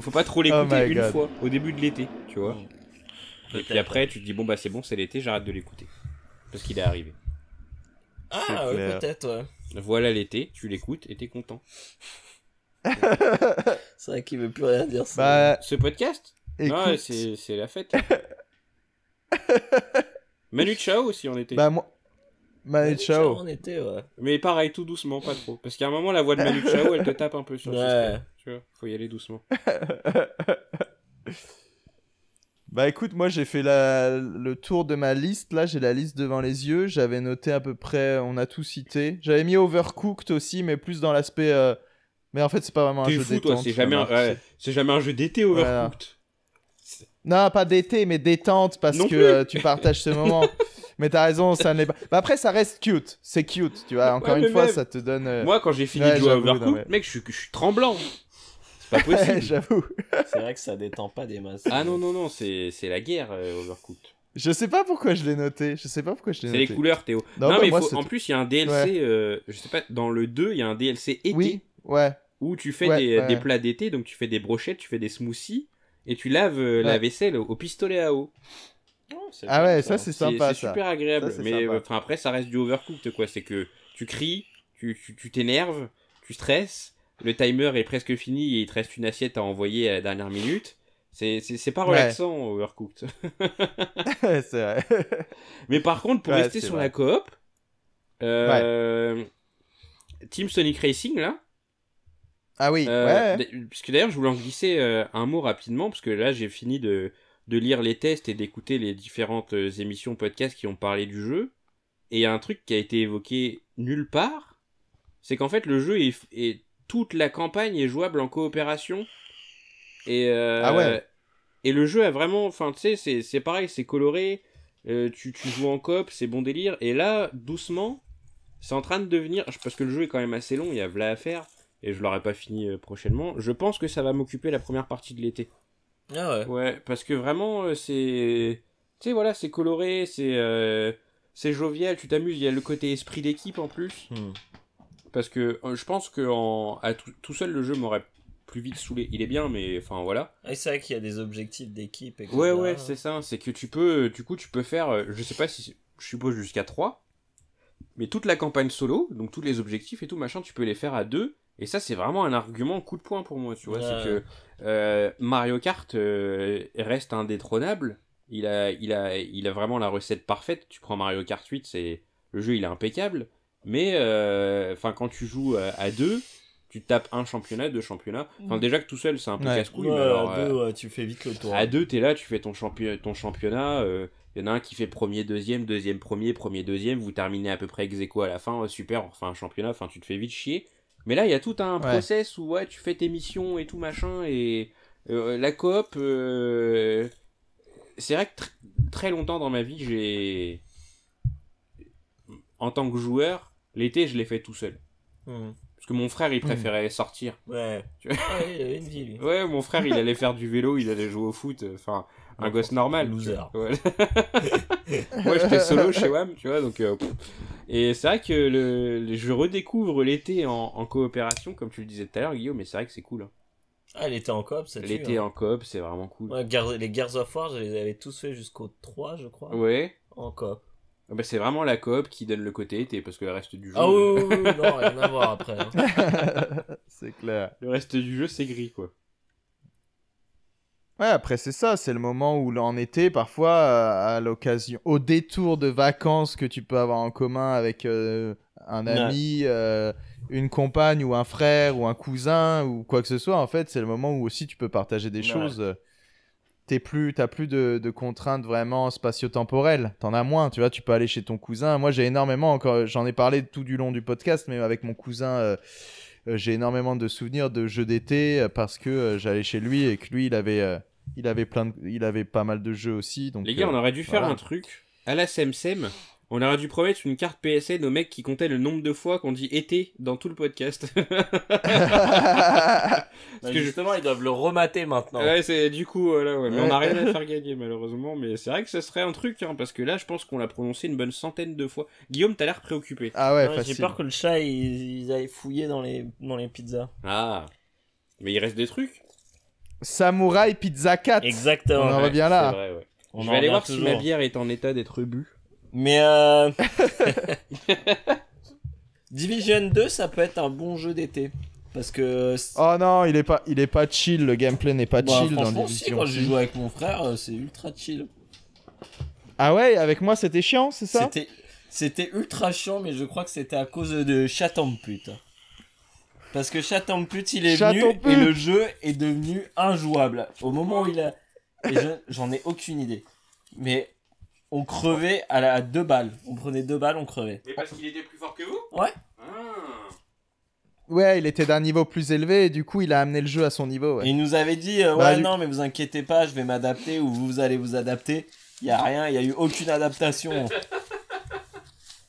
Faut pas trop l'écouter oh une fois, au début de l'été, tu vois. Et puis après, tu te dis, bon, bah c'est bon, c'est l'été, j'arrête de l'écouter. Parce qu'il est arrivé. Ah, ouais, peut-être, Voilà l'été, tu l'écoutes et t'es content. c'est vrai qu'il veut plus rien dire. Bah, Ce podcast écoute... c'est la fête. Manu Chao aussi on était Bah, moi... Manu, Chao. on était ouais. Mais pareil, tout doucement, pas trop. Parce qu'à un moment, la voix de Manu Chao, elle te tape un peu sur ouais. Tu vois, faut y aller doucement. Bah écoute, moi j'ai fait le tour de ma liste. Là, j'ai la liste devant les yeux. J'avais noté à peu près, on a tout cité. J'avais mis Overcooked aussi, mais plus dans l'aspect euh, mais en fait, c'est pas vraiment un jeu d'été C'est jamais, un... jamais un jeu d'été, Overcooked. Non, pas d'été, mais détente, parce que tu partages ce moment. Mais t'as raison, ça n'est pas. Bah, après, ça reste cute. C'est cute, tu vois. Encore une fois, ça te donne. Euh, moi, quand j'ai fini de jouer à Overcooked, mec, je suis, je suis tremblant. C'est pas possible. J'avoue. c'est vrai que ça détend pas des masses. Ah non, non, non, c'est la guerre, euh, Overcooked. Je sais pas pourquoi je l'ai noté. Je sais pas pourquoi je l'ai noté. C'est les couleurs, Théo. Non, bah, mais en plus, il y a un DLC. Euh, je sais pas, dans le 2, il y a un DLC été. Oui. Ouais. Où tu fais des, plats d'été, donc tu fais des brochettes, tu fais des smoothies, et tu laves euh, la vaisselle au, pistolet à eau. Oh, ah ouais, ça, c'est sympa. C'est super agréable, mais euh, après ça reste du overcooked quoi. C'est que tu cries, tu t'énerves, tu, stresses, le timer est presque fini et il te reste une assiette à envoyer à la dernière minute. C'est pas relaxant, Overcooked. c'est vrai. Mais par contre, pour rester sur la coop, euh, Team Sonic Racing, là, ah oui, euh, ouais. Puisque d'ailleurs, je voulais en glisser euh, un mot rapidement, parce que là, j'ai fini de, de lire les tests et d'écouter les différentes euh, émissions podcast qui ont parlé du jeu. Et il y a un truc qui a été évoqué nulle part, c'est qu'en fait, le jeu est, toute la campagne est jouable en coopération. Et, ah ouais. Et le jeu a vraiment, enfin, tu sais, c'est pareil, c'est coloré. tu, tu, joues en coop, c'est bon délire. Et là, doucement, c'est en train de devenir. Parce que le jeu est quand même assez long, il y a v'la à faire et je l'aurai pas fini euh, prochainement. Je pense que ça va m'occuper la première partie de l'été. Ah ouais. Ouais, parce que vraiment euh, c'est tu sais voilà, c'est coloré, c'est euh, c'est jovial, tu t'amuses, il y a le côté esprit d'équipe en plus. Hmm. Parce que je pense que en... à tout, seul le jeu m'aurait plus vite saoulé. Il est bien, mais enfin voilà. Et c'est vrai qu'il y a des objectifs d'équipe. Ouais, ouais, c'est ça. C'est que tu peux, du coup, tu peux faire, je sais pas si, je suppose jusqu'à 3, mais toute la campagne solo, donc tous les objectifs et tout machin, tu peux les faire à 2 et ça, c'est vraiment un argument coup de poing pour moi, tu vois. C'est que euh, Mario Kart euh, reste indétrônable. Il a, il, a, il a vraiment la recette parfaite. Tu prends Mario Kart 8, c'est le jeu, il est impeccable. Mais euh, enfin, quand tu joues à deux, tu tapes un championnat, deux championnats. Enfin, mm. déjà que tout seul, c'est un peu casse-couille. à deux, tu fais vite le tour. À deux, t'es là, tu fais ton, ton championnat. Il y en a un qui fait premier, deuxième, deuxième, premier, premier, deuxième. Vous terminez à peu près ex à la fin. super, enfin un championnat. Enfin, tu te fais vite chier. Mais là, il y a tout un process où tu fais tes missions et tout machin. Et euh, la coop, euh, c'est vrai que très longtemps dans ma vie, j'ai. En tant que joueur, l'été, je l'ai fait tout seul. Mhm. Parce que mon frère, il mhm. préférait sortir. Ouais. Tu vois ouais, ah, il avait une vie, ouais, mon frère, il allait faire du vélo, il allait jouer au foot. Enfin, un gosse normal. Loser. Moi, j'étais solo chez WAM, tu vois, donc. Euh, et c'est vrai que le, je redécouvre l'été en, coopération, comme tu le disais tout à l'heure, Guillaume, mais c'est vrai que c'est cool. Hein. Ah, l'été en coop, ça L'été en coop, c'est vraiment cool. les Gears of War, je les avais tous fait jusqu'au 3, je crois. Ouais. En coop. Ah bah, c'est vraiment la coop qui donne le côté été, parce que le reste du jeu. Ah oui, oui, euh, oui, non, rien à voir après. Hein. c'est clair. Le reste du jeu, c'est gris, quoi. Ouais, après c'est ça, c'est le moment où en été, parfois, euh, à l'occasion, au détour de vacances que tu peux avoir en commun avec euh, un ami, euh, une compagne ou un frère ou un cousin ou quoi que ce soit, en fait, c'est le moment où aussi tu peux partager des choses. T'es plus, t'as plus de, de contraintes vraiment spatio-temporelles. T'en as moins, tu vois. Tu peux aller chez ton cousin. Moi, j'ai énormément encore. J'en ai parlé tout du long du podcast, mais avec mon cousin j'ai énormément de souvenirs de jeux d'été parce que j'allais chez lui et que lui, il avait il avait, plein il avait pas mal de jeux aussi. Donc, Les gars, on euh, aurait dû faire un truc à la SemSem. On aurait dû promettre une carte PSN aux mecs qui comptait le nombre de fois qu'on dit été dans tout le podcast. Bah, parce que justement, ils doivent le remater maintenant. Ouais, c'est du coup, Mais on n'a rien à faire gagner, malheureusement. Mais c'est vrai que ce serait un truc, hein, parce que là, je pense qu'on l'a prononcé une bonne centaine de fois. Guillaume, t'as l'air préoccupé. Ah ouais, J'ai peur que le chat, ils il aille fouiller dans les, dans les pizzas. Ah. Mais il reste des trucs. Samurai Pizza 4. Exactement. On en revient là. On Je vais aller voir si ma bière est en état d'être bu. Mais euh... Division 2, ça peut être un bon jeu d'été. Parce que. Oh non, il est pas, il est pas chill, le gameplay n'est pas bah, chill dans Division si, quand je joue avec mon frère, euh, c'est ultra chill. Ah ouais, avec moi c'était chiant, c'est ça C'était ultra chiant, mais je crois que c'était à cause de Chatham, putain. Parce que Chaton Pute, il est venu et le jeu est devenu injouable. Au moment où il a. J'en ai aucune idée. Mais on crevait à, deux balles. On prenait deux balles, on crevait. Mais parce qu'il était plus fort que vous Ouais. Ah. Ouais, il était d'un niveau plus élevé et du coup, il a amené le jeu à son niveau. il nous avait dit euh, bah, Ouais, non, mais vous inquiétez pas, je vais m'adapter ou vous allez vous adapter. Il n'y a rien, il n'y a eu aucune adaptation.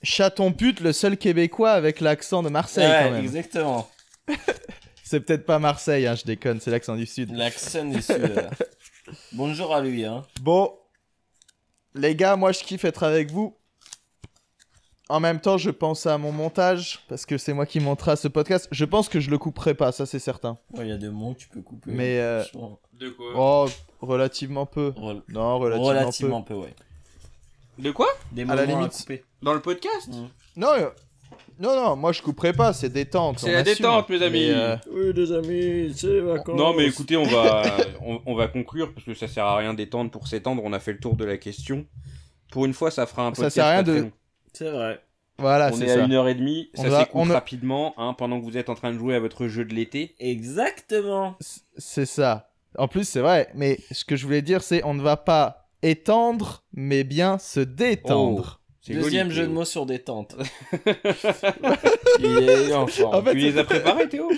Chaton pute, le seul Québécois avec l'accent de Marseille. quand même. exactement. c'est peut-être pas Marseille, hein, je déconne, c'est l'accent du Sud. L'accent du Sud. Bonjour à lui. Hein. Bon, les gars, moi je kiffe être avec vous. En même temps, je pense à mon montage, parce que c'est moi qui montera ce podcast. Je pense que je le couperai pas, ça c'est certain. Il y a des mots que tu peux couper. Mais. Euh, De quoi Oh, relativement peu. Non, relativement, relativement peu. ouais. De quoi Des à couper. Dans le podcast mmh. Non, non, non, moi je couperai pas, c'est détente. C'est la détente, mes amis. Euh, oui, les amis, c'est vacances. Non, mais écoutez, on va, on, va conclure parce que ça sert à rien d'étendre pour s'étendre. On a fait le tour de la question. Pour une fois, ça fera un peu. Ça sert à rien de. C'est vrai. Voilà, on est, à une heure et demie, ça s'écoule rapidement hein, pendant que vous êtes en train de jouer à votre jeu de l'été. Exactement. C'est ça. En plus, c'est vrai. Mais ce que je voulais dire, c'est on ne va pas étendre, mais bien se détendre. Oh. Deuxième jeu de mots sur détente. il est en forme. tu les as préparés, Théo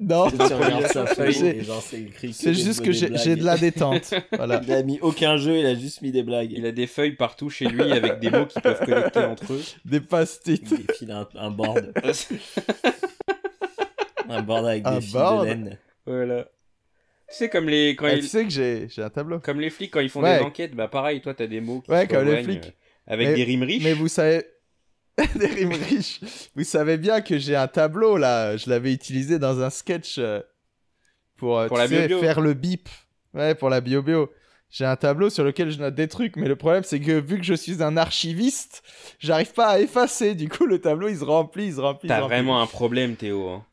non, c'est juste que j'ai de la détente. Il a mis aucun jeu, il a juste mis des blagues. Il a des feuilles partout chez lui avec des mots qui peuvent connecter entre eux. Des pastilles. il a un, un board. un board avec des board. de laine. Voilà. Tu sais, comme les. Ah, tu sais que j'ai un tableau. Comme les flics, quand ils font des enquêtes, bah pareil, toi, t'as des mots qui Ouais, comme les flics. Euh, avec des rimes riches. Mais vous savez. des rimes riches. Vous savez bien que j'ai un tableau là. Je l'avais utilisé dans un sketch euh, pour, euh, faire le bip. Ouais, pour la bio-bio. J'ai un tableau sur lequel je note des trucs, mais le problème c'est que vu que je suis un archiviste, j'arrive pas à effacer. Du coup, le tableau il se remplit, il se remplit. T'as vraiment un problème, Théo. Hein.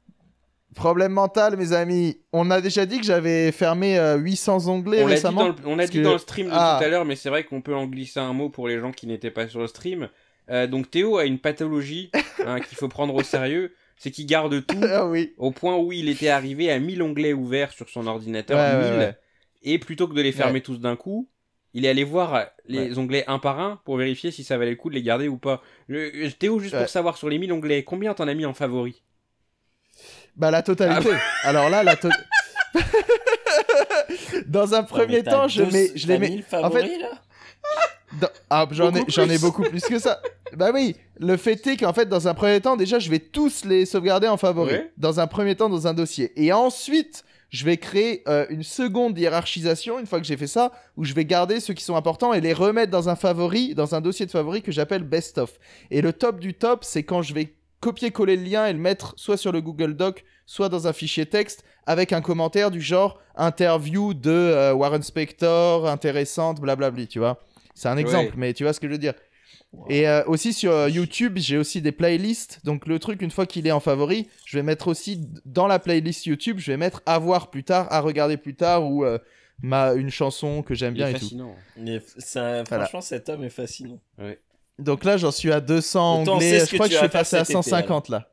Problème mental, mes amis. On a déjà dit que j'avais fermé 800 euh, onglets on récemment. on a dit dans le stream de ah. tout à l'heure, mais c'est vrai qu'on peut en glisser un mot pour les gens qui n'étaient pas sur le stream. Euh, donc Théo a une pathologie hein, qu'il faut prendre au sérieux. C'est qu'il garde tout ah au point où il était arrivé à 1000 onglets ouverts sur son ordinateur. Et plutôt que de les fermer tous d'un coup, il est allé voir euh, les onglets un par un pour vérifier si ça valait le coup de les garder ou pas. Théo, juste pour savoir sur les 1000 onglets, combien t'en as mis en favori bah la totalité. Ah Alors là, la totalité... Dans un premier temps, je, mets, je les mets. en là ah, j'en ai, j'en ai beaucoup plus que ça. Bah oui, le fait est qu'en fait, dans un premier temps, déjà, je vais tous les sauvegarder en favoris. Dans un premier temps, dans un dossier. Et ensuite, je vais créer euh, une seconde hiérarchisation, une fois que j'ai fait ça, où je vais garder ceux qui sont importants et les remettre dans un favori, dans un dossier de favoris que j'appelle best of. Et le top du top, c'est quand je vais copier-coller le lien et le mettre soit sur le Google Doc, soit dans un fichier texte avec un commentaire du genre interview de euh, Warren Spector, intéressante, blablabli, tu vois. C'est un exemple, mais tu vois ce que je veux dire. Et euh, aussi sur euh, YouTube, j'ai aussi des playlists. Donc le truc, une fois qu'il est en favori, je vais mettre aussi dans la playlist YouTube, je vais mettre à voir plus tard, à regarder plus tard ou ma, une chanson que j'aime bien et fascinant. tout. franchement, cet homme est fascinant. Ouais. Donc là, j'en suis à 200 onglets. Je crois que, je suis passé à 150 là.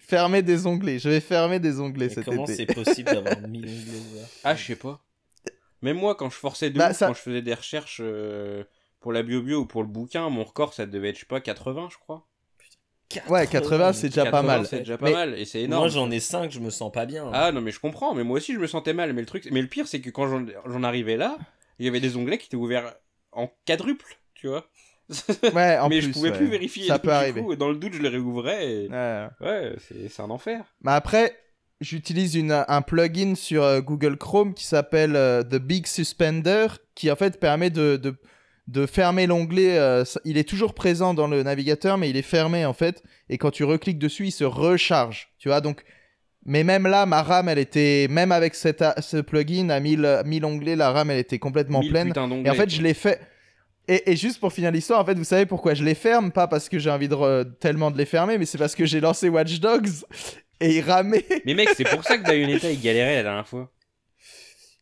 Fermer des onglets. Je vais fermer des onglets cet comment Comment c'est possible d'avoir 1000 onglets là Ah, je sais pas. Même moi, quand je forçais de bah, quand je faisais des recherches euh, pour la bio-bio ou pour le bouquin, mon record, ça devait être, je sais pas, 80, je crois. Ouais, 80, c'est déjà pas mal. C'est déjà pas mal et c'est énorme. Moi, j'en ai 5, je me sens pas bien. Ah non, mais je comprends, mais moi aussi je me sentais mal, mais le truc mais le pire c'est que quand j'en arrivais là, il y avait des onglets qui étaient ouverts en quadruple, tu vois. Ouais, en mais plus, je pouvais plus vérifier. Ça peut arriver. dans le doute, je les réouvrais. Ouais, c'est un enfer. Mais après, j'utilise un plugin sur euh, Google Chrome qui s'appelle euh, The Big Suspender, qui en fait permet de, de, de fermer l'onglet. Euh, il est toujours présent dans le navigateur, mais il est fermé en fait. Et quand tu recliques dessus, il se recharge. Tu vois, donc. Mais même là, ma RAM, elle était, même avec cette, ce plugin à 1000, 1000 onglets, la RAM, elle était complètement pleine. Et en fait, je l'ai fait, et, juste pour finir l'histoire, en fait, vous savez pourquoi je les ferme Pas parce que j'ai envie de tellement de les fermer, mais c'est parce que j'ai lancé Watch Dogs et il ramait. mais mec, c'est pour ça que Bayonetta il galérait la dernière fois.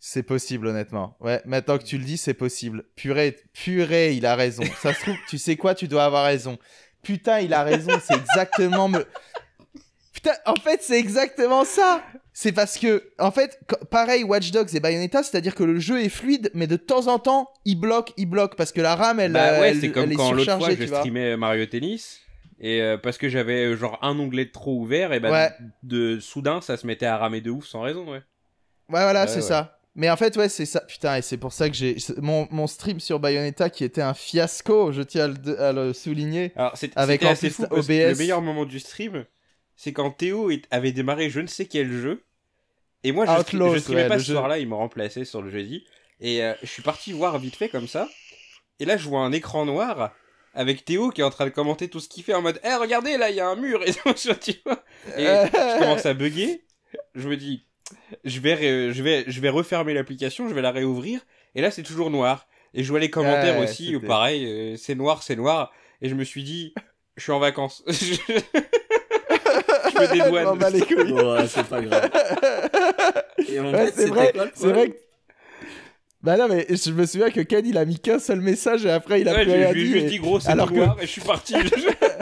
C'est possible, honnêtement. Ouais, maintenant que tu le dis, c'est possible. Purée, purée, il a raison. Ça se trouve, tu sais quoi, tu dois avoir raison. Putain, il a raison, c'est exactement me. Putain, en fait, c'est exactement ça c'est parce que, en fait, pareil, Watch Dogs et Bayonetta, c'est-à-dire que le jeu est fluide, mais de temps en temps, il bloque, il bloque, parce que la RAM, elle, bah ouais, c'est comme quand l'autre Fois, je streamais Mario Tennis, et euh, parce que j'avais euh, genre un onglet de trop ouvert, et bah, de, soudain, ça se mettait à ramer de ouf sans raison, ouais. Ouais, voilà, c'est ça. Mais en fait, ouais, c'est ça. Putain, et c'est pour ça que j'ai. Mon, stream sur Bayonetta qui était un fiasco, je tiens à le, souligner. Alors, avec assez fou, OBS. le meilleur moment du stream, c'est quand Théo avait démarré je ne sais quel jeu et moi, je, ne ah, je pas ce soir-là, ils m'ont remplacé sur le jeudi. Et euh, je suis parti voir vite fait comme ça. Et là, je vois un écran noir avec Théo qui est en train de commenter tout ce qu'il fait en mode Eh, regardez, là, il y a un mur Et, je commence à bugger. Je me dis je vais, je, vais, je vais refermer l'application, je vais la réouvrir. Et là, c'est toujours noir. Et je vois les commentaires aussi, ou euh, pareil, euh, c'est noir, c'est noir. Et je me suis dit Je suis en vacances. je me dédouane. c'est pas grave c'est vrai, c'est vrai que... Bah non, mais je me souviens que Ken, il a mis qu'un seul message et après, il a ouais, plus rien dit. dit gros, c'est Alors que... Hein, et je suis parti.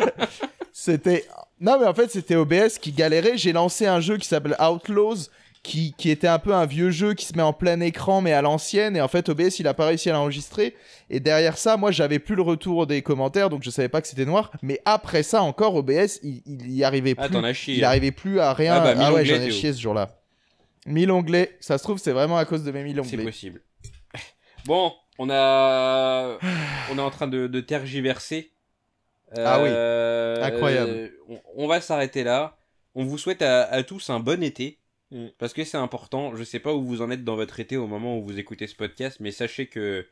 c'était... Non, mais en fait, c'était OBS qui galérait. J'ai lancé un jeu qui s'appelle Outlaws, qui, qui, était un peu un vieux jeu qui se met en plein écran, mais à l'ancienne. Et en fait, OBS, il a pas réussi à l'enregistrer. Et derrière ça, moi, j'avais plus le retour des commentaires, donc je savais pas que c'était noir. Mais après ça, encore, OBS, il, il y arrivait ah, plus. il hein. arrivait plus à rien. Ah, bah, ah ouais, j'en ai chié ce jour-là. 1000 onglets. Ça se trouve, c'est vraiment à cause de mes 1000 onglets. C'est possible. Bon, on a, on est en train de, tergiverser. ah oui. Euh, Incroyable. On, va s'arrêter là. On vous souhaite à, tous un bon été. Mm. Parce que c'est important. Je sais pas où vous en êtes dans votre été au moment où vous écoutez ce podcast, mais sachez que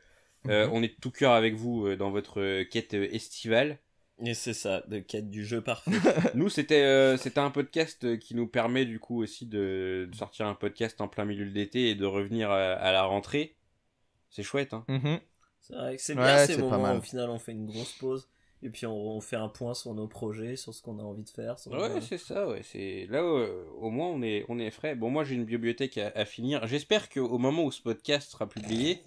euh, mhm. on est de tout cœur avec vous euh, dans votre quête estivale. Et c'est ça, de quête du jeu parfait. nous, c'était euh, c'était un podcast euh, qui nous permet du coup aussi de, sortir un podcast en plein milieu de l'été et de revenir euh, à, la rentrée. C'est chouette, hein. Mm-hmm. C'est vrai que c'est bien ces moments. Au final, on fait une grosse pause et puis on, fait un point sur nos projets, sur ce qu'on a envie de faire. ouais, c'est ça. Ouais, c'est là au moins on est on est frais. Bon, moi j'ai une bibliothèque à, finir. J'espère qu'au moment où ce podcast sera publié,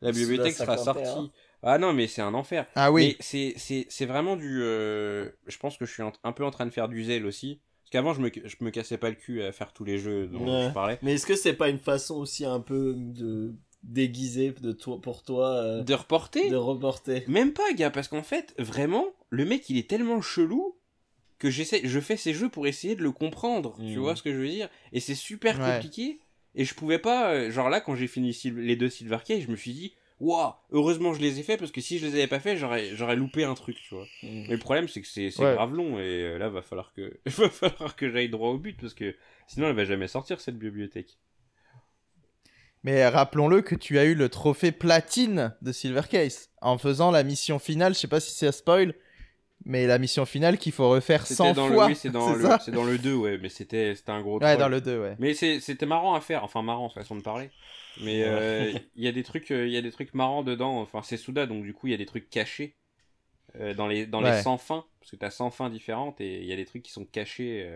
la bibliothèque sera sortie. Ah non, mais c'est un enfer. Ah oui. C'est c'est vraiment du. Euh, je pense que je suis un peu en train de faire du zèle aussi. Parce qu'avant, je me, me cassais pas le cul à faire tous les jeux dont je parlais. Mais est-ce que c'est pas une façon aussi un peu de déguiser de toi, pour toi euh, de reporter de reporter même pas gars parce qu'en fait vraiment le mec il est tellement chelou que j'essaie je fais ces jeux pour essayer de le comprendre tu mmh. vois ce que je veux dire et c'est super compliqué et je pouvais pas euh, genre là quand j'ai fini les deux Silver Key je me suis dit heureusement je les ai fait parce que si je les avais pas fait, j'aurais, j'aurais loupé un truc, tu vois. Mm. Mais le problème, c'est que c'est, c'est grave long et euh, là, va falloir que, va falloir que j'aille droit au but parce que sinon, elle va jamais sortir cette bibliothèque. Mais rappelons-le que tu as eu le trophée platine de Silver Case en faisant la mission finale. Je sais pas si c'est un spoil, mais la mission finale qu'il faut refaire 100 dans Le, oui, c'est dans, le, c'est dans le 2, ouais, mais c'était, c'était un gros. Ouais, dans le 2, ouais. Mais c'était marrant à faire, enfin marrant, façon de parler. Mais euh, il y a des trucs, euh, il y a des trucs marrants dedans. Enfin, c'est Souda, donc du coup, il y a des trucs cachés euh, dans les dans les sans fins, parce que t'as sans fin différentes et il y a des trucs qui sont cachés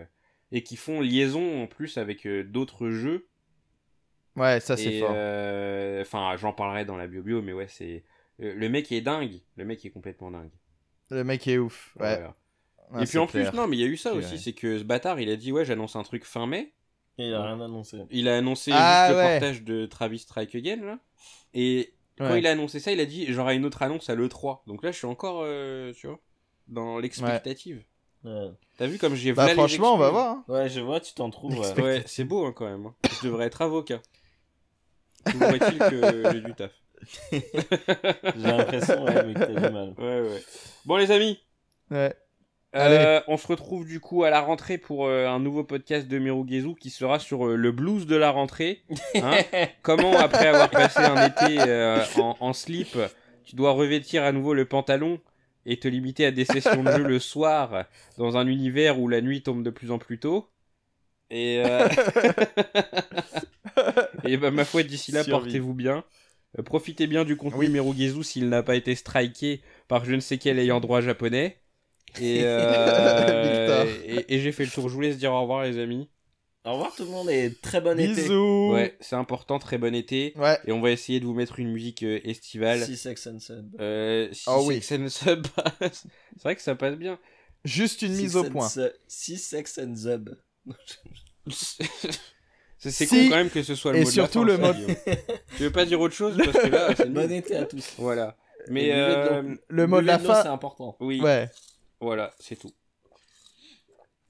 et qui font liaison en plus avec d'autres jeux. Ouais, ça c'est fort. Enfin, j'en parlerai dans la bio bio, mais ouais, c'est le mec est dingue, le mec est complètement dingue. Le mec est ouf. Ouais. et puis en plus, non, mais il y a eu ça aussi, c'est que ce bâtard, il a dit ouais, j'annonce un truc fin mai il a rien annoncé. Il a annoncé ah le portage de Travis Strike Again, Et quand il a annoncé ça, il a dit j'aurai une autre annonce à l'E3. Donc là, je suis encore, euh, tu vois, dans l'expectative. T'as vu comme j'ai bah, Franchement, on va voir. Hein. Ouais, je vois, tu t'en trouves. Ouais, c'est beau hein, quand même. Hein. Je devrais être avocat. est il que j'ai du taf J'ai l'impression, ouais, mais que t'as du mal. Ouais, ouais. Bon, les amis. Ouais. Euh, on se retrouve du coup à la rentrée pour euh, un nouveau podcast de Mirugezu qui sera sur euh, le blues de la rentrée. Hein. Comment, après avoir passé un été en, slip, tu dois revêtir à nouveau le pantalon et te limiter à des sessions de jeu le soir dans un univers où la nuit tombe de plus en plus tôt. Et, bah, ma foi, d'ici là, portez-vous bien. Profitez bien du contenu oui. s'il n'a pas été striké par je ne sais quel ayant droit japonais. Euh, et, et, j'ai fait le tour. Je vous laisse dire au revoir, les amis. Au revoir tout le monde et très bon été. Bisous. Ouais, c'est important, très bon été. Ouais. Et on va essayer de vous mettre une musique euh, estivale. six Sex and Sub. Euh, oh Sex and Sub c'est vrai que ça passe bien. Juste une mise au point. six Sex and Sub. c'est cool quand même que ce soit le mot. Et surtout le mot. tu veux pas dire autre chose que Bon été à tous. Voilà. Mais euh, le mot de la fin. C'est important. Oui. Ouais. Voilà, c'est tout.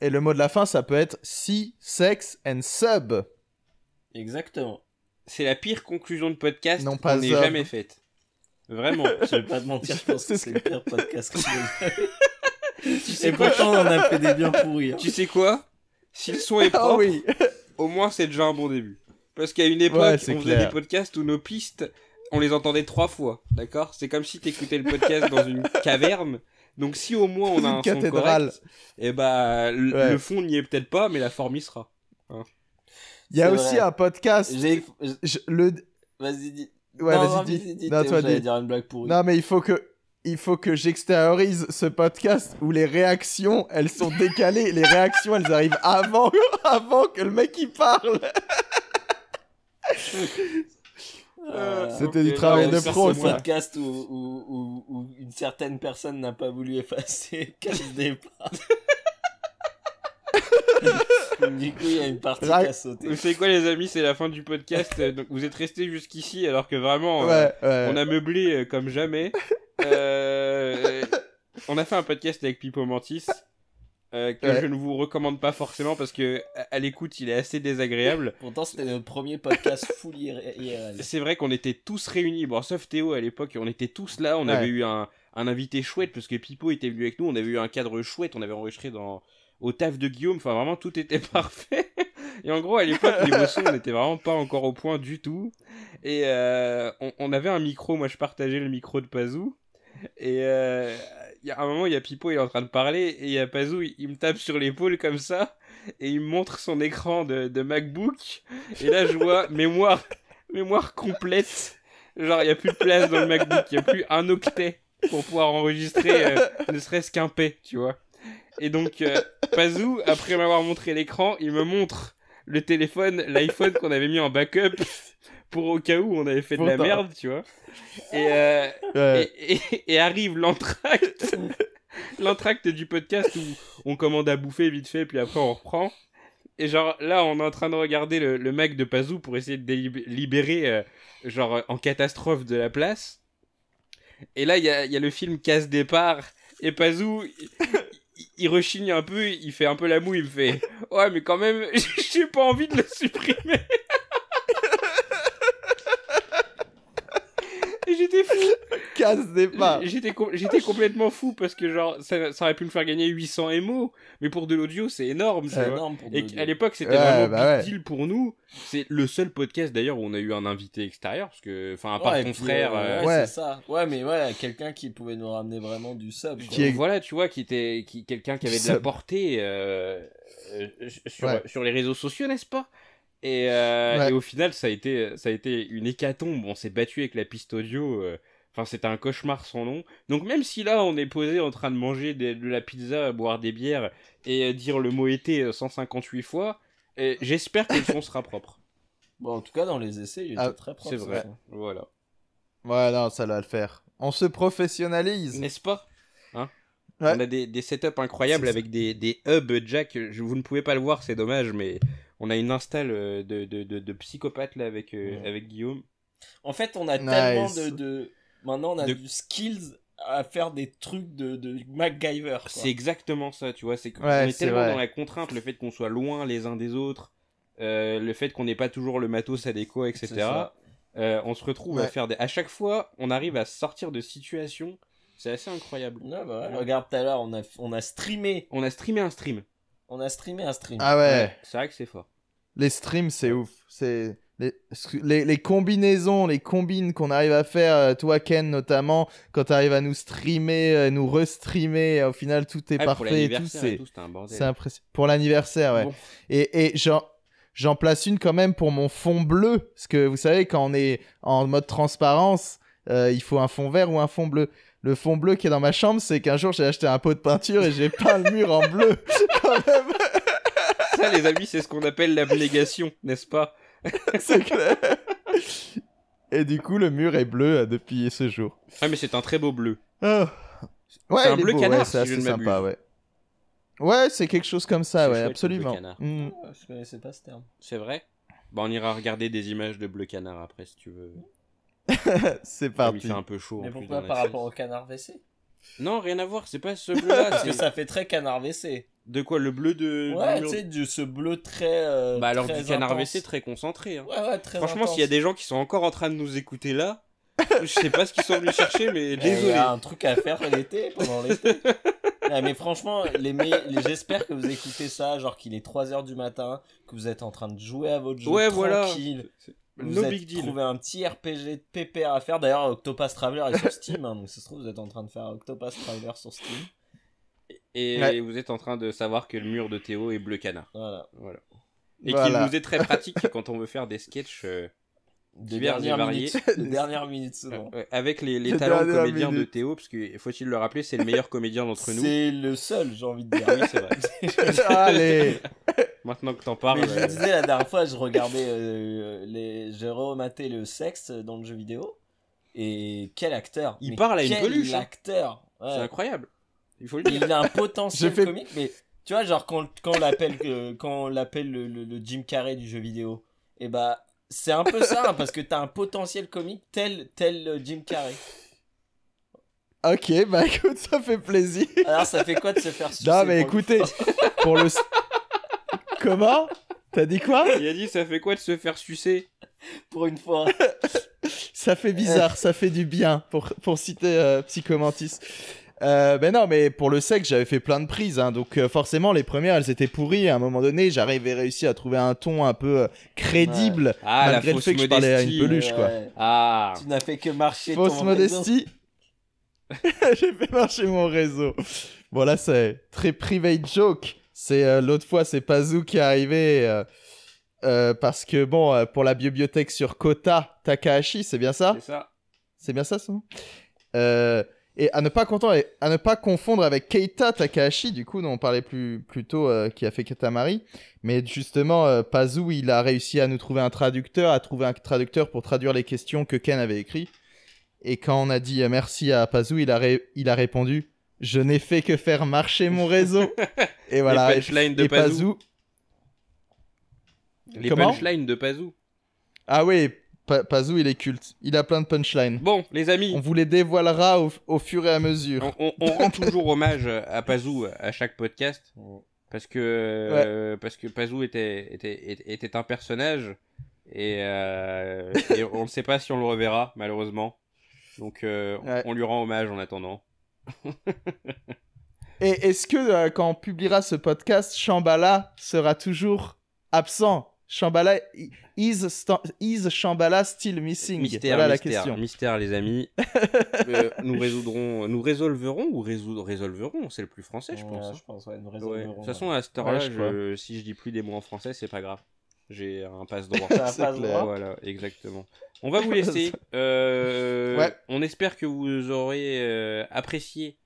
Et le mot de la fin, ça peut être si, sex and sub. Exactement. C'est la pire conclusion de podcast qu'on ait jamais faite. Vraiment. je vais pas te mentir, je pense que c'est le pire podcast que j'ai jamais tu Et pourtant, on a fait des biens pourris. Hein. Tu sais quoi Si le son est ah propre, au moins c'est déjà un bon début. Parce qu'à une époque, on faisait des podcasts où nos pistes, on les entendait trois fois, d'accord C'est comme si t'écoutais le podcast dans une caverne donc si au moins on a un cathédrale. son correct, et eh ben bah, le fond n'y est peut-être pas, mais la forme y sera. Hein. Il y a aussi un podcast. Le... Vas-y, dis. Ouais, vas-y, dis. Non, mais il faut que. Il faut que j'extériorise ce podcast où les réactions, elles sont décalées. les réactions, elles arrivent avant, avant que le mec il parle. Euh, C'était du travail de pro, un podcast où, où, où, une certaine personne n'a pas voulu effacer casse départ. du coup, il y a une partie qui a sauté. Vous savez quoi, les amis, c'est la fin du podcast. Euh, vous êtes restés jusqu'ici alors que vraiment, euh, on a meublé comme jamais. on a fait un podcast avec Pipo Mantis. Euh, que je ne vous recommande pas forcément parce que à, l'écoute il est assez désagréable. Pourtant c'était notre premier podcast full IRL. C'est vrai qu'on était tous réunis, bon sauf Théo à l'époque, on était tous là, on avait eu un, invité chouette parce que Pipo était venu avec nous, on avait eu un cadre chouette, on avait enregistré dans au taf de Guillaume, enfin vraiment tout était parfait. Et en gros à l'époque les son on n'était vraiment pas encore au point du tout. Et euh, on, avait un micro, moi je partageais le micro de Pazou. Et euh, il y a un moment, il y a Pipo, il est en train de parler, et il y a Pazou, il, me tape sur l'épaule comme ça, et il me montre son écran de, MacBook, et là, je vois mémoire, mémoire complète. Genre, il n'y a plus de place dans le MacBook, il n'y a plus un octet pour pouvoir enregistrer euh, ne serait-ce qu'un P, tu vois. Et donc, euh, Pazou, après m'avoir montré l'écran, il me montre le téléphone, l'iPhone qu'on avait mis en backup, pour au cas où on avait fait de la merde, tu vois. Et, euh, arrive l'entracte, l'entracte du podcast où on commande à bouffer vite fait, puis après on reprend. Et genre là, on est en train de regarder le, mec de Pazou pour essayer de libérer, euh, genre euh, en catastrophe de la place. Et là, il y a, le film Casse Départ. Et Pazou, il, il rechigne un peu, il fait un peu la moue, il me fait Ouais, mais quand même, j'ai pas envie de le supprimer. J'étais fou. Casse pas J'étais complètement fou parce que genre ça, ça, aurait pu me faire gagner 800 MO, mais pour de l'audio c'est énorme. C'est énorme pour de Et à l'époque c'était vraiment bah pour nous. C'est le seul podcast d'ailleurs où on a eu un invité extérieur parce que enfin à part ton frère. Euh, ouais, c'est ça. Ouais mais voilà quelqu'un qui pouvait nous ramener vraiment du sub. Qui Voilà tu vois qui était qui quelqu'un qui avait de la portée euh, euh, sur, sur les réseaux sociaux n'est-ce pas? Et, euh, au final, ça a été, ça a été une hécatombe. On s'est battu avec la piste audio. Euh, enfin, c'était un cauchemar sans nom. Donc, même si là, on est posé en train de manger de la pizza, boire des bières et euh, dire le mot été 158 fois, j'espère que le son sera propre. Bon, en tout cas, dans les essais, il était ah, très propre. C'est vrai. Voilà. Voilà. ça va le faire. On se professionnalise. N'est-ce pas hein On a des, setups incroyables avec des, hubs jack. vous ne pouvez pas le voir, c'est dommage, mais on a une install euh, de, de, psychopathe là avec, euh, avec Guillaume. En fait, on a tellement de, Maintenant, on a du skills à faire des trucs de, de MacGyver. C'est exactement ça, tu vois. C'est qu'on est, tellement dans la contrainte, le fait qu'on soit loin les uns des autres, euh, le fait qu'on n'ait pas toujours le matos adéquat, etc. on se retrouve à faire des. À chaque fois, on arrive à sortir de situations. C'est assez incroyable. Bah regarde, tout à l'heure, on a, on a streamé. On a streamé un stream. On a streamé un stream. Ah ouais. C'est vrai que c'est fort. Les streams, c'est ouf. C'est les, les, combinaisons, les combines qu'on arrive à faire, euh, toi Ken notamment, quand tu arrives à nous streamer, euh, nous restreamer, au final tout est parfait pour et tout, c'est Pour l'anniversaire, ouais. Et, et j'en place une quand même pour mon fond bleu, parce que vous savez, quand on est en mode transparence, euh, il faut un fond vert ou un fond bleu le fond bleu qui est dans ma chambre, c'est qu'un jour j'ai acheté un pot de peinture et j'ai peint le mur en bleu Ça, les amis, c'est ce qu'on appelle l'abnégation, n'est-ce pas C'est clair. Et du coup, le mur est bleu euh, depuis ce jour. Ouais, ah, mais c'est un très beau bleu. Ah. Ouais, c'est un bleu canard, c'est assez sympa, ouais. Ouais, c'est quelque chose comme ça, ouais, absolument. Je connaissais mm. pas ce terme. C'est vrai Bah, on ira regarder des images de bleu canard après si tu veux. c'est ah parti. Il fait un peu chaud. Mais pourquoi par rapport au canard WC Non, rien à voir, c'est pas ce bleu-là. Parce que ça fait très canard WC. De quoi Le bleu de. Ouais, tu sais, de ce bleu très. Euh, bah alors, du canard WC très concentré. Hein. Ouais, ouais, très Franchement, s'il y a des gens qui sont encore en train de nous écouter là, je sais pas ce qu'ils sont venus chercher, mais désolé. Il eh, y a un truc à faire l'été, pendant l'été. Ah, mais franchement, les, j'espère que vous écoutez ça, genre qu'il est 3h du matin, que vous êtes en train de jouer à votre jeu ouais, Voilà vous avez trouvé un petit RPG de pépère à faire. D'ailleurs, Octopus Traveler est sur Steam, hein, donc ça se trouve, vous êtes en train de faire Octopus Traveler sur Steam. Et vous êtes en train de savoir que le mur de Théo est bleu canard. Voilà. voilà. Et qu'il nous est très pratique quand on veut faire des sketchs euh, de divers dernière minute souvent. avec les, talents comédiens de Théo, parce que faut-il le rappeler, c'est le meilleur comédien d'entre nous. C'est le seul, j'ai envie de dire. oui, c'est vrai. Allez Maintenant que t'en parles. Mais je disais la dernière fois, je regardais euh, j'ai rematé le sexe dans le jeu vidéo. Et quel acteur Il parle à une peluche. Quel hein. acteur C'est incroyable. Il faut a un potentiel comique, mais tu vois, genre quand, on l'appelle quand on l'appelle le, Jim Carrey du jeu vidéo, et eh ben, bah, c'est un peu ça hein, parce que t'as un potentiel comique tel tel euh, Jim Carrey. Ok, bah écoute, ça fait plaisir. Alors ça fait quoi de se faire sucer Non mais écoutez, pour le, Comment T'as dit quoi Il a dit ça fait quoi de se faire sucer Pour une fois. ça fait bizarre, ça fait du bien, pour, citer euh, Psychomantis. Euh, ben non, mais pour le sexe, j'avais fait plein de prises, hein. donc euh, forcément les premières, elles étaient pourries. À un moment donné, j'arrivais réussi à trouver un ton un peu crédible, ah, malgré le fait que je parlais à une peluche, quoi. Ah. Tu n'as fait que marcher. Fausse modestie. J'ai fait marcher mon réseau. Voilà, c'est très private joke. C'est euh, l'autre fois, c'est Pazou qui est arrivé euh, euh, parce que bon, pour la bibliothèque sur Kota Takahashi, c'est bien ça C'est ça. C'est bien ça, son et à ne pas confondre avec Keita Takahashi, du coup dont on parlait plus plus tôt, qui a fait Katamari. Mais justement, Pazou, il a réussi à nous trouver un traducteur, à trouver un traducteur pour traduire les questions que Ken avait écrites. Et quand on a dit merci à Pazou, il il a répondu je n'ai fait que faire marcher mon réseau. et voilà. Les punchlines de Pazou. Les punchlines de Pazou. Ah oui, Pazou, il est culte. Il a plein de punchlines. Bon, les amis. On vous les dévoilera au, fur et à mesure. On, rend toujours hommage à Pazou à chaque podcast. Parce que, parce que Pazou était, était, un personnage. Et, euh, on ne sait pas si on le reverra, malheureusement. Donc, euh, on lui rend hommage en attendant. Et est-ce que euh, quand on publiera ce podcast, Shambhala sera toujours absent Shambhala, is, is Shambhala still missing mystère, mystère, la question. Mystère, les amis. Euh, nous résoudrons, nous résolverons ou résolverons, c'est le plus français, je pense. Hein. De toute façon, à cette heure-là, si je dis plus des mots en français, c'est pas grave. J'ai un passe droit. Voilà, exactement. On va vous laisser. Euh, on espère que vous aurez euh, apprécié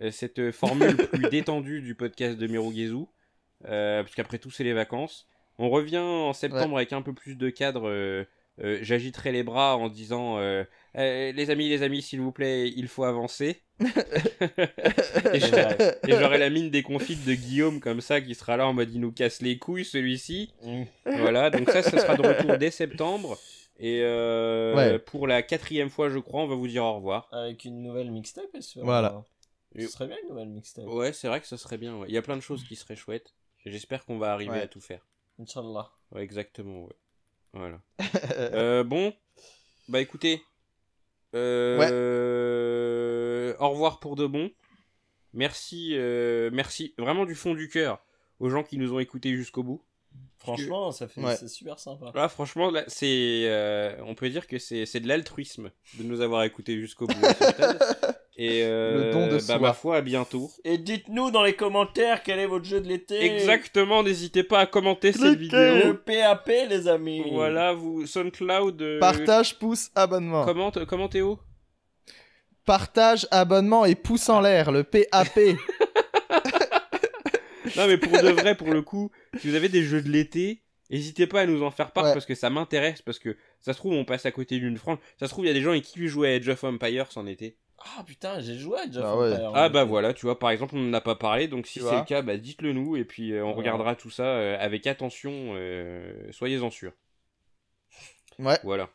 euh, cette formule plus détendue du podcast de Euh, parce qu'après tout, c'est les vacances. On revient en septembre avec un peu plus de cadre euh, j'agiterai les bras en disant euh, euh, les amis, les amis, s'il vous plaît, il faut avancer. et j'aurai la mine des déconfite de Guillaume comme ça qui sera là en mode il nous casse les couilles celui-ci. Mm. Voilà, donc ça, ça sera de retour dès septembre. Et pour la quatrième fois, je crois, on va vous dire au revoir. Avec une nouvelle mixtape, Voilà. Ce serait bien une nouvelle mixtape. Ouais, c'est vrai que ce serait bien. Il y a plein de choses qui seraient chouettes. J'espère qu'on va arriver à tout faire. Ouais, exactement, ouais. Voilà. Euh, bon, bah écoutez, euh, au revoir pour de bon. Merci, euh, merci vraiment du fond du cœur aux gens qui nous ont écoutés jusqu'au bout. Franchement, ça fait, c'est super sympa. Ah, franchement, c'est, on peut dire que c'est, de l'altruisme de nous avoir écoutés jusqu'au bout. Et le don de euh, bah, ma foi, à bientôt. Et dites-nous dans les commentaires quel est votre jeu de l'été. Exactement, n'hésitez pas à commenter cette vidéo. Le PAP, les amis. Voilà, vous, SoundCloud. Euh, Partage, pouce, abonnement. Commente, comment Théo Partage, abonnement et pouce en l'air, le PAP. non, mais pour de vrai, pour le coup, si vous avez des jeux de l'été, N'hésitez pas à nous en faire part parce que ça m'intéresse, parce que ça se trouve on passe à côté d'une frange. Ça se trouve il y a des gens qui jouaient à Age of Empires en été. Ah putain, j'ai joué à ah, ah bah voilà, tu vois, par exemple, on n'en a pas parlé, donc si c'est le cas, bah dites-le nous et puis euh, on regardera tout ça euh, avec attention, euh, soyez-en sûrs. Ouais. Voilà.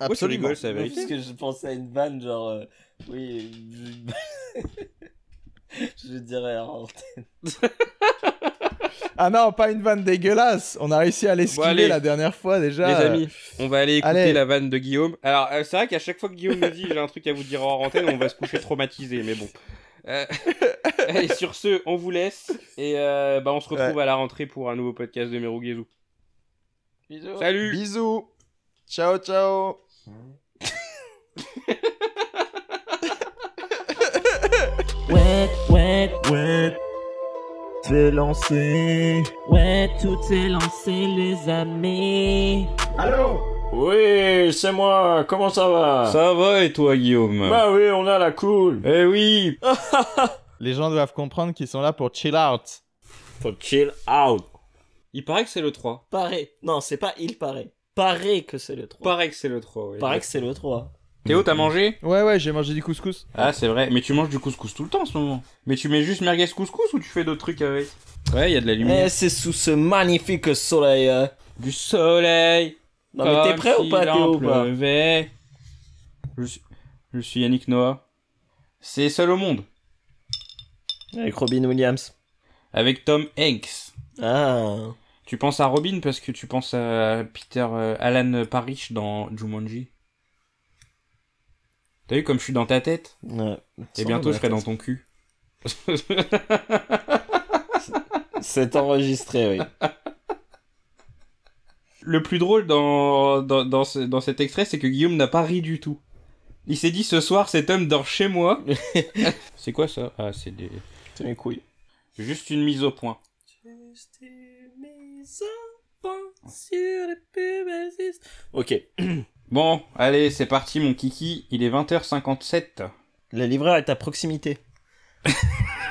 Absolument. Parce que je pensais à une vanne genre. oui. Je... dirais à Ah non, pas une vanne dégueulasse. On a réussi à l'esquiver la dernière fois déjà. Les amis, on va aller écouter la vanne de Guillaume. Alors, euh, c'est vrai qu'à chaque fois que Guillaume nous dit j'ai un truc à vous dire en antenne, on va se coucher traumatisé, mais bon. et euh, sur ce, on vous laisse et euh, bah, on se retrouve à la rentrée pour un nouveau podcast de Merugezu. Bisous. Salut. Bisous. Ciao, ciao. lancé. Ouais, tout est lancé, les amis. Allô oui, c'est moi, comment ça va Ça va et toi Guillaume Bah oui, on a la cool Eh oui Les gens doivent comprendre qu'ils sont là pour chill out. Pour chill out. Il paraît que c'est le 3. Pareil. Non, c'est pas il paraît. Paraît que c'est le 3. Paraît que c'est le 3, oui. Paraît que c'est le 3. Théo, t'as mm. mangé Ouais, ouais, j'ai mangé du couscous. Ah, c'est vrai. Mais tu manges du couscous tout le temps en ce moment. Mais tu mets juste merguez couscous ou tu fais d'autres trucs avec Ouais, il y a de la lumière. Eh, c'est sous ce magnifique soleil. Hein. Du soleil. Non, mais t'es prêt ou pas, Théo ou je, suis... Yannick Noah. C'est seul au monde. Avec Robin Williams. Avec Tom Hanks. Ah. Tu penses à Robin parce que tu penses à Peter euh, Alan Parrish dans Jumanji vu comme je suis dans ta tête Et bientôt je serai dans ton cul. C'est enregistré, oui. Le plus drôle dans, dans, dans, cet extrait, c'est que Guillaume n'a pas ri du tout. Il s'est dit ce soir, cet homme dort chez moi. c'est quoi ça Ah, c'est des. C'est mes couilles. Juste une mise au point. Juste une mise au point sur les Ok. Bon, allez, c'est parti mon kiki, il est 20h57. La livreur est à proximité.